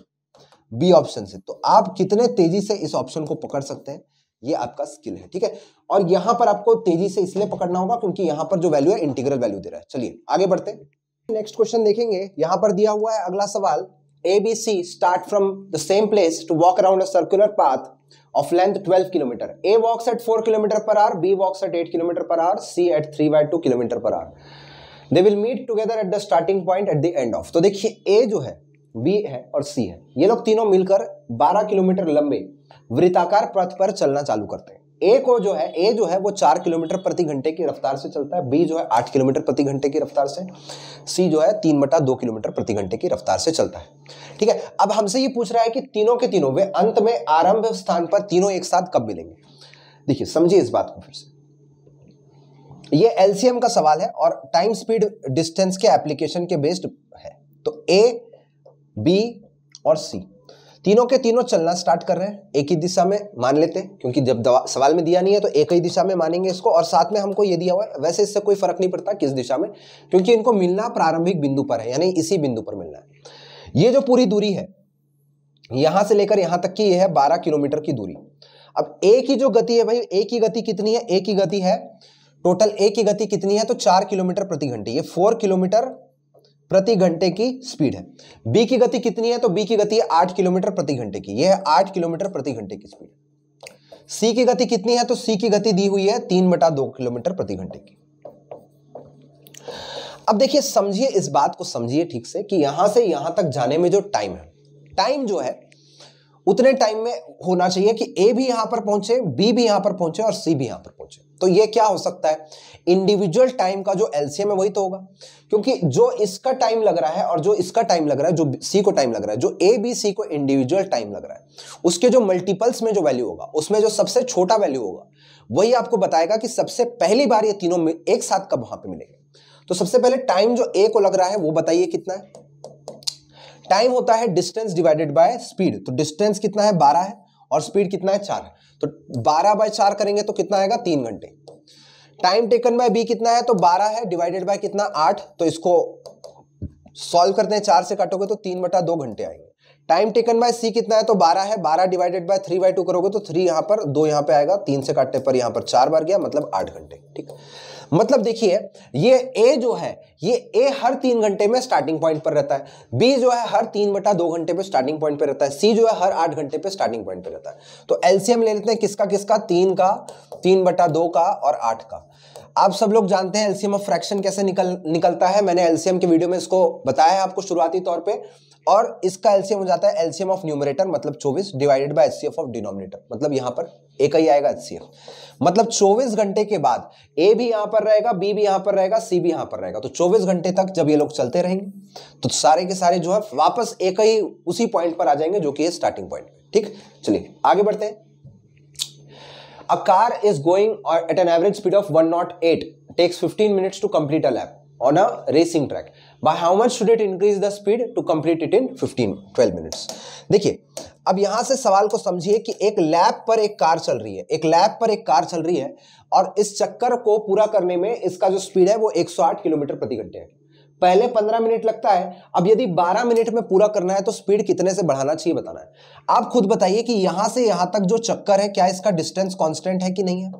बी ऑप्शन से तो आप कितने तेजी से इस ऑप्शन को पकड़ सकते हैं ये आपका स्किल है ठीक है और यहां पर आपको तेजी से इसलिए पकड़ना होगा क्योंकि यहां पर जो वैल्यू है इंटीग्रल वैल्यू दे रहा है चलिए आगे बढ़ते हैं नेक्स्ट क्वेश्चन देखेंगे यहां पर दिया हुआ है अगला सवाल A B C start from the same place to walk around circular path of length 12 kilometre A walks at 4 kilometre per hour B walks at 8 kilometre per hour C at 3 by two kilometre per hour they will meet together at the starting point at the end of तो देखिए ए जो है B है और सी है ये लोग तीनों मिलकर 12 किलोमीटर लंबे वृत्ताकार पथ पर चलना चालू करते हैं ए को जो है ए जो है वो चार किलोमीटर प्रति घंटे की रफ्तार से चलता है बी जो है आठ किलोमीटर प्रति घंटे की रफ्तार से सी जो है तीन बटा दो किलोमीटर प्रति घंटे की रफ्तार से चलता है ठीक है अब हमसे ये पूछ रहा है कि तीनों के तीनों वे अंत में आरंभ स्थान पर तीनों एक साथ कब मिलेंगे देखिए समझिए इस बात को फिर से ये एलसीएम का सवाल है और टाइम स्पीड डिस्टेंस के एप्लीकेशन के बेस्ड है तो ए बी और सी तीनों के तीनों चलना स्टार्ट कर रहे हैं एक ही दिशा में मान लेते हैं क्योंकि जब सवाल में दिया नहीं है तो एक ही दिशा में मानेंगे इसको और साथ में हमको ये दिया हुआ है वैसे इससे कोई फर्क नहीं पड़ता किस दिशा में क्योंकि इनको मिलना प्रारंभिक बिंदु पर है यानी इसी बिंदु पर मिलना है ये जो पूरी दूरी है यहां से लेकर यहां तक की यह है बारह किलोमीटर की दूरी अब ए की जो गति है भाई ए की गति कितनी है ए की गति है टोटल ए की गति कितनी है तो चार किलोमीटर प्रति घंटे ये फोर किलोमीटर प्रति घंटे की स्पीड है बी की गति कितनी है तो बी की गति है आठ किलोमीटर प्रति घंटे की यह है आठ किलोमीटर प्रति घंटे की स्पीड सी की गति कितनी है तो सी की गति दी हुई है तीन बटा दो किलोमीटर प्रति घंटे की अब देखिए समझिए इस बात को समझिए ठीक से कि यहां से यहां तक जाने में जो टाइम है टाइम जो है उतने टाइम में होना चाहिए कि ए भी यहां पर पहुंचे बी भी यहां पर पहुंचे और सी भी यहां पर पहुंचे तो ये क्या हो सकता है इंडिविजुअल टाइम का जो एलसीएम है वही तो होगा क्योंकि जो इसका टाइम लग रहा है और जो इसका टाइम लग रहा है जो सी को टाइम लग रहा है जो ए बी सी को इंडिविजुअल टाइम लग रहा है उसके जो मल्टीपल्स में जो वैल्यू होगा उसमें जो सबसे छोटा वैल्यू होगा वही आपको बताएगा कि सबसे पहली बार ये तीनों में एक साथ कब वहां पर मिलेंगे तो सबसे पहले टाइम जो ए को लग रहा है वो बताइए कितना है टाइम होता है डिस्टेंस डिवाइडेड बाय स्पीड तो डिस्टेंस कितना है बारह है और स्पीड कितना है चार है तो बारह बाय चार करेंगे तो कितना आएगा तीन घंटे टाइम टेकन बाय बी कितना है तो बारह है डिवाइडेड बाय कितना आठ तो इसको सॉल्व करते हैं चार से काटोगे तो तीन बटा दो घंटे आएंगे टाइम टेकन बाय सी कितना है तो बारह है बारह divided by three by two करोगे तो थ्री यहां पर दो यहां पे आएगा तीन से काटने पर यहां पर चार बार गया मतलब आठ घंटे ठीक है मतलब देखिए ये ए जो है ये ए हर तीन घंटे में स्टार्टिंग पॉइंट पर रहता है बी जो है हर तीन बटा दो घंटे पे स्टार्टिंग पॉइंट पे रहता है सी जो है हर आठ घंटे पे स्टार्टिंग पॉइंट पे रहता है तो एलसीएम ले लेते हैं किसका किसका तीन का तीन बटा दो का और आठ का आप सब लोग जानते हैं एलसीएम ऑफ फ्रैक्शन कैसे निकल निकलता है मैंने एलसीएम के वीडियो में इसको बताया है आपको शुरुआती तौर पर और इसका एलसीएम हो जाता है एलसीएम ऑफ न्यूमरेटर मतलब 24 divided by HCF of denominator मतलब यहां पर एक ही आएगा एचसीएफ मतलब 24 घंटे के बाद ए भी यहां पर रहेगा बी भी यहां पर रहेगा सी भी यहां पर रहेगा तो 24 घंटे तक जब ये लोग चलते रहेंगे तो सारे के सारे जो है वापस एक ही उसी पॉइंट पर आ जाएंगे जो कि है स्टार्टिंग पॉइंट ठीक चलिए आगे बढ़ते हैं a car is going at an average speed of 108 takes 15 minutes to complete a lap on a racing track by how much should it increase the speed to complete it in 15 12 minutes देखिए अब यहां से सवाल को समझिए कि एक lab पर एक कार चल रही है एक लैब पर एक कार चल रही है और इस चक्कर को पूरा करने में इसका जो स्पीड है वो 108 किलोमीटर प्रति घंटे है पहले 15 मिनट लगता है अब यदि 12 मिनट में पूरा करना है तो स्पीड कितने से बढ़ाना चाहिए बताना है आप खुद बताइए कि यहां से यहां तक जो चक्कर है क्या इसका डिस्टेंस कॉन्स्टेंट है कि नहीं है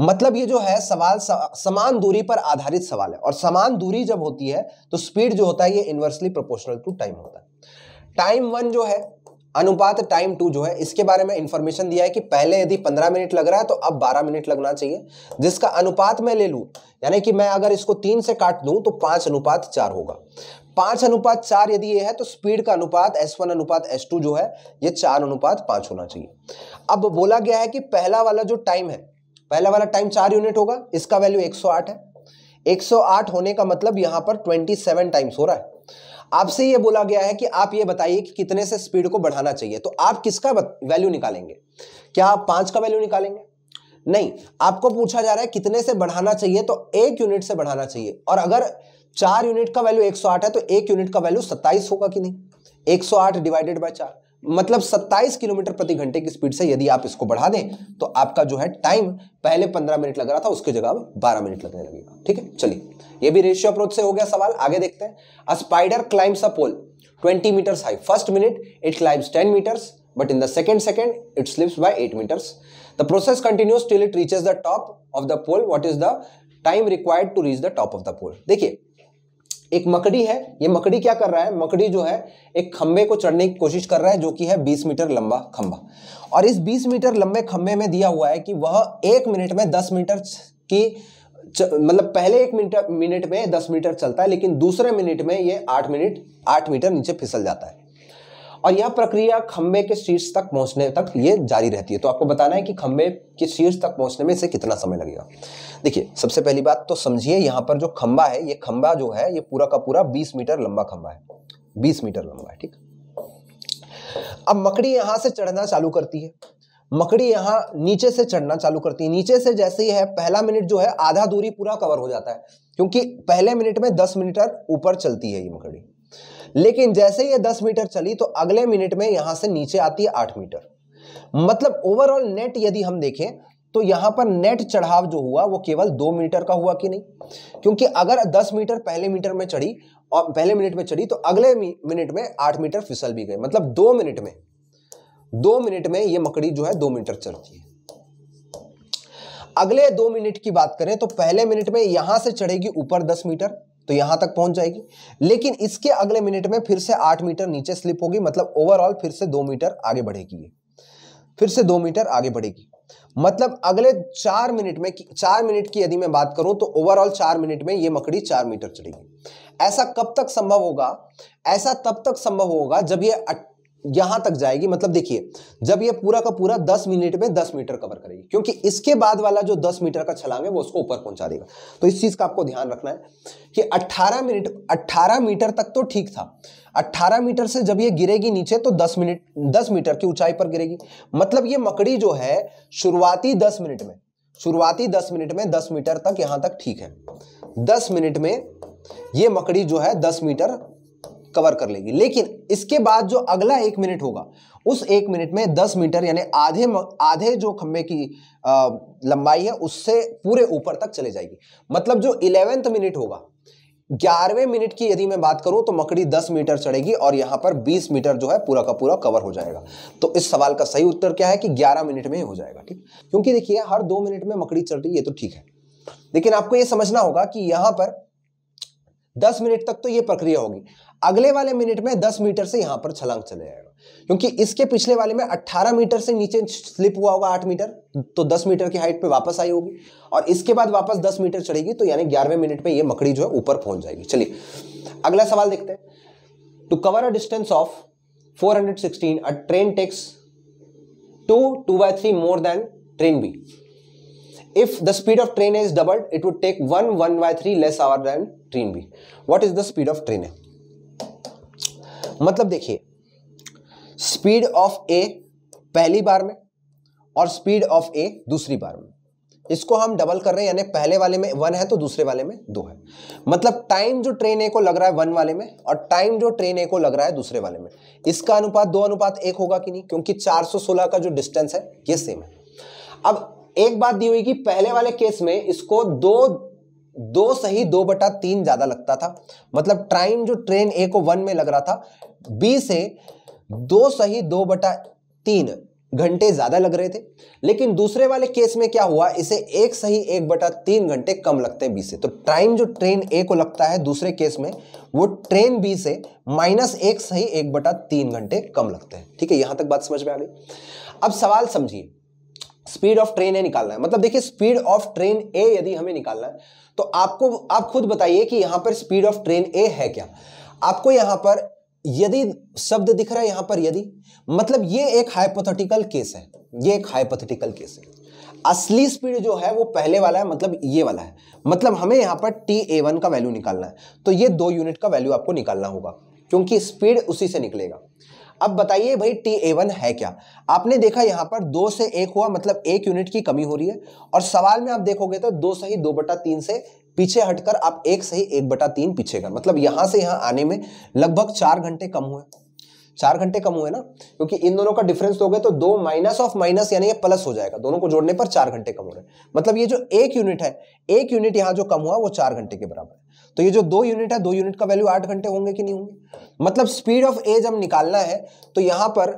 मतलब ये जो है सवाल समान दूरी पर आधारित सवाल है और समान दूरी जब होती है तो स्पीड जो होता है ये इन्वर्सली प्रोपोर्शनल टू टाइम होता है टाइम वन जो है अनुपात टाइम टू जो है इसके बारे में इंफॉर्मेशन दिया है कि पहले यदि पंद्रह मिनट लग रहा है तो अब बारह मिनट लगना चाहिए जिसका अनुपात मैं ले लू यानी कि मैं अगर इसको तीन से काट दूं तो पांच अनुपात चार होगा पांच अनुपात चार यदि ये है तो स्पीड का अनुपात एस वन अनुपात एस टू जो है ये चार अनुपात पांच होना चाहिए अब बोला गया है कि पहला वाला जो टाइम है पहला वाला टाइम चार यूनिट होगा इसका वैल्यू 108 है 108 होने का मतलब यहां पर 27 टाइम्स हो रहा है आपसे ये बोला गया है कि आप ये बताइए कि कितने से स्पीड को बढ़ाना चाहिए तो आप किसका वैल्यू निकालेंगे क्या आप पांच का वैल्यू निकालेंगे नहीं आपको पूछा जा रहा है कितने से बढ़ाना चाहिए तो एक यूनिट से बढ़ाना चाहिए और अगर चार यूनिट का वैल्यू 108 है तो एक यूनिट का वैल्यू 27 होगा कि नहीं 108 डिवाइडेड बाय चार मतलब 27 किलोमीटर प्रति घंटे की स्पीड से यदि आप इसको बढ़ा दें तो आपका जो है टाइम पहले 15 मिनट लग रहा था उसके जगह अब 12 मिनट लगने लगेगा ठीक है चलिए ये भी रेशियो अप्रोच से हो गया सवाल आगे देखते हैं a spider climbs a pole 20 metres high first minute it climbs 10 metres but in the second second it slips by eight metres the process continues till it reaches the top of the pole what is the time required to reach the top of the pole देखिए एक मकड़ी है ये मकड़ी क्या कर रहा है मकड़ी जो है एक खम्भे को चढ़ने की कोशिश कर रहा है जो कि है 20 मीटर लंबा खंबा और इस 20 मीटर लंबे खम्भे में दिया हुआ है कि वह एक मिनट में 10 मीटर की मतलब पहले एक मिनट मिनट में 10 मीटर चलता है लेकिन दूसरे मिनट में ये 8 मिनट 8 मीटर नीचे फिसल जाता है और यह प्रक्रिया खंबे के शीर्ष तक पहुंचने तक ये जारी रहती है तो आपको बताना है कि खंबे के शीर्ष तक पहुंचने में इसे कितना समय लगेगा देखिए सबसे पहली बात तो समझिए यहाँ पर जो खम्बा है ये खम्बा जो है ये पूरा का पूरा बीस मीटर लंबा खम्बा है बीस मीटर लंबा है ठीक अब मकड़ी यहां से चढ़ना चालू करती है मकड़ी यहाँ नीचे से चढ़ना चालू करती है नीचे से जैसे ही है पहला मिनट जो है आधा दूरी पूरा कवर हो जाता है क्योंकि पहले मिनट में दस मीटर ऊपर चलती है ये मकड़ी लेकिन जैसे ही ये दस मीटर चली तो अगले मिनट में यहां से नीचे आती है आठ मीटर मतलब ओवरऑल नेट यदि हम देखें तो यहां पर नेट चढ़ाव जो हुआ वो केवल दो मीटर का हुआ कि नहीं क्योंकि अगर दस मीटर पहले मीटर में चढ़ी और पहले मिनट में चढ़ी तो अगले मिनट में आठ मीटर फिसल भी गए मतलब दो मिनट में दो मिनट में ये मकड़ी जो है दो मीटर चलती है अगले दो मिनट की बात करें तो पहले मिनट में यहां से चढ़ेगी ऊपर दस मीटर तो यहां तक पहुंच जाएगी लेकिन इसके अगले मिनट में फिर से आठ मीटर नीचे स्लिप होगी मतलब ओवरऑल फिर से दो मीटर आगे बढ़ेगी फिर से दो मीटर आगे बढ़ेगी मतलब अगले चार मिनट में चार मिनट की यदि मैं बात करूं तो ओवरऑल चार मिनट में यह मकड़ी चार मीटर चढ़ेगी ऐसा कब तक संभव होगा ऐसा तब तक संभव होगा जब यह यहां तक जाएगी मतलब देखिए जब ये पूरा का पूरा 10 मिनट में 10 मीटर कवर करेगी क्योंकि इसके बाद वाला जो 10 मीटर का छलांग है वो उसको ऊपर पहुंचा देगा तो इस चीज का आपको ध्यान रखना है कि 18 मिनट 18 मीटर तक तो ठीक था 18 मीटर से जब ये गिरेगी नीचे तो 10 मिनट 10 मीटर की ऊंचाई पर गिरेगी मतलब ये मकड़ी जो है शुरुआती दस मिनट में शुरुआती दस मिनट में दस मीटर तक यहां तक ठीक है दस मिनट में ये मकड़ी जो है दस मीटर कवर कर लेगी लेकिन इसके बाद जो अगला एक मिनट होगा उस एक मिनट में दस मीटर यानी आधे आधे जो खम्भे की आ, लंबाई है उससे पूरे ऊपर तक चले जाएगी मतलब जो इलेवेंथ मिनट होगा ग्यारहवें मिनट की यदि मैं बात करूं तो मकड़ी दस मीटर चढ़ेगी और यहां पर बीस मीटर जो है पूरा का पूरा कवर हो जाएगा तो इस सवाल का सही उत्तर क्या है कि ग्यारह मिनट में हो जाएगा ठीक क्योंकि देखिए हर दो मिनट में मकड़ी चढ़ रही है तो ठीक है लेकिन आपको यह समझना होगा कि यहां पर दस मिनट तक तो यह प्रक्रिया होगी अगले वाले मिनट में 10 मीटर से यहां पर छलांग चले जाएगा क्योंकि इसके पिछले वाले में 18 मीटर से नीचे स्लिप हुआ होगा 8 मीटर तो 10 मीटर की हाइट पे वापस आई होगी और इसके बाद वापस 10 मीटर चढ़ेगी तो यानी ग्यारहवें मिनट में ये मकड़ी जो है ऊपर पहुंच जाएगी चलिए अगला सवाल देखते हैं to cover a distance of 416 a train takes two two by three more than train B if the speed of train a is doubled it would take 1 1 by 3 less hour than train b what is the speed of train a मतलब देखिए speed of ए पहली बार में और speed of ए दूसरी बार में इसको हम double कर रहे हैं यानी पहले वाले में वन है तो दूसरे वाले में दो है मतलब टाइम जो ट्रेन ए को लग रहा है वन वाले में और टाइम जो ट्रेन ए को लग रहा है दूसरे वाले में इसका अनुपात दो अनुपात एक होगा कि नहीं क्योंकि 416 का जो डिस्टेंस है ये सेम है अब एक बात दी हुई कि पहले वाले केस में इसको दो दो सही दो बटा तीन ज्यादा लगता था मतलब टाइम जो ट्रेन ए को वन में लग रहा था बी से दो सही दो बटा तीन घंटे ज्यादा लग रहे थे लेकिन दूसरे वाले केस में क्या हुआ इसे एक सही एक बटा तीन घंटे कम लगते हैं बी से तो टाइम जो ट्रेन ए को लगता है दूसरे केस में वो ट्रेन बी से माइनस एक सही एक बटा तीन घंटे कम लगते हैं ठीक है यहां तक बात समझ में आ गई अब सवाल समझिए स्पीड ऑफ ट्रेन ए निकालना है मतलब देखिए स्पीड ऑफ ट्रेन ए यदि हमें निकालना है तो आपको आप खुद बताइए कि यहां पर स्पीड ऑफ ट्रेन ए है क्या आपको यहां पर यदि शब्द दिख रहा है यहां पर यदि मतलब ये एक हाइपोथेटिकल केस है ये एक हाइपोथेटिकल केस है असली स्पीड जो है वो पहले वाला है मतलब ये वाला है मतलब हमें यहां पर टी ए वन का वैल्यू निकालना है तो ये दो यूनिट का वैल्यू आपको निकालना होगा क्योंकि स्पीड उसी से निकलेगा अब बताइए भाई टी ए वन है क्या आपने देखा यहाँ पर दो से एक हुआ मतलब एक यूनिट की कमी हो रही है और सवाल में आप देखोगे तो दो सही दो बटा तीन से पीछे हटकर आप एक सही एक बटा तीन पीछे कर मतलब यहाँ से यहाँ आने में लगभग चार घंटे कम हुए चार घंटे कम हुए ना क्योंकि इन दोनों का डिफरेंस हो गया तो दो माइनस ऑफ माइनस यानी ये प्लस हो जाएगा दोनों को जोड़ने पर चार घंटे कम हो रहे मतलब ये जो एक यूनिट है एक यूनिट यहाँ जो कम हुआ वो चार घंटे के बराबर है तो ये जो दो यूनिट है दो यूनिट का वैल्यू आठ घंटे होंगे कि नहीं होंगे मतलब स्पीड ऑफ ए जब निकालना है तो यहां पर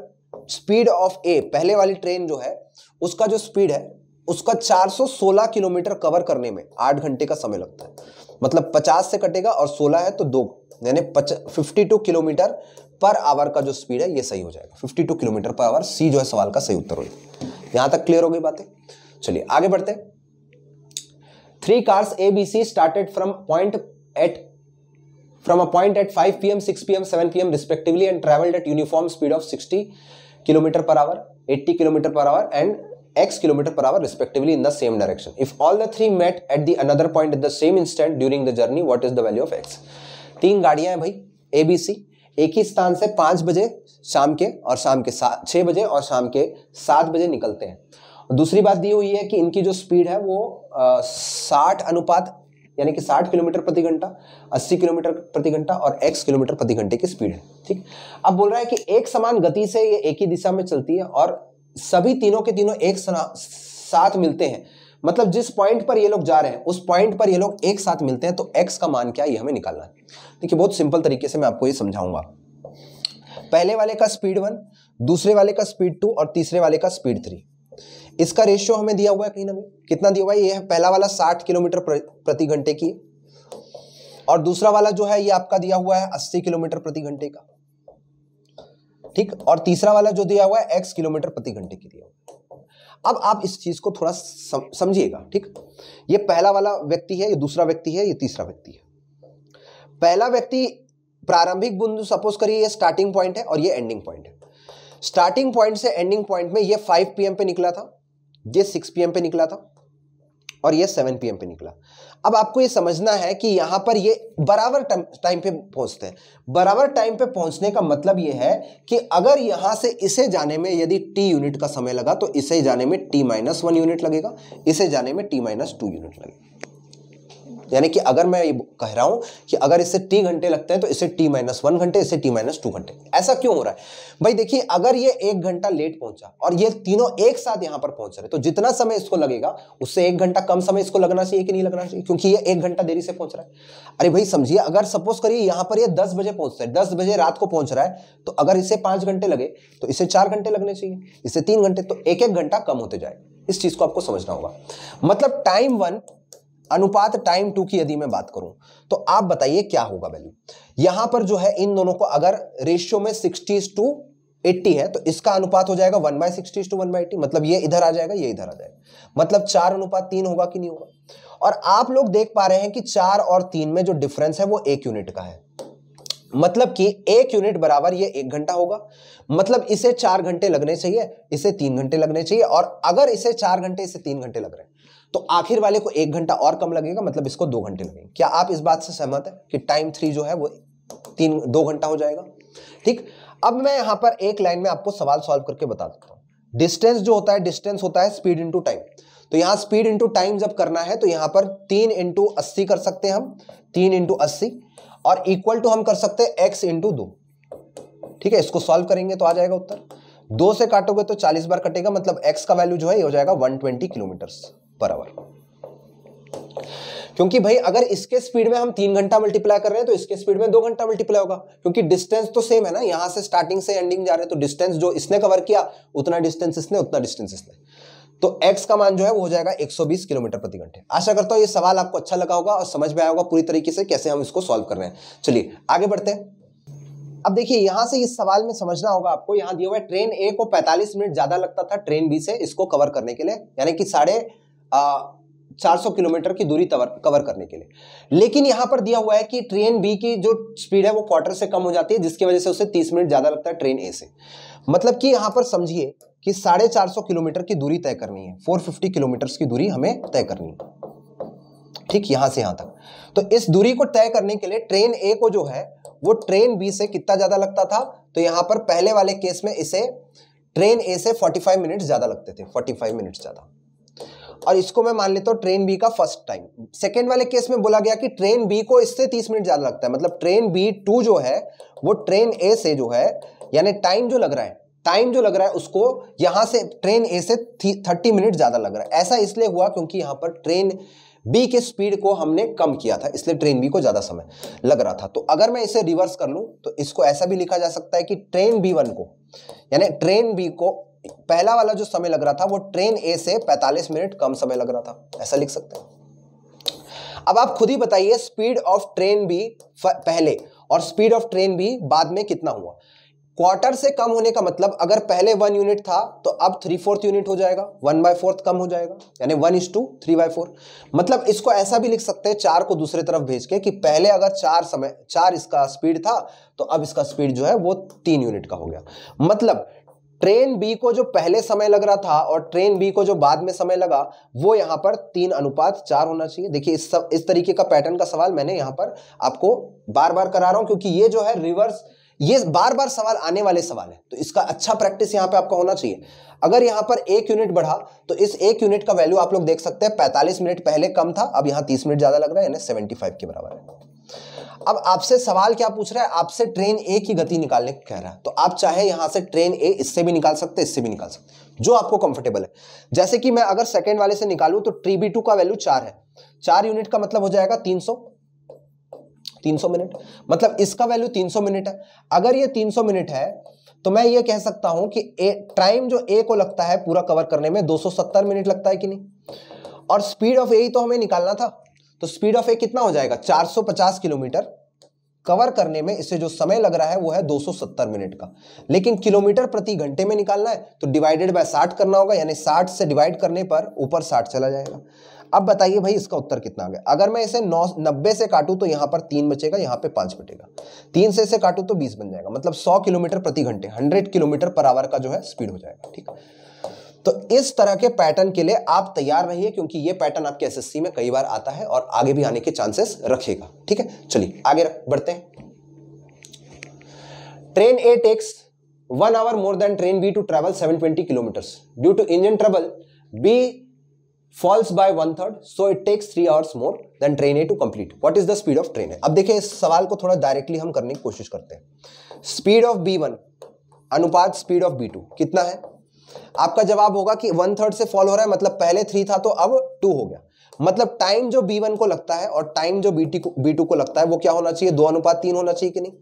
स्पीड ऑफ ए पहले वाली ट्रेन जो है उसका जो स्पीड है उसका 416 किलोमीटर कवर करने में आठ घंटे का समय लगता है मतलब 50 से कटेगा और 16 है तो दो यानी fifty two kilometre per hour का जो स्पीड है ये सही हो जाएगा 52 किलोमीटर पर आवर सी जो है सवाल का सही उत्तर हो यहां तक क्लियर हो गई बातें चलिए आगे बढ़ते three cars A B C started from point at from a point at five P M six P M seven P M respectively and travelled at uniform speed of sixty kilometre per hour eighty kilometre per hour and x kilometre per hour respectively in the same direction if all the three met at the another point at the same instant during the journey what is the value of X तीन गाड़ियां हैं भाई ए B सी एक ही स्थान से पाँच बजे शाम के और शाम के सात छः बजे और शाम के सात बजे निकलते हैं दूसरी बात ये हुई है कि इनकी जो स्पीड है वो साठ अनुपात यानी कि 60 किलोमीटर प्रति घंटा 80 किलोमीटर प्रति घंटा और x किलोमीटर प्रति घंटे की स्पीड है ठीक अब बोल रहा है कि एक समान गति से ये एक ही दिशा में चलती है और सभी तीनों के तीनों एक साथ मिलते हैं मतलब जिस पॉइंट पर ये लोग जा रहे हैं उस पॉइंट पर ये लोग एक साथ मिलते हैं तो एक्स का मान क्या है ये हमें निकालना है देखिए बहुत सिंपल तरीके से मैं आपको ये समझाऊंगा पहले वाले का स्पीड वन दूसरे वाले का स्पीड टू और तीसरे वाले का स्पीड थ्री इसका रेशियो हमें दिया हुआ है कहीं ना कहीं कितना दिया हुआ है ये है पहला वाला साठ किलोमीटर प्रति घंटे की और दूसरा वाला जो है ये आपका दिया हुआ है अस्सी किलोमीटर प्रति घंटे का ठीक और तीसरा वाला जो दिया हुआ है एक्स किलोमीटर प्रति घंटे की दिया हुआ अब आप इस चीज को थोड़ा समझिएगा ठीक ये पहला वाला व्यक्ति है ये दूसरा व्यक्ति है ये तीसरा व्यक्ति है पहला व्यक्ति प्रारंभिक बिंदु सपोज करिए स्टार्टिंग पॉइंट है और ये एंडिंग पॉइंट है स्टार्टिंग पॉइंट से एंडिंग पॉइंट में ये 5 पीएम पे निकला था ये सिक्स पी पे निकला था और ये सेवन पी पे निकला अब आपको ये समझना है कि यहाँ पर ये बराबर टाइम पे पहुँचते हैं बराबर टाइम पे पहुँचने का मतलब ये है कि अगर यहाँ से इसे जाने में यदि टी यूनिट का समय लगा तो इसे जाने में टी माइनस वन यूनिट लगेगा इसे जाने में टी माइनस टू यूनिट लगेगा यानी कि अगर मैं ये कह रहा हूँ कि अगर इससे टी घंटे लगते हैं तो इसे टी माइनस वन घंटे इसे टी माइनस टू घंटे ऐसा क्यों हो रहा है भाई देखिए अगर ये एक घंटा लेट पहुंचा और ये तीनों एक साथ यहाँ पर पहुंच रहे तो जितना समय इसको लगेगा उससे एक घंटा कम समय इसको लगना चाहिए कि नहीं लगना चाहिए क्योंकि ये एक घंटा देरी से पहुंच रहा है अरे भाई समझिए अगर सपोज करिए यहाँ पर ये दस बजे पहुंचता है दस बजे रात को पहुंच रहा है तो अगर इसे पाँच घंटे लगे तो इसे चार घंटे लगने चाहिए इसे तीन घंटे तो एक एक घंटा कम होते जाए इस चीज को आपको समझना होगा मतलब टाइम वन अनुपात टाइम टू की यदि मैं बात करूं तो आप बताइए क्या होगा वैल्यू यहां पर जो है इन दोनों को अगर रेशियो में सिक्सटीज टू 80 है तो इसका अनुपात हो जाएगा 1 by sixties to 1 by eighty मतलब ये इधर आ जाएगा ये इधर आ जाएगा मतलब चार अनुपात तीन होगा कि नहीं होगा और आप लोग देख पा रहे हैं कि चार और तीन में जो डिफरेंस है वो एक यूनिट का है मतलब कि एक यूनिट बराबर ये एक घंटा होगा मतलब इसे चार घंटे लगने चाहिए इसे तीन घंटे लगने चाहिए और अगर इसे चार घंटे इसे तीन घंटे लग रहे तो आखिर वाले को एक घंटा और कम लगेगा मतलब इसको दो घंटे लगेंगे क्या आप इस बात से सहमत है कि टाइम थ्री जो है वो तीन दो घंटा हो जाएगा ठीक अब मैं यहां पर एक लाइन में आपको सवाल सॉल्व करके बता देता हूं डिस्टेंस जो होता है डिस्टेंस होता है स्पीड इंटू टाइम तो यहां स्पीड इंटू टाइम जब करना है तो यहां पर तीन इंटू अस्सी कर सकते हैं हम तीन इंटू अस्सी और इक्वल टू हम कर सकते हैं एक्स इंटू दो ठीक है इसको सॉल्व करेंगे तो आ जाएगा उत्तर दो से काटोगे तो चालीस बार कटेगा मतलब एक्स का वैल्यू जो है ये हो जाएगा one twenty kilometres per hour क्योंकि भाई अगर इसके स्पीड में हम तीन घंटा मल्टीप्लाई कर रहे हैं तो इसके स्पीड में दो घंटा मल्टीप्लाई होगा क्योंकि डिस्टेंस तो सेम है ना यहां से स्टार्टिंग से एंडिंग जा रहे हैं तो डिस्टेंस जो इसने कवर किया उतना डिस्टेंस इसने उतना डिस्टेंस इसने तो x का मान जो है वो हो जाएगा 120 किलोमीटर प्रति घंटे आशा करता हूं ये सवाल आपको अच्छा लगा होगा और समझ में आया होगा पूरी तरीके से कैसे हम इसको सॉल्व कर रहे हैं चलिए आगे बढ़ते हैं अब देखिए यहां से इस सवाल में समझना होगा आपको यहां दिया हुआ है ट्रेन ए को 45 मिनट ज्यादा लगता था ट्रेन बी से इसको कवर करने के लिए यानी कि साढ़े चार सौ किलोमीटर की दूरी कवर करने के लिए लेकिन यहां पर दिया हुआ है कि ट्रेन बी की जो स्पीड है वो क्वार्टर से कम हो जाती है जिसकी वजह से उसे तीस मिनट ज़्यादा लगता है ट्रेन ए से मतलब कि यहां पर समझिए कि साढ़े चार सौ किलोमीटर की दूरी तय करनी है फोर फिफ्टी की दूरी हमें तय करनी है ठीक यहां से यहां तक तो इस दूरी को तय करने के लिए ट्रेन ए को जो है वो ट्रेन बी से कितना ज़्यादा लगता था तो यहां पर पहले वाले केस में इसे ट्रेन ए से फाइव मिनट ज़्यादा लगते थे 45 मिनट ज़्यादा और इसको मैं मान लेता हूँ ट्रेन बी का फर्स्ट टाइम सेकेंड वाले केस में बोला गया कि ट्रेन बी को इससे तीस मिनट ज़्यादा लगता है मतलब ट्रेन बी टू जो है वो ट्रेन ए से जो है यानी टाइम जो लग रहा है टाइम जो लग रहा है उसको यहां से ट्रेन ए से थर्टी मिनट ज़्यादा लग रहा है ऐसा इसलिए हुआ क्योंकि यहां पर ट्रेन बी के स्पीड को हमने कम किया था इसलिए ट्रेन बी को ज़्यादा समय लग रहा था तो अगर मैं इसे रिवर्स कर लूँ तो इसको ऐसा भी लिखा जा सकता है कि ट्रेन बी वन को यानी ट्रेन बी को पहला वाला जो समय लग रहा था वो ट्रेन ए से 45 मिनट कम समय लग रहा था ऐसा लिख सकते हैं अब आप खुद ही बताइए स्पीड ऑफ ट्रेन भी पहले और स्पीड ऑफ ट्रेन भी बाद में कितना हुआ क्वार्टर से कम होने का मतलब अगर पहले वन यूनिट था तो अब थ्री फोर्थ यूनिट हो जाएगा वन बाय फोर्थ कम हो जाएगा यानी one is to three by four मतलब इसको ऐसा भी लिख सकते हैं चार को दूसरे तरफ भेज के कि पहले अगर चार समय चार इसका स्पीड था तो अब इसका स्पीड जो है वो तीन यूनिट का हो गया मतलब ट्रेन बी को जो पहले समय लग रहा था और ट्रेन बी को जो बाद में समय लगा वो यहां पर तीन अनुपात चार होना चाहिए देखिए इस सब इस तरीके का पैटर्न का सवाल मैंने यहां पर आपको बार बार करा रहा हूं क्योंकि ये जो है रिवर्स ये बार बार सवाल आने वाले सवाल है तो इसका अच्छा प्रैक्टिस यहां पे आपका होना चाहिए अगर यहां पर एक यूनिट बढ़ा तो इस एक यूनिट का वैल्यू आप लोग देख सकते हैं 45 मिनट पहले कम था अब यहां 30 मिनट ज़्यादा लग रहा है यानी 75 के बराबर है अब आपसे सवाल क्या पूछ रहा है आपसे ट्रेन ए की गति निकालने कह रहा है तो आप चाहे यहां से ट्रेन ए इससे भी निकाल सकते इससे भी निकाल सकते जो आपको कंफर्टेबल है जैसे कि मैं अगर सेकेंड वाले से निकालू तो ट्री बी टू का वैल्यू चार है चार यूनिट का मतलब हो जाएगा तीन सौ 300 मिनट मतलब इसका वैल्यू 300 मिनट है अगर ये 300 मिनट है तो मैं ये कह सकता हूं कि टाइम जो ए को लगता है पूरा कवर करने में 270 मिनट लगता है कि नहीं और स्पीड ऑफ ए तो हमें निकालना था तो स्पीड ऑफ ए कितना हो जाएगा 450 किलोमीटर कवर करने में इससे जो समय लग रहा है वो है 270 मिनट का लेकिन किलोमीटर प्रति घंटे में निकालना है तो डिवाइडेड बाय 60 करना होगा यानी 60 से डिवाइड करने पर ऊपर 60 चला जाएगा अब बताइए भाई इसका उत्तर कितना आ गया अगर मैं इसे नौ नब्बे से काटू तो यहां पर तीन बचेगा यहां पे पांच बचेगा तीन से इसे काटू तो बीस बन जाएगा मतलब सौ किलोमीटर प्रति घंटे हंड्रेड किलोमीटर पर आवर का जो है स्पीड हो जाएगा ठीक है तो इस तरह के पैटर्न के लिए आप तैयार रहिए क्योंकि ये पैटर्न आपके एसएससी में कई बार आता है और आगे भी आने के चांसेस रखेगा ठीक है चलिए आगे बढ़ते हैं train A takes one hour more than train B to travel seven twenty kilometre due to engine trouble B falls by one third so it takes three hours more than train A to complete what is the speed of train अब देखिए इस सवाल को थोड़ा directly हम करने की कोशिश करते हैं स्पीड ऑफ बी वन अनुपात स्पीड ऑफ बी टू कितना है आपका जवाब होगा कि वन थर्ड से फॉल हो रहा है मतलब पहले थ्री था तो अब टू हो गया मतलब टाइम जो बी वन को लगता है और टाइम जो बी टी बी टू को लगता है वो क्या होना चाहिए दो अनुपात तीन होना चाहिए कि नहीं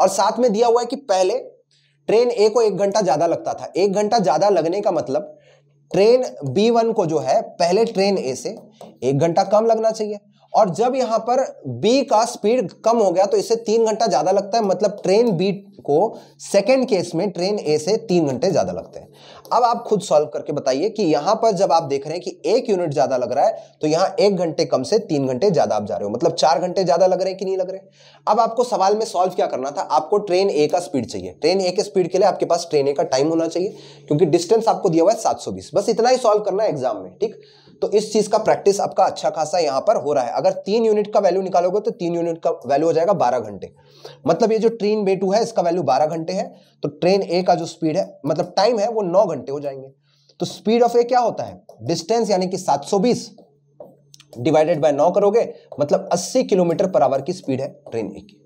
और साथ में दिया हुआ है कि पहले ट्रेन ए को एक घंटा ज्यादा लगता था एक घंटा ज्यादा लगने का मतलब ट्रेन बी वन को जो है पहले ट्रेन ए से एक घंटा कम लगना चाहिए और जब यहां पर बी का स्पीड कम हो गया तो इसे तीन घंटा ज़्यादा लगता है मतलब ट्रेन बी को सेकेंड केस में ट्रेन ए से तीन घंटे ज़्यादा लगते हैं अब आप खुद सॉल्व करके बताइए कि यहां पर जब आप देख रहे हैं कि एक यूनिट ज्यादा लग रहा है तो यहां एक घंटे कम से तीन घंटे ज्यादा आप जा रहे हो मतलब चार घंटे ज्यादा लग रहे हैं कि नहीं लग रहे अब आपको सवाल में सॉल्व क्या करना था आपको ट्रेन ए का स्पीड चाहिए ट्रेन ए के स्पीड के लिए आपके पास ट्रेन ए का टाइम होना चाहिए क्योंकि डिस्टेंस आपको दिया हुआ है सात बस इतना ही सॉल्व करना है एग्जाम में ठीक तो इस चीज का प्रैक्टिस आपका अच्छा खासा यहां पर हो रहा है अगर तीन यूनिट का वैल्यू निकालोगे तो तीन यूनिट का वैल्यू हो जाएगा बारह घंटे मतलब ये जो ट्रेन बे टू है इसका वैल्यू बारह घंटे है तो ट्रेन ए का जो स्पीड है मतलब टाइम है वो नौ घंटे हो जाएंगे तो स्पीड ऑफ ए क्या होता है डिस्टेंस यानी कि सात डिवाइडेड बाय नौ करोगे मतलब अस्सी किलोमीटर पर आवर की स्पीड है ट्रेन ए की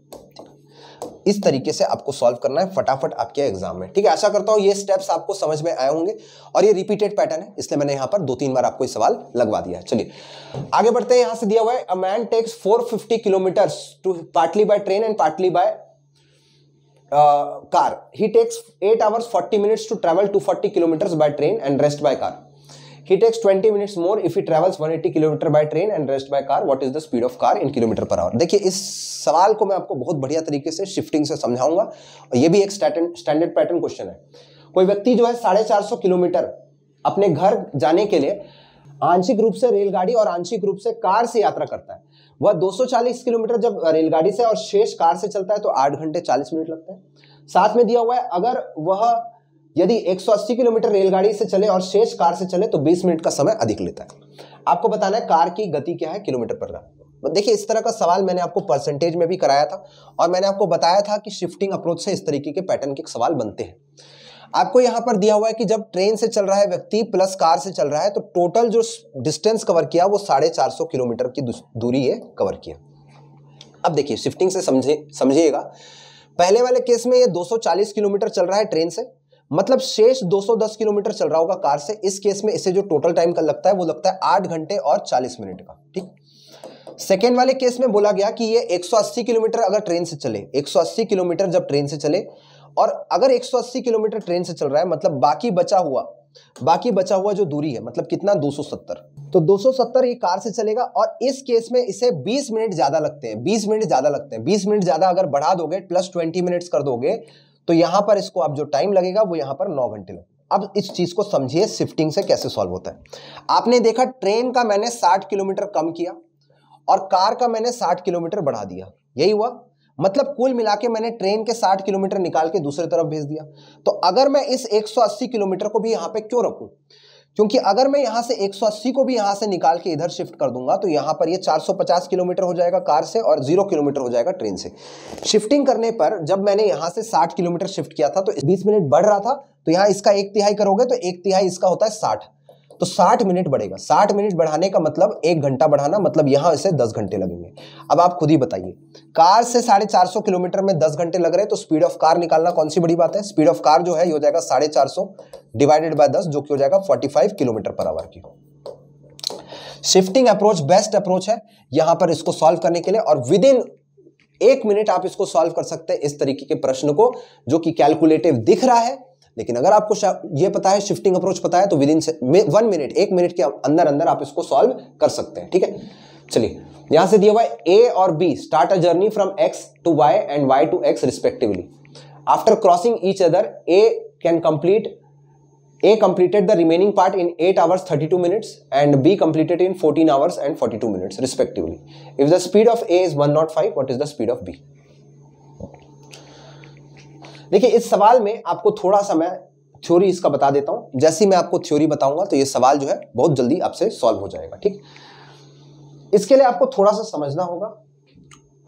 इस तरीके से आपको सॉल्व करना है फटाफट आपके एग्जाम में ठीक है आशा करता हूं ये स्टेप्स आपको समझ में आए होंगे और ये रिपीटेड पैटर्न है इसलिए मैंने यहां पर दो तीन बार आपको ये सवाल लगवा दिया चलिए आगे बढ़ते हैं यहां से दिया हुआ है a man takes four kilometre to partly by train and partly by car he takes eight hours forty minutes to travel two forty kilometres by train and rest by car he takes 20 minutes more if he travels 180 km by train and rest by car what is the speed of car in kilometre per hour dekhiye is sawal ko main aapko bahut badhiya tarike se shifting se samjhaunga aur ye bhi ek standard pattern question hai koi vyakti jo hai 450 km सौ kilometre अपने घर जाने के लिए आंशिक रूप से रेलगाड़ी और आंशिक रूप से कार से यात्रा करता है वह 240 किलोमीटर जब रेलगाड़ी से और शेष कार से चलता है तो 8 घंटे 40 मिनट लगते हैं साथ में दिया हुआ है अगर वह यदि 180 किलोमीटर रेलगाड़ी से चले और शेष कार से चले तो 20 मिनट का समय अधिक लेता है आपको बताना है कार की गति क्या है किलोमीटर पर देखिए इस तरह का सवाल मैंने आपको परसेंटेज में भी कराया था और मैंने आपको बताया था कि शिफ्टिंग अप्रोच से इस तरीके के पैटर्न के सवाल बनते हैं आपको यहां पर दिया हुआ है कि जब ट्रेन से चल रहा है व्यक्ति प्लस कार से चल रहा है तो टोटल जो डिस्टेंस कवर किया वो साढ़े चार सौ किलोमीटर की दूरी है कवर किया अब देखिए शिफ्टिंग से समझे समझिएगा पहले वाले केस में ये 240 किलोमीटर चल रहा है ट्रेन से मतलब शेष 210 किलोमीटर चल रहा होगा कार से इस केस में इसे जो टोटल टाइम का लगता है वो लगता है आठ घंटे और चालीस मिनट का ठीक सेकेंड वाले केस में बोला गया कि ये 180 किलोमीटर अगर ट्रेन से चले 180 किलोमीटर जब ट्रेन से चले और अगर 180 किलोमीटर ट्रेन से चल रहा है मतलब बाकी बचा हुआ बाकी बचा हुआ जो दूरी है मतलब कितना 270 तो 270 ये कार से चलेगा और इस केस में इसे 20 मिनट ज़्यादा लगते हैं 20 मिनट ज़्यादा लगते हैं 20 मिनट ज़्यादा अगर बढ़ा दोगे प्लस 20 मिनट्स कर दोगे तो यहां पर इसको अब जो टाइम लगेगा वो यहां पर नौ घंटे लगेगा अब इस चीज़ को समझिए शिफ्टिंग से कैसे सॉल्व होता है आपने देखा ट्रेन का मैंने 60 किलोमीटर कम किया और कार का मैंने 60 किलोमीटर बढ़ा दिया यही हुआ मतलब कुल मिला के मैंने ट्रेन के 60 किलोमीटर निकाल के दूसरी तरफ भेज दिया तो अगर मैं इस 180 किलोमीटर को भी यहां पे क्यों रखू क्योंकि अगर मैं यहां से 180 को भी यहां से निकाल के इधर शिफ्ट कर दूंगा तो यहां पर ये 450 किलोमीटर हो जाएगा कार से और जीरो किलोमीटर हो जाएगा ट्रेन से शिफ्टिंग करने पर जब मैंने यहां से 60 किलोमीटर शिफ्ट किया था तो 20 मिनट बढ़ रहा था तो यहां इसका एक तिहाई करोगे तो एक तिहाई इसका होता है साठ तो 60 मिनट बढ़ेगा 60 मिनट बढ़ाने का मतलब एक घंटा बढ़ाना मतलब यहाँ इसे 10 घंटे लगेंगे अब आप खुद ही बताइए कार से साढ़े चार सौ किलोमीटर में 10 घंटे लग रहे हैं तो स्पीड ऑफ कार निकालना कौन सी बड़ी बात है स्पीड ऑफ कार जो है ये हो जाएगा साढ़े चार सौ डिवाइडेड बाय दस जो कि हो जाएगा forty five kilometre per hour की शिफ्टिंग अप्रोच बेस्ट अप्रोच है यहां पर इसको सॉल्व करने के लिए और विद इन एक मिनट आप इसको सॉल्व कर सकते हैं इस तरीके के प्रश्न को जो कि कैलकुलेटिव दिख रहा है लेकिन अगर आपको ये पता है शिफ्टिंग अप्रोच पता है तो विद इन वन मिनट एक मिनट के अंदर अंदर आप इसको सॉल्व कर सकते हैं ठीक है चलिए यहां से दिया हुआ है ए और B start a journey from X to Y and Y to X respectively after crossing each other A can complete a completed the remaining part in eight hours thirty two minutes and B completed in fourteen hours and forty two minutes respectively if the speed of A is one naught five what is the speed of B देखिए इस सवाल में आपको थोड़ा सा मैं theory इसका बता देता हूं जैसे मैं आपको थ्योरी बताऊंगा तो ये सवाल जो है बहुत जल्दी आपसे सॉल्व हो जाएगा ठीक इसके लिए आपको थोड़ा सा समझना होगा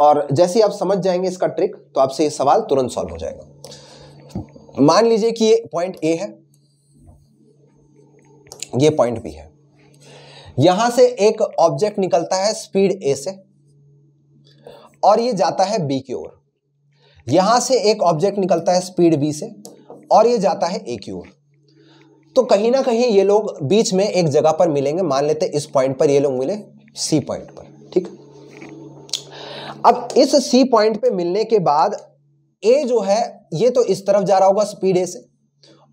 और जैसे ही आप समझ जाएंगे इसका ट्रिक तो आपसे ये सवाल तुरंत सॉल्व हो जाएगा मान लीजिए कि ये पॉइंट ए है ये पॉइंट बी है यहां से एक ऑब्जेक्ट निकलता है स्पीड ए से और ये जाता है बी की ओर यहां से एक ऑब्जेक्ट निकलता है स्पीड बी से और ये जाता है ए की ओर तो कहीं ना कहीं ये लोग बीच में एक जगह पर मिलेंगे मान लेते इस पॉइंट पर ये लोग मिले सी पॉइंट पर ठीक अब इस सी पॉइंट पे मिलने के बाद ए जो है ये तो इस तरफ जा रहा होगा स्पीड ए से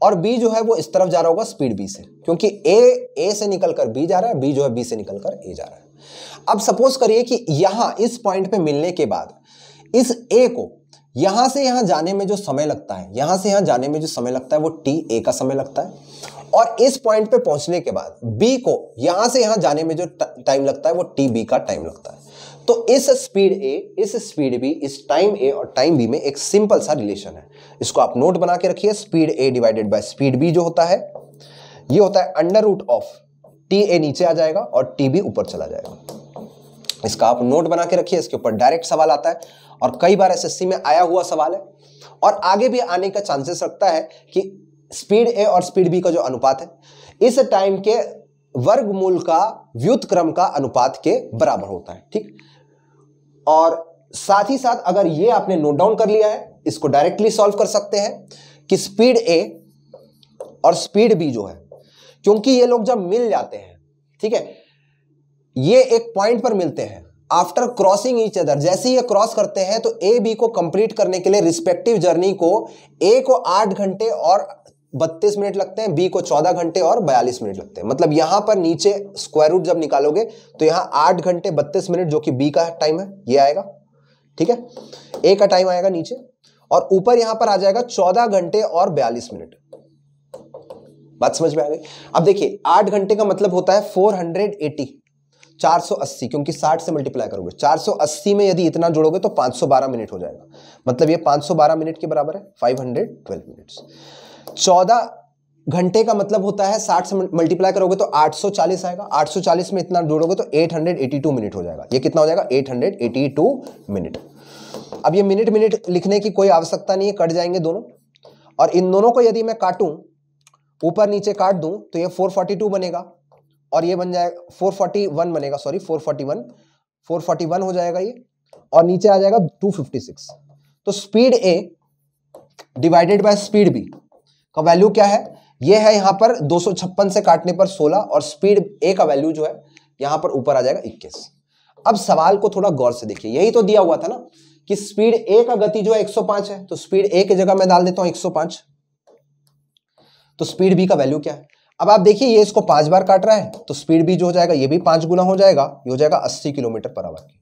और बी जो है वो इस तरफ जा रहा होगा स्पीड बी से क्योंकि ए ए से निकलकर बी जा रहा है बी जो है बी से निकलकर ए जा रहा है अब सपोज करिए कि यहां इस पॉइंट पे मिलने के बाद इस ए को यहां से यहां जाने में जो समय लगता है यहां से यहां जाने में जो समय लगता है वो टी ए का समय लगता है और इस पॉइंट पे पहुंचने के बाद बी को यहां से यहां जाने में जो टाइम लगता है वो टी बी का टाइम लगता है तो इस स्पीड ए इस स्पीड बी इस टाइम ए और टाइम बी में एक सिंपल सा रिलेशन है इसको आप नोट बना के रखिए speed A divided by speed B जो होता है ये होता है under root of T A नीचे आ जाएगा और टी बी ऊपर चला जाएगा इसका आप नोट बना के रखिए इसके ऊपर डायरेक्ट सवाल आता है और कई बार एसएससी में आया हुआ सवाल है और आगे भी आने का चांसेस रखता है कि स्पीड ए और स्पीड बी का जो अनुपात है इस टाइम के वर्गमूल का व्युतक्रम का अनुपात के बराबर होता है ठीक और साथ ही साथ अगर ये आपने नोट डाउन कर लिया है इसको डायरेक्टली सॉल्व कर सकते हैं कि स्पीड ए और स्पीड बी जो है क्योंकि ये लोग जब मिल जाते हैं ठीक है ये एक पॉइंट पर मिलते हैं आफ्टर क्रॉसिंग ईच अदर जैसे ये क्रॉस करते हैं तो ए बी को कंप्लीट करने के लिए रिस्पेक्टिव जर्नी को ए को आठ घंटे और बत्तीस मिनट लगते हैं बी को चौदह घंटे और बयालीस मिनट लगते हैं मतलब यहां पर नीचे स्क्वायर रूट जब निकालोगे तो यहां आठ घंटे बत्तीस मिनट जो कि बी का टाइम है ये आएगा ठीक है ए का टाइम आएगा नीचे और ऊपर यहां पर आ जाएगा चौदह घंटे और बयालीस मिनट बात समझ में आ गई अब देखिए आठ घंटे का मतलब होता है फोर हंड्रेड एटी 480 क्योंकि 60 से मल्टीप्लाई करोगे 480 में यदि इतना जोड़ोगे तो 512 मिनट हो जाएगा मतलब ये 512 मिनट के बराबर है 512 मिनट्स 14 घंटे का मतलब होता है 60 से मल्टीप्लाई करोगे तो 840 आएगा 840 में इतना जोड़ोगे तो 882 मिनट हो जाएगा ये कितना हो जाएगा 882 मिनट अब ये मिनट मिनट लिखने की कोई आवश्यकता नहीं है कट जाएंगे दोनों और इन दोनों को यदि मैं काटू ऊपर नीचे काट दूं तो ये 442 बनेगा और ये बन जाएगा फोर फोर्टी वन बनेगा sorry four forty one four forty one हो जाएगा ये और नीचे आ जाएगा टू फिफ्टी सिक्स तो speed A divided by speed B का वैल्यू क्या है ये है यहां पर दो से काटने पर 16 और स्पीड ए का वैल्यू जो है यहाँ पर ऊपर आ जाएगा 21 अब सवाल को थोड़ा गौर से देखिए यही तो दिया हुआ था ना कि स्पीड ए का गति जो है 105 है तो स्पीड ए की जगह मैं डाल देता हूं पांच तो स्पीड बी का वैल्यू क्या है अब आप देखिए ये इसको पांच बार काट रहा है तो स्पीड भी जो हो जाएगा ये भी पांच गुना हो जाएगा ये हो जाएगा अस्सी किलोमीटर पर आवर की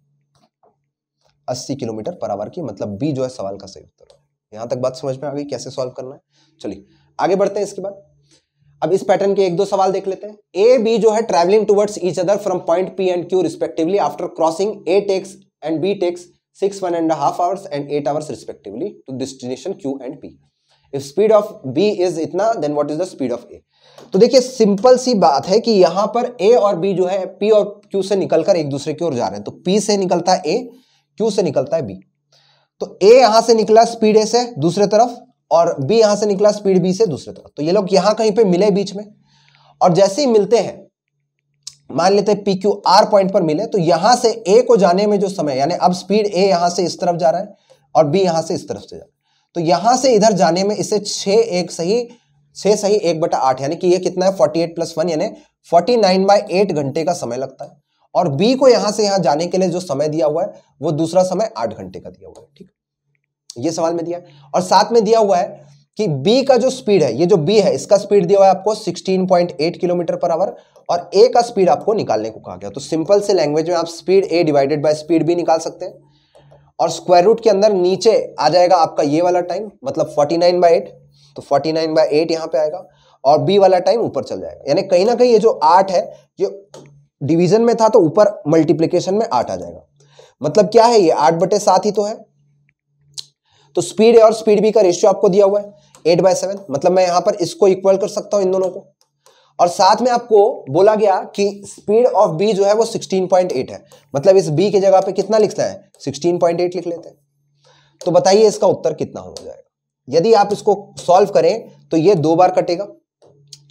अस्सी किलोमीटर पर आवर की मतलब बी जो है सवाल का सही उत्तर यहां तक बात समझ में आ गई कैसे सॉल्व करना है चलिए आगे बढ़ते हैं इसके बाद अब इस पैटर्न के एक दो सवाल देख लेते हैं ए बी जो है travelling towards each other from point P and Q respectively after crossing A takes and B takes six one and half hours and eight hours respectively to destination Q and P if speed of B is इतना then what is the speed of A तो देखिए simple सी बात है कि यहां पर ए और B जो है पी और क्यू से निकलकर एक दूसरे की ओर जा रहे हैं तो पी से निकलता है ए क्यू से निकलता है बी तो ए यहां से निकला स्पीड ए से दूसरे तरफ और बी यहां से निकला स्पीड बी से दूसरे तरफ तो ये लोग यहां कहीं पे मिले बीच में और जैसे ही मिलते हैं मान लेते हैं पी क्यू आर पॉइंट पर मिले तो यहां से ए को जाने में जो समय यानी अब स्पीड ए यहां से इस तरफ जा रहा है और बी यहां से इस तरफ से जा रहा है तो यहां से इधर जाने में इसे छ एक सही से सही एक बटा आठ यानी कि ये कितना है फोर्टी एट प्लस वन यानी फोर्टी नाइन बाई एट घंटे का समय लगता है और बी को यहां से यहां जाने के लिए जो समय दिया हुआ है वो दूसरा समय आठ घंटे का दिया हुआ है ठीक ये सवाल में दिया और साथ में दिया हुआ है कि बी का जो स्पीड है ये जो बी है इसका स्पीड दिया हुआ है आपको 16.8 किलोमीटर पर आवर और ए का स्पीड आपको निकालने को कहा गया तो सिंपल से लैंग्वेज में आप speed A divided by speed भी निकाल सकते हैं और स्क्वायर रूट के अंदर नीचे आ जाएगा आपका ये वाला टाइम मतलब 49 नाइन बाई एट तो 49 बाई एट यहाँ पे आएगा और बी वाला टाइम ऊपर चल जाएगा यानी कहीं ना कहीं ये जो आठ है ये डिवीजन में था तो ऊपर मल्टीप्लीकेशन में आठ आ जाएगा मतलब क्या है ये आठ बटे सात ही तो है तो स्पीड ए और स्पीड बी का रेशियो आपको दिया हुआ है एट बाय सेवन मतलब मैं यहां पर इसको इक्वल कर सकता हूं इन दोनों को और साथ में आपको बोला गया कि स्पीड ऑफ बी जो है वो 16.8 है मतलब इस बी की जगह पे कितना लिखता है 16.8 लिख लेते हैं तो बताइए इसका उत्तर कितना हो जाएगा यदि आप इसको सॉल्व करें तो ये दो बार कटेगा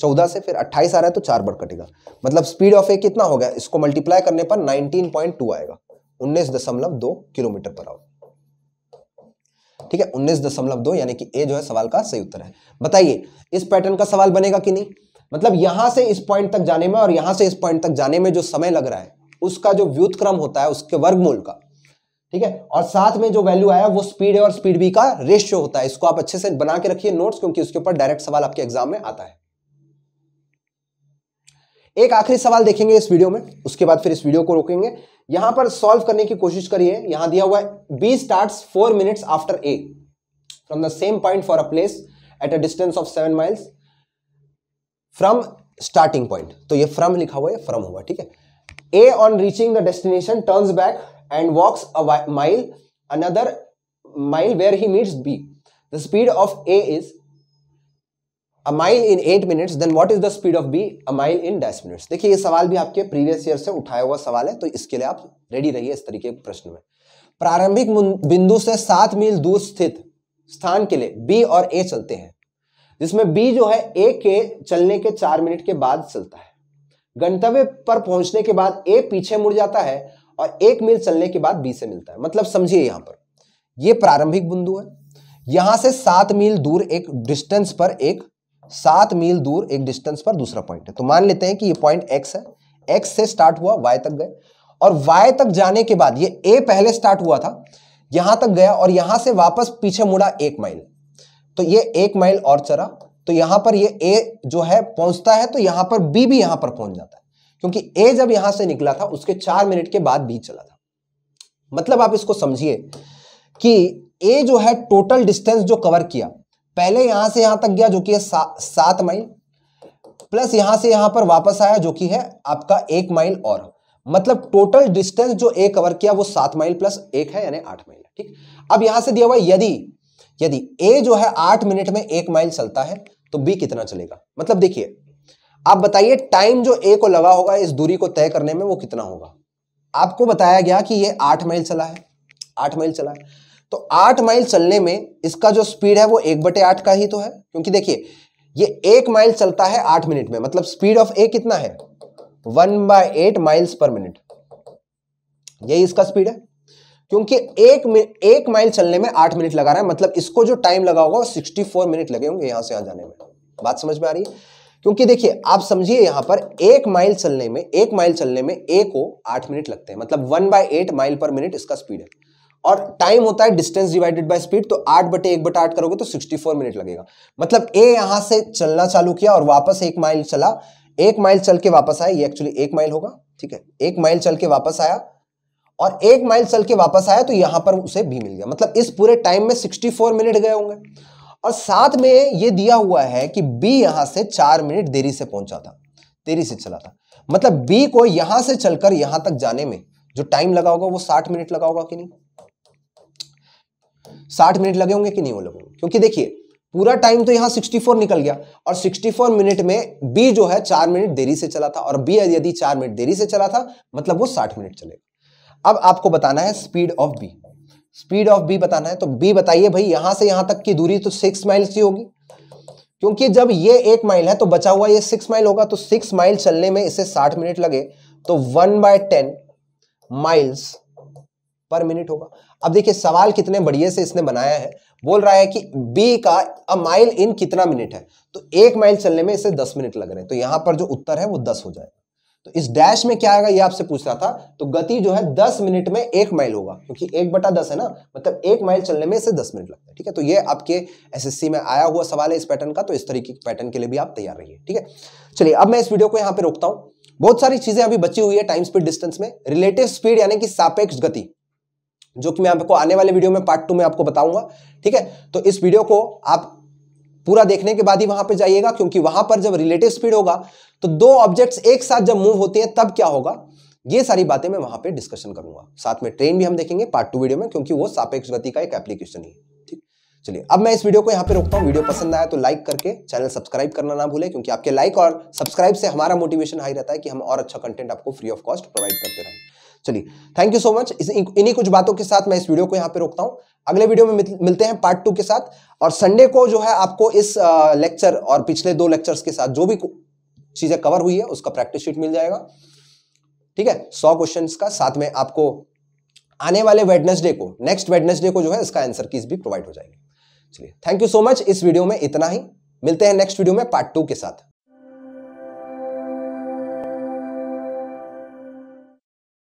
चौदह से फिर अट्ठाईस आ रहा है तो चार बार कटेगा मतलब स्पीड ऑफ ए कितना हो गया इसको मल्टीप्लाई करने पर 19.2 आएगा 19.2 किलोमीटर पर आवर ठीक है उन्नीस दशमलव दो यानी कि ए जो है सवाल का सही उत्तर है बताइए इस पैटर्न का सवाल बनेगा कि नहीं मतलब यहां से इस पॉइंट तक जाने में और यहां से इस पॉइंट तक जाने में जो समय लग रहा है उसका जो व्युतक्रम होता है उसके वर्गमूल का ठीक है और साथ में जो वैल्यू आया वो स्पीड ए और स्पीड बी का रेशियो होता है इसको आप अच्छे से बना के रखिए नोट्स क्योंकि उसके ऊपर डायरेक्ट सवाल आपके एग्जाम में आता है एक आखिरी सवाल देखेंगे इस वीडियो में उसके बाद फिर इस वीडियो को रोकेंगे यहां पर सॉल्व करने की कोशिश करिए यहां दिया हुआ है B start four minutes after A from the same point for a place at a distance of seven miles from starting point तो ये फ्रॉम लिखा हुआ है फ्रॉम हुआ ठीक है A on reaching the destination turns back and walks a mile another mile where he meets B. The speed of A is a mile in eight minutes then what is the speed of B a mile in dash minutes देखिए ये सवाल भी आपके previous year से उठाया हुआ सवाल है तो इसके लिए आप रेडी रहिए इस तरीके के प्रश्न में प्रारंभिक बिंदु से सात मील दूर स्थित स्थान के लिए बी और ए चलते हैं जिसमें बी जो है ए के चलने के चार मिनट के बाद चलता है गंतव्य पर पहुंचने के बाद ए पीछे मुड़ जाता है और एक मील चलने के बाद बी से मिलता है मतलब समझिए यहां पर यह प्रारंभिक बिंदु है यहां से सात मील दूर एक डिस्टेंस पर एक सात मील दूर एक डिस्टेंस पर दूसरा पॉइंट है तो मान लेते हैं कि ये पॉइंट एक्स है एक्स से स्टार्ट हुआ वाई तक गए और वाई तक जाने के बाद ये ए पहले स्टार्ट हुआ था यहां तक गया और यहां से वापस पीछे मुड़ा एक माइल तो ये एक माइल और चरा तो यहां पर ये ए जो है पहुंचता है तो यहां पर बी भी यहां पर पहुंच जाता है क्योंकि ए जब यहां से निकला था उसके चार मिनट के बाद बी चला था मतलब आप इसको समझिए कि ए जो है टोटल डिस्टेंस जो कवर किया पहले यहां से यहां तक गया जो कि है सा, सात माइल प्लस यहां से यहां पर वापस आया जो कि है आपका एक माइल और मतलब टोटल डिस्टेंस जो ए कवर किया वो सात माइल प्लस एक है यानी आठ माइल ठीक अब यहां से दिया हुआ यदि यदि ए जो है आठ मिनट में एक माइल चलता है तो बी कितना चलेगा मतलब देखिए आप बताइए टाइम जो ए को लगा होगा इस दूरी को तय करने में वो कितना होगा आपको बताया गया कि ये आठ माइल चला है आठ माइल चला है तो आठ माइल चलने में इसका जो स्पीड है वो एक बटे आठ का ही तो है क्योंकि देखिए ये एक माइल चलता है आठ मिनट में मतलब स्पीड ऑफ ए कितना है one by eight miles per minute यही इसका स्पीड है क्योंकि एक एक माइल चलने में आठ मिनट लगा रहा है मतलब इसको जो टाइम लगा होगा सिक्सटी फोर मिनट लगे होंगे यहां से यहां जाने में बात समझ में आ रही है क्योंकि देखिए आप समझिए यहां पर एक माइल चलने में एक माइल चलने में ए को आठ मिनट लगते हैं मतलब one by eight mile per minute इसका स्पीड है और टाइम होता है डिस्टेंस डिवाइडेड बाय स्पीड तो आठ बटे एक बटा आठ करोगे तो सिक्सटी फोर मिनट लगेगा मतलब ए यहां से चलना चालू किया और वापस एक माइल चला एक माइल चल के वापस आया ये एक्चुअली एक माइल होगा ठीक है एक माइल चल के वापस आया और एक माइल चल के वापस आया तो यहां पर उसे भी मिल गया मतलब इस पूरे टाइम में फोर मिनट गए होंगे और साथ में ये दिया हुआ है कि बी यहां से चार मिनट देरी से पहुंचा था देरी से चला था मतलब बी को यहां से चलकर यहां तक जाने में जो टाइम लगा होगा वो साठ मिनट लगा होगा कि नहीं साठ मिनट लगे होंगे कि नहीं वो लगे क्योंकि देखिए पूरा टाइम तो यहां 64 निकल गया और 64 मिनट में बी जो है चार मिनट देरी से चला था और बी यदि चार मिनट देरी से चला था मतलब वो साठ मिनट चलेगा अब आपको बताना है speed of B speed of B बताना है तो बी बताइए भाई यहां से यहां तक की दूरी तो सिक्स माइल्स की होगी क्योंकि जब ये एक माइल है तो बचा हुआ ये सिक्स माइल होगा तो सिक्स माइल चलने में इसे साठ मिनट लगे तो one by ten miles per minute होगा अब देखिए सवाल कितने बढ़िया से इसने बनाया है बोल रहा है कि बी का अ माइल इन कितना मिनट है तो एक माइल चलने में इसे दस मिनट लग रहे हैं तो यहां पर जो उत्तर है वो दस हो जाएगा तो इस डैश में क्या आएगा ये आपसे पूछ रहा था तो गति जो है दस मिनट में एक माइल होगा क्योंकि एक बटा दस है ना मतलब एक माइल चलने में इसे दस मिनट लगता है ठीक है तो ये आपके एसएससी में आया हुआ सवाल है इस पैटर्न का तो इस तरीके के पैटर्न के लिए भी आप तैयार रहिए ठीक है चलिए अब मैं इस वीडियो को यहाँ पे रोकता हूँ बहुत सारी चीजें अभी बची हुई है टाइम स्पीड डिस्टेंस में रिलेटिव स्पीड यानी कि सापेक्ष गति जो कि मैं आपको आने वाले वीडियो में पार्ट टू में आपको बताऊंगा ठीक है तो इस वीडियो को आप पूरा देखने के बाद ही वहां पर जाइएगा क्योंकि वहां पर जब रिलेटिव स्पीड होगा तो दो ऑब्जेक्ट्स एक साथ जब मूव होते हैं तब क्या होगा ये सारी बातें मैं वहां पे डिस्कशन करूंगा साथ में ट्रेन भी हम देखेंगे पार्ट टू वीडियो में क्योंकि वो सापेक्ष गति का एक एप्लीकेशन है ठीक चलिए अब मैं इस वीडियो को यहाँ पे रोकता हूँ वीडियो पसंद आया तो लाइक करके चैनल सब्सक्राइब करना ना भूले क्योंकि आपके लाइक और सब्सक्राइब से हमारा मोटिवेशन हाई रहता है कि हम और अच्छा कंटेंट आपको फ्री ऑफ कॉस्ट प्रोवाइड करते रहें चलिए थैंक यू सो मच इन्हीं कुछ बातों के साथ मैं इस वीडियो को यहाँ पे रोकता हूँ अगले वीडियो में मिलते हैं पार्ट टू के साथ और संडे को जो है आपको इस लेक्चर और पिछले दो लेक्चर्स के साथ जो भी चीजें कवर हुई है उसका प्रैक्टिस शीट मिल जाएगा ठीक है सौ क्वेश्चन का साथ में आपको आने वाले वेडनेसडे को नेक्स्ट वेडनेसडे को जो है इसका आंसर कीज भी प्रोवाइड हो जाएगी चलिए थैंक यू सो मच इस वीडियो में इतना ही मिलते हैं नेक्स्ट वीडियो में पार्ट टू के साथ